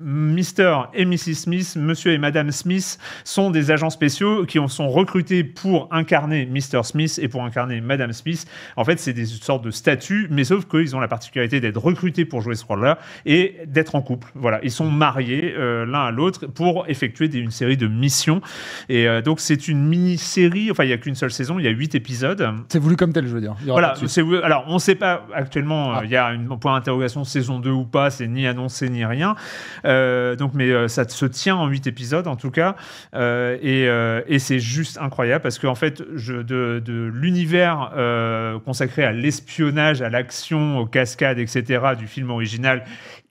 Mr. et Mrs. Smith, Monsieur et Madame Smith sont des agents spéciaux qui sont recrutés pour incarner Mr. Smith et pour incarner Madame Smith. En fait, c'est des sortes de statues, mais sauf qu'ils ont la particularité d'être recruté pour jouer ce rôle-là et d'être en couple. Voilà, ils sont mariés euh, l'un à l'autre pour effectuer une série de missions. Et euh, donc c'est une mini-série. Enfin, il n'y a qu'une seule saison. Il y a huit épisodes. C'est voulu comme tel, je veux dire. Voilà. Alors on ne sait pas actuellement. Euh, ah. Il y a un point d'interrogation saison 2 ou pas. C'est ni annoncé ni rien. donc mais ça se tient en huit épisodes en tout cas. et, et c'est juste incroyable parce qu'en fait je, de, de l'univers consacré à l'espionnage, à l'action, cascades, etc., du film original,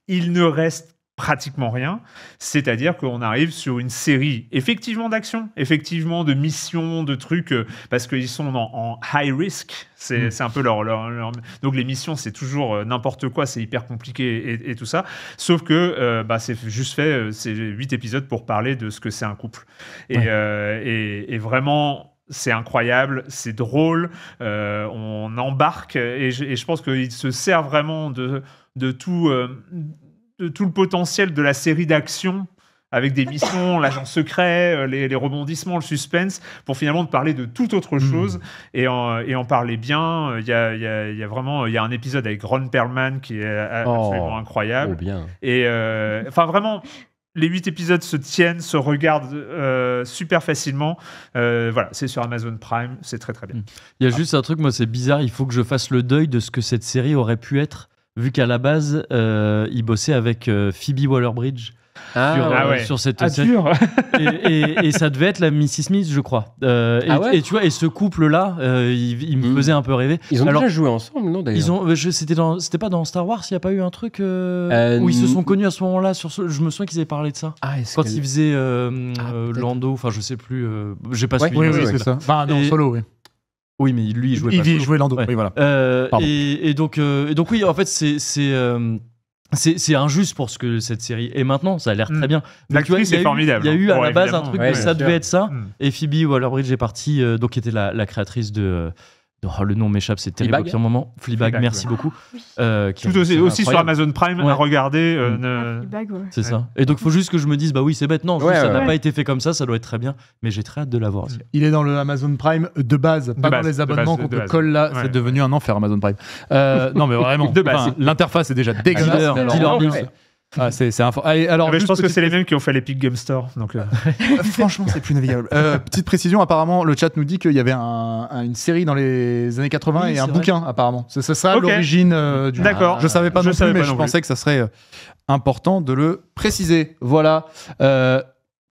il ne reste pratiquement rien. C'est-à-dire qu'on arrive sur une série effectivement d'action, effectivement de missions, de trucs, euh, parce qu'ils sont en, high risk. C'est mm. un peu leur, Donc les missions, c'est toujours euh, n'importe quoi, c'est hyper compliqué et, tout ça. Sauf que euh, bah, c'est juste fait, c'est huit épisodes pour parler de ce que c'est un couple. et, et vraiment, c'est incroyable, c'est drôle, euh, on embarque et je, pense qu'il se sert vraiment euh, de, tout, le potentiel de la série d'action avec des missions, l'agent secret, euh, les, rebondissements, le suspense, pour finalement parler de toute autre hmm. chose et, en, et parler bien. Il y a, vraiment il y a un épisode avec Ron Perlman qui est oh. absolument incroyable. Oh bien. Et enfin, vraiment, les huit épisodes se tiennent, se regardent euh, super facilement. Euh, voilà, c'est sur Amazon Prime, c'est très très bien. Il y a juste un truc, moi c'est bizarre, il faut que je fasse le deuil de ce que cette série aurait pu être, vu qu'à la base, euh, il bossait avec Phoebe Waller-Bridge ah, sur, euh, ah cette ah, et, et, ça devait être la Mrs Smith, je crois. Euh, et, ah ouais. et, tu vois, et ce couple-là, euh, il, me mm. faisait un peu rêver. Ils ont déjà joué ensemble, non d'ailleurs euh, C'était pas dans Star Wars, il n'y a pas eu un truc où ils se sont connus à ce moment-là. je me souviens qu'ils avaient parlé de ça. ah Quand ils faisaient Lando, enfin je sais plus, j'ai pas suivi. Oui, oui, c'est ça. Enfin, bah, non, solo, oui. Oui, mais lui, il jouait. Il, il jouait Lando. Oui, voilà. et, donc, et donc oui, en fait, c'est c'est injuste pour ce que cette série est maintenant, ça a l'air très mm. bien. L'actrice est formidable. Il y a eu, à hein. la base un truc que ça devait être ça. Mm. Et Phoebe Waller-Bridge est partie, euh, donc qui était la, la créatrice de, euh, Oh, le nom m'échappe, c'est terrible au moment. Fleabag, merci beaucoup. Euh, Tout aussi, sur Amazon Prime, ouais. à regarder. Euh, mm. ah, c'est ça. Et donc, il faut juste que je me dise, bah oui, c'est bête. Non, ça n'a pas été fait comme ça, ça doit être très bien. Mais j'ai très hâte de l'avoir. Il est dans le Amazon Prime de base, pas dans les abonnements qu'on te colle là. C'est devenu un enfer, Amazon Prime. Euh, non, mais vraiment, l'interface est déjà dégueulasse. Ah, c'est, c'est alors, ah, je pense que c'est les mêmes qui ont fait l'Epic Game Store. Donc, euh. Franchement, c'est plus navigable. Euh, petite précision, apparemment, le chat nous dit qu'il y avait une série dans les années 80 et un bouquin, apparemment. C'est, ça l'origine euh, du. D'accord. Je savais pas non plus, mais je pensais que ça serait important de le préciser. Voilà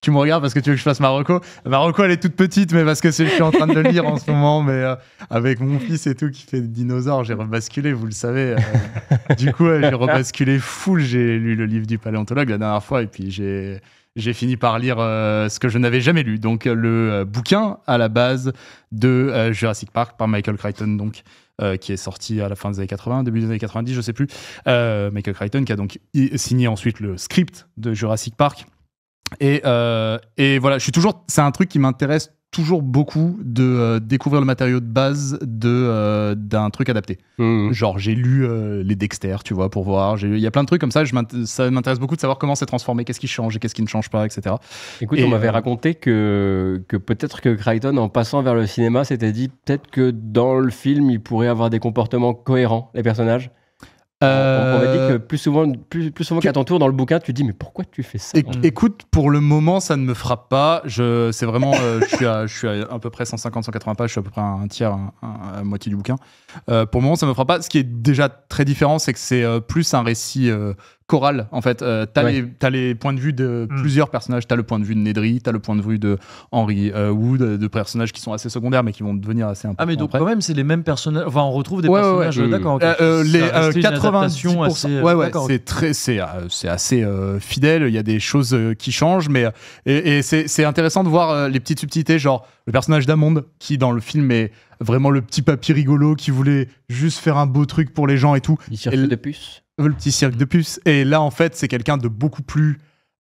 tu me regardes parce que tu veux que je fasse Marocco. Marocco, elle est toute petite, mais parce que je suis en train de le lire en ce moment, mais euh, avec mon fils et tout qui fait des dinosaures, j'ai rebasculé, vous le savez. Euh. du coup, euh, j'ai rebasculé full. J'ai lu le livre du paléontologue la dernière fois et puis j'ai. J'ai fini par lire ce que je n'avais jamais lu, donc le bouquin à la base de Jurassic Park par Michael Crichton, donc qui est sorti à la fin des années 80, début des années 90, je sais plus. Michael Crichton qui a donc signé ensuite le script de Jurassic Park. Euh, et, voilà, je suis toujours. C'est un truc qui m'intéresse toujours beaucoup de euh, découvrir le matériau de base euh, d'un truc adapté. Mmh. Genre j'ai lu les Dexter, tu vois, pour voir. Il y a plein de trucs comme ça. ça m'intéresse beaucoup de savoir comment c'est transformé, qu'est-ce qui change et qu'est-ce qui ne change pas, etc. Écoute, on m'avait raconté que que peut-être que Crichton, en passant vers le cinéma, s'était dit peut-être que dans le film, il pourrait avoir des comportements cohérents les personnages. On, m'a dit que euh, plus souvent, plus, souvent qu'à ton tour dans le bouquin, tu dis mais pourquoi tu fais ça Écoute, pour le moment, ça ne me frappe pas. Je, c'est vraiment, euh, je, suis à, à, peu près 150-180 pages, je suis à peu près un tiers, à moitié du bouquin. Euh, pour le moment, ça ne me frappe pas. Ce qui est déjà très différent, c'est que c'est plus un récit chorale en fait. Euh, tu t'as les, points de vue de hmm. plusieurs personnages. T'as le point de vue de Nedry, t'as le point de vue de Henry euh, Wood, euh, de personnages qui sont assez secondaires mais qui vont devenir assez importants. Ah mais donc quand même c'est les mêmes personnages. Enfin on retrouve des personnages. D'accord. les 90%. C'est très c'est assez fidèle. Il y a des choses qui changent mais et, c'est intéressant de voir les petites subtilités genre le personnage d'Amonde qui dans le film est vraiment le petit papy rigolo qui voulait juste faire un beau truc pour les gens et tout. Il circule puces le petit cirque de puces. Et là, en fait, c'est quelqu'un de beaucoup plus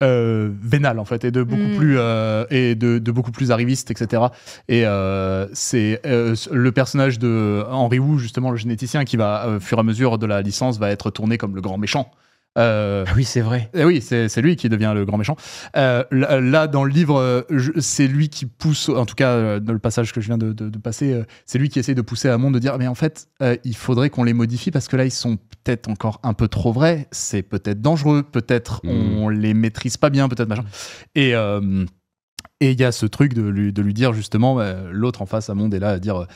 euh, vénal, en fait, et de beaucoup mm. plus euh, et de, beaucoup plus arriviste, etc. Et euh, c'est le personnage de Henri Wu, justement, le généticien, qui va, au fur et à mesure de la licence, va être tourné comme le grand méchant. Euh, ah oui, c'est vrai. Eh oui, c'est lui qui devient le grand méchant. Euh, là, dans le livre, euh, c'est lui qui pousse, en tout cas, dans le passage que je viens de, passer, c'est lui qui essaye de pousser à de dire, mais en fait, il faudrait qu'on les modifie parce que là, ils sont peut-être encore un peu trop vrais, c'est peut-être dangereux, peut-être mm. on les maîtrise pas bien, peut-être machin. Et. et il y a ce truc de lui, de lui dire justement, l'autre en face, à Monde est là à dire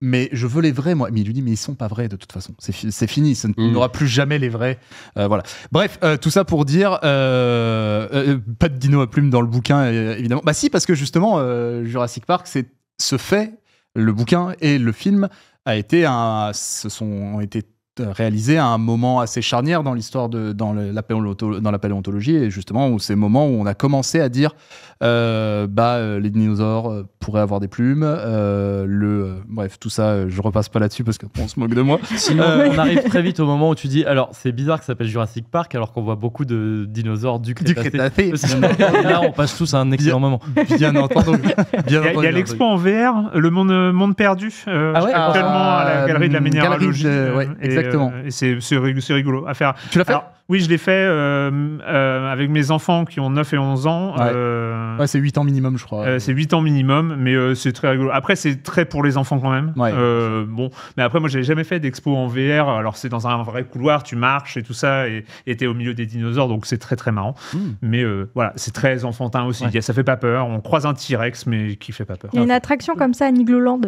mais je veux les vrais, moi. Mais il lui dit, mais ils sont pas vrais de toute façon. C'est, fini, il mm. n'y plus jamais les vrais. Euh, voilà. Bref, euh, tout ça pour dire, euh, pas de dino à plumes dans le bouquin, évidemment. Bah si, parce que justement, Jurassic Park, c'est ce fait, le bouquin et le film a été se sont ont été réalisé à un moment assez charnière dans l'histoire de dans, la dans la paléontologie et justement où ces moments où on a commencé à dire euh, bah euh, les dinosaures euh, pourraient avoir des plumes le bref tout ça je repasse pas là-dessus parce qu'on se moque de moi Sinon, on arrive très vite au moment où tu dis alors c'est bizarre que ça s'appelle Jurassic Park alors qu'on voit beaucoup de dinosaures du Crétacé, du Crétacé. là on passe tous à un excellent moment bien il y a, l'expo en VR le monde monde perdu ah actuellement à la galerie de la minéralogie exactement euh, et c'est, rigolo à faire. Tu l'as fait Oui, je l'ai fait euh, euh, avec mes enfants qui ont 9 et 11 ans. c'est 8 ans minimum, je crois. c'est 8 ans minimum, mais c'est très rigolo. Après, c'est très pour les enfants quand même. bon, mais après, moi, je n'avais jamais fait d'expo en VR. Alors, c'est dans un vrai couloir, tu marches et tout ça, et tu es au milieu des dinosaures, donc c'est très, très marrant. Hmm. Mais voilà, c'est très enfantin aussi. Ça fait pas peur. On croise un T-Rex, mais qui fait pas peur. Il y a une ah. attraction comme ça à Nigloland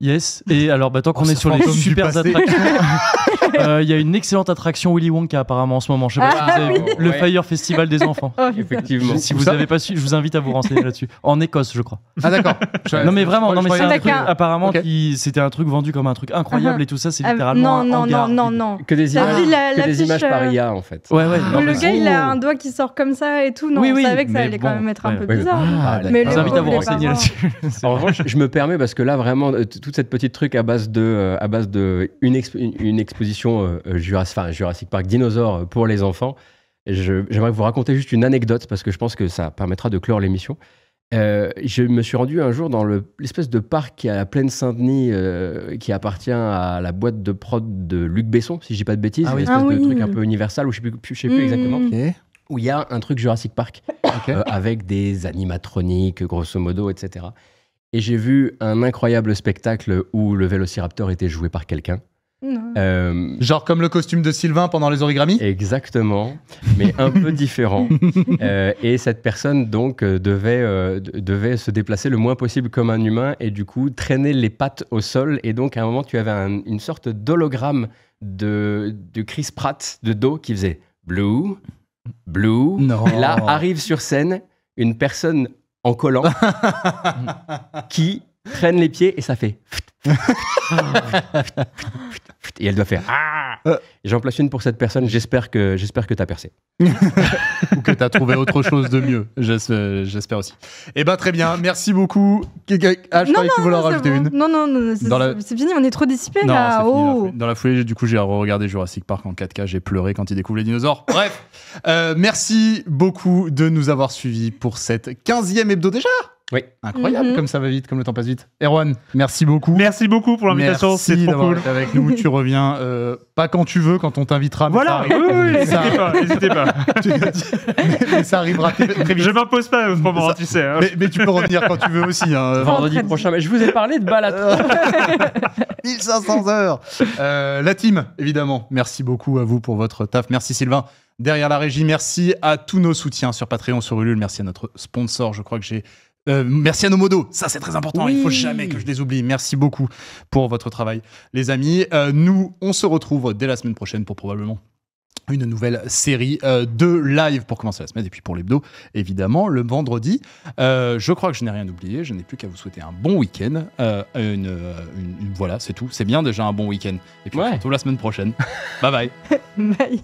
Yes, et alors bah, tant qu'on oh, est sur les super attractions, Euh, il y a une excellente attraction Willy Wonka apparemment en ce moment. Je sais pas ah le Fire Festival des enfants. Oh, Effectivement. Si vous n'avez pas su, je vous invite à vous renseigner là-dessus. En Écosse, je crois. Ah d'accord. non mais vraiment, c'est un truc, apparemment c'était un truc vendu comme un truc incroyable ah. et tout ça, c'est ah, littéralement Non non non Que des images, par euh, IA en fait. le gars, il a un doigt qui sort comme ça et tout. Non, oui, on oui, savait que ça allait quand même être un peu bizarre. je vous invite à vous renseigner là-dessus. En revanche, je me permets parce que là vraiment euh, toute cette petite truc à base de à base de une exposition euh, euh, Jurassic, Park Dinosaures euh, pour les enfants. J'aimerais vous raconter juste une anecdote parce que je pense que ça permettra de clore l'émission. je me suis rendu un jour dans l'espèce de parc qui à la plaine Saint-Denis, qui appartient à la boîte de prod de Luc Besson, si je dis pas de bêtises, ah, ah truc un peu universal, ou je sais plus, sais plus mmh. exactement, où il y a un truc Jurassic Park, avec des animatroniques, grosso modo, etc. Et j'ai vu un incroyable spectacle où le Vélociraptor était joué par quelqu'un. Euh, Genre comme le costume de Sylvain pendant les origamis. Exactement, mais un peu différent. Euh, et cette personne donc euh, devait, devait se déplacer le moins possible comme un humain et du coup traîner les pattes au sol. Et donc à un moment tu avais une sorte d'hologramme de, de Chris Pratt de dos qui faisait Blue, Blue. Non. Et là arrive sur scène une personne en collant qui traîne les pieds et ça fait... et elle doit faire Ah, ah. J'en place une pour cette personne, j'espère que, j'espère que t'as percé. Ou que t'as trouvé autre chose de mieux, euh, j'espère aussi. Eh ben très bien, merci beaucoup. Ah, je non, que en rajouter une. Non, non, non c'est fini, on est trop dissipés là. Oh. Dans la foulée, du coup, j'ai regardé Jurassic Park en 4K, j'ai pleuré quand il découvre les dinosaures. Bref, euh, merci beaucoup de nous avoir suivis pour cette 15e hebdo déjà oui. Incroyable, mhm. comme ça va vite, comme le temps passe vite. Erwan, merci beaucoup. Merci beaucoup pour l'invitation, c'est trop cool. Été avec nous, tu reviens euh, pas quand tu veux, quand on t'invitera. Voilà, n'hésitez pas, n'hésitez pas. mais ça arrivera très vite. Je m'impose pas au moment, tu sais. Hein. Mais, tu peux revenir quand tu veux aussi. Hein. Vendredi prochain, mais je vous ai parlé de balade. 1500 heures. Euh, la team, évidemment. Merci beaucoup à vous pour votre taf. Merci Sylvain derrière la régie. Merci à tous nos soutiens sur Patreon, sur Ulule. Merci à notre sponsor. Je crois que j'ai euh, merci à nos modos, ça c'est très important, il faut jamais que je les oublie. Merci beaucoup pour votre travail, les amis. Euh, nous, on se retrouve dès la semaine prochaine pour probablement une nouvelle série euh, de live pour commencer la semaine et puis pour l'hebdo évidemment le vendredi je crois que je n'ai rien oublié je n'ai plus qu'à vous souhaiter un bon week-end une, voilà c'est tout c'est bien déjà un bon week-end et puis la semaine prochaine bye bye bye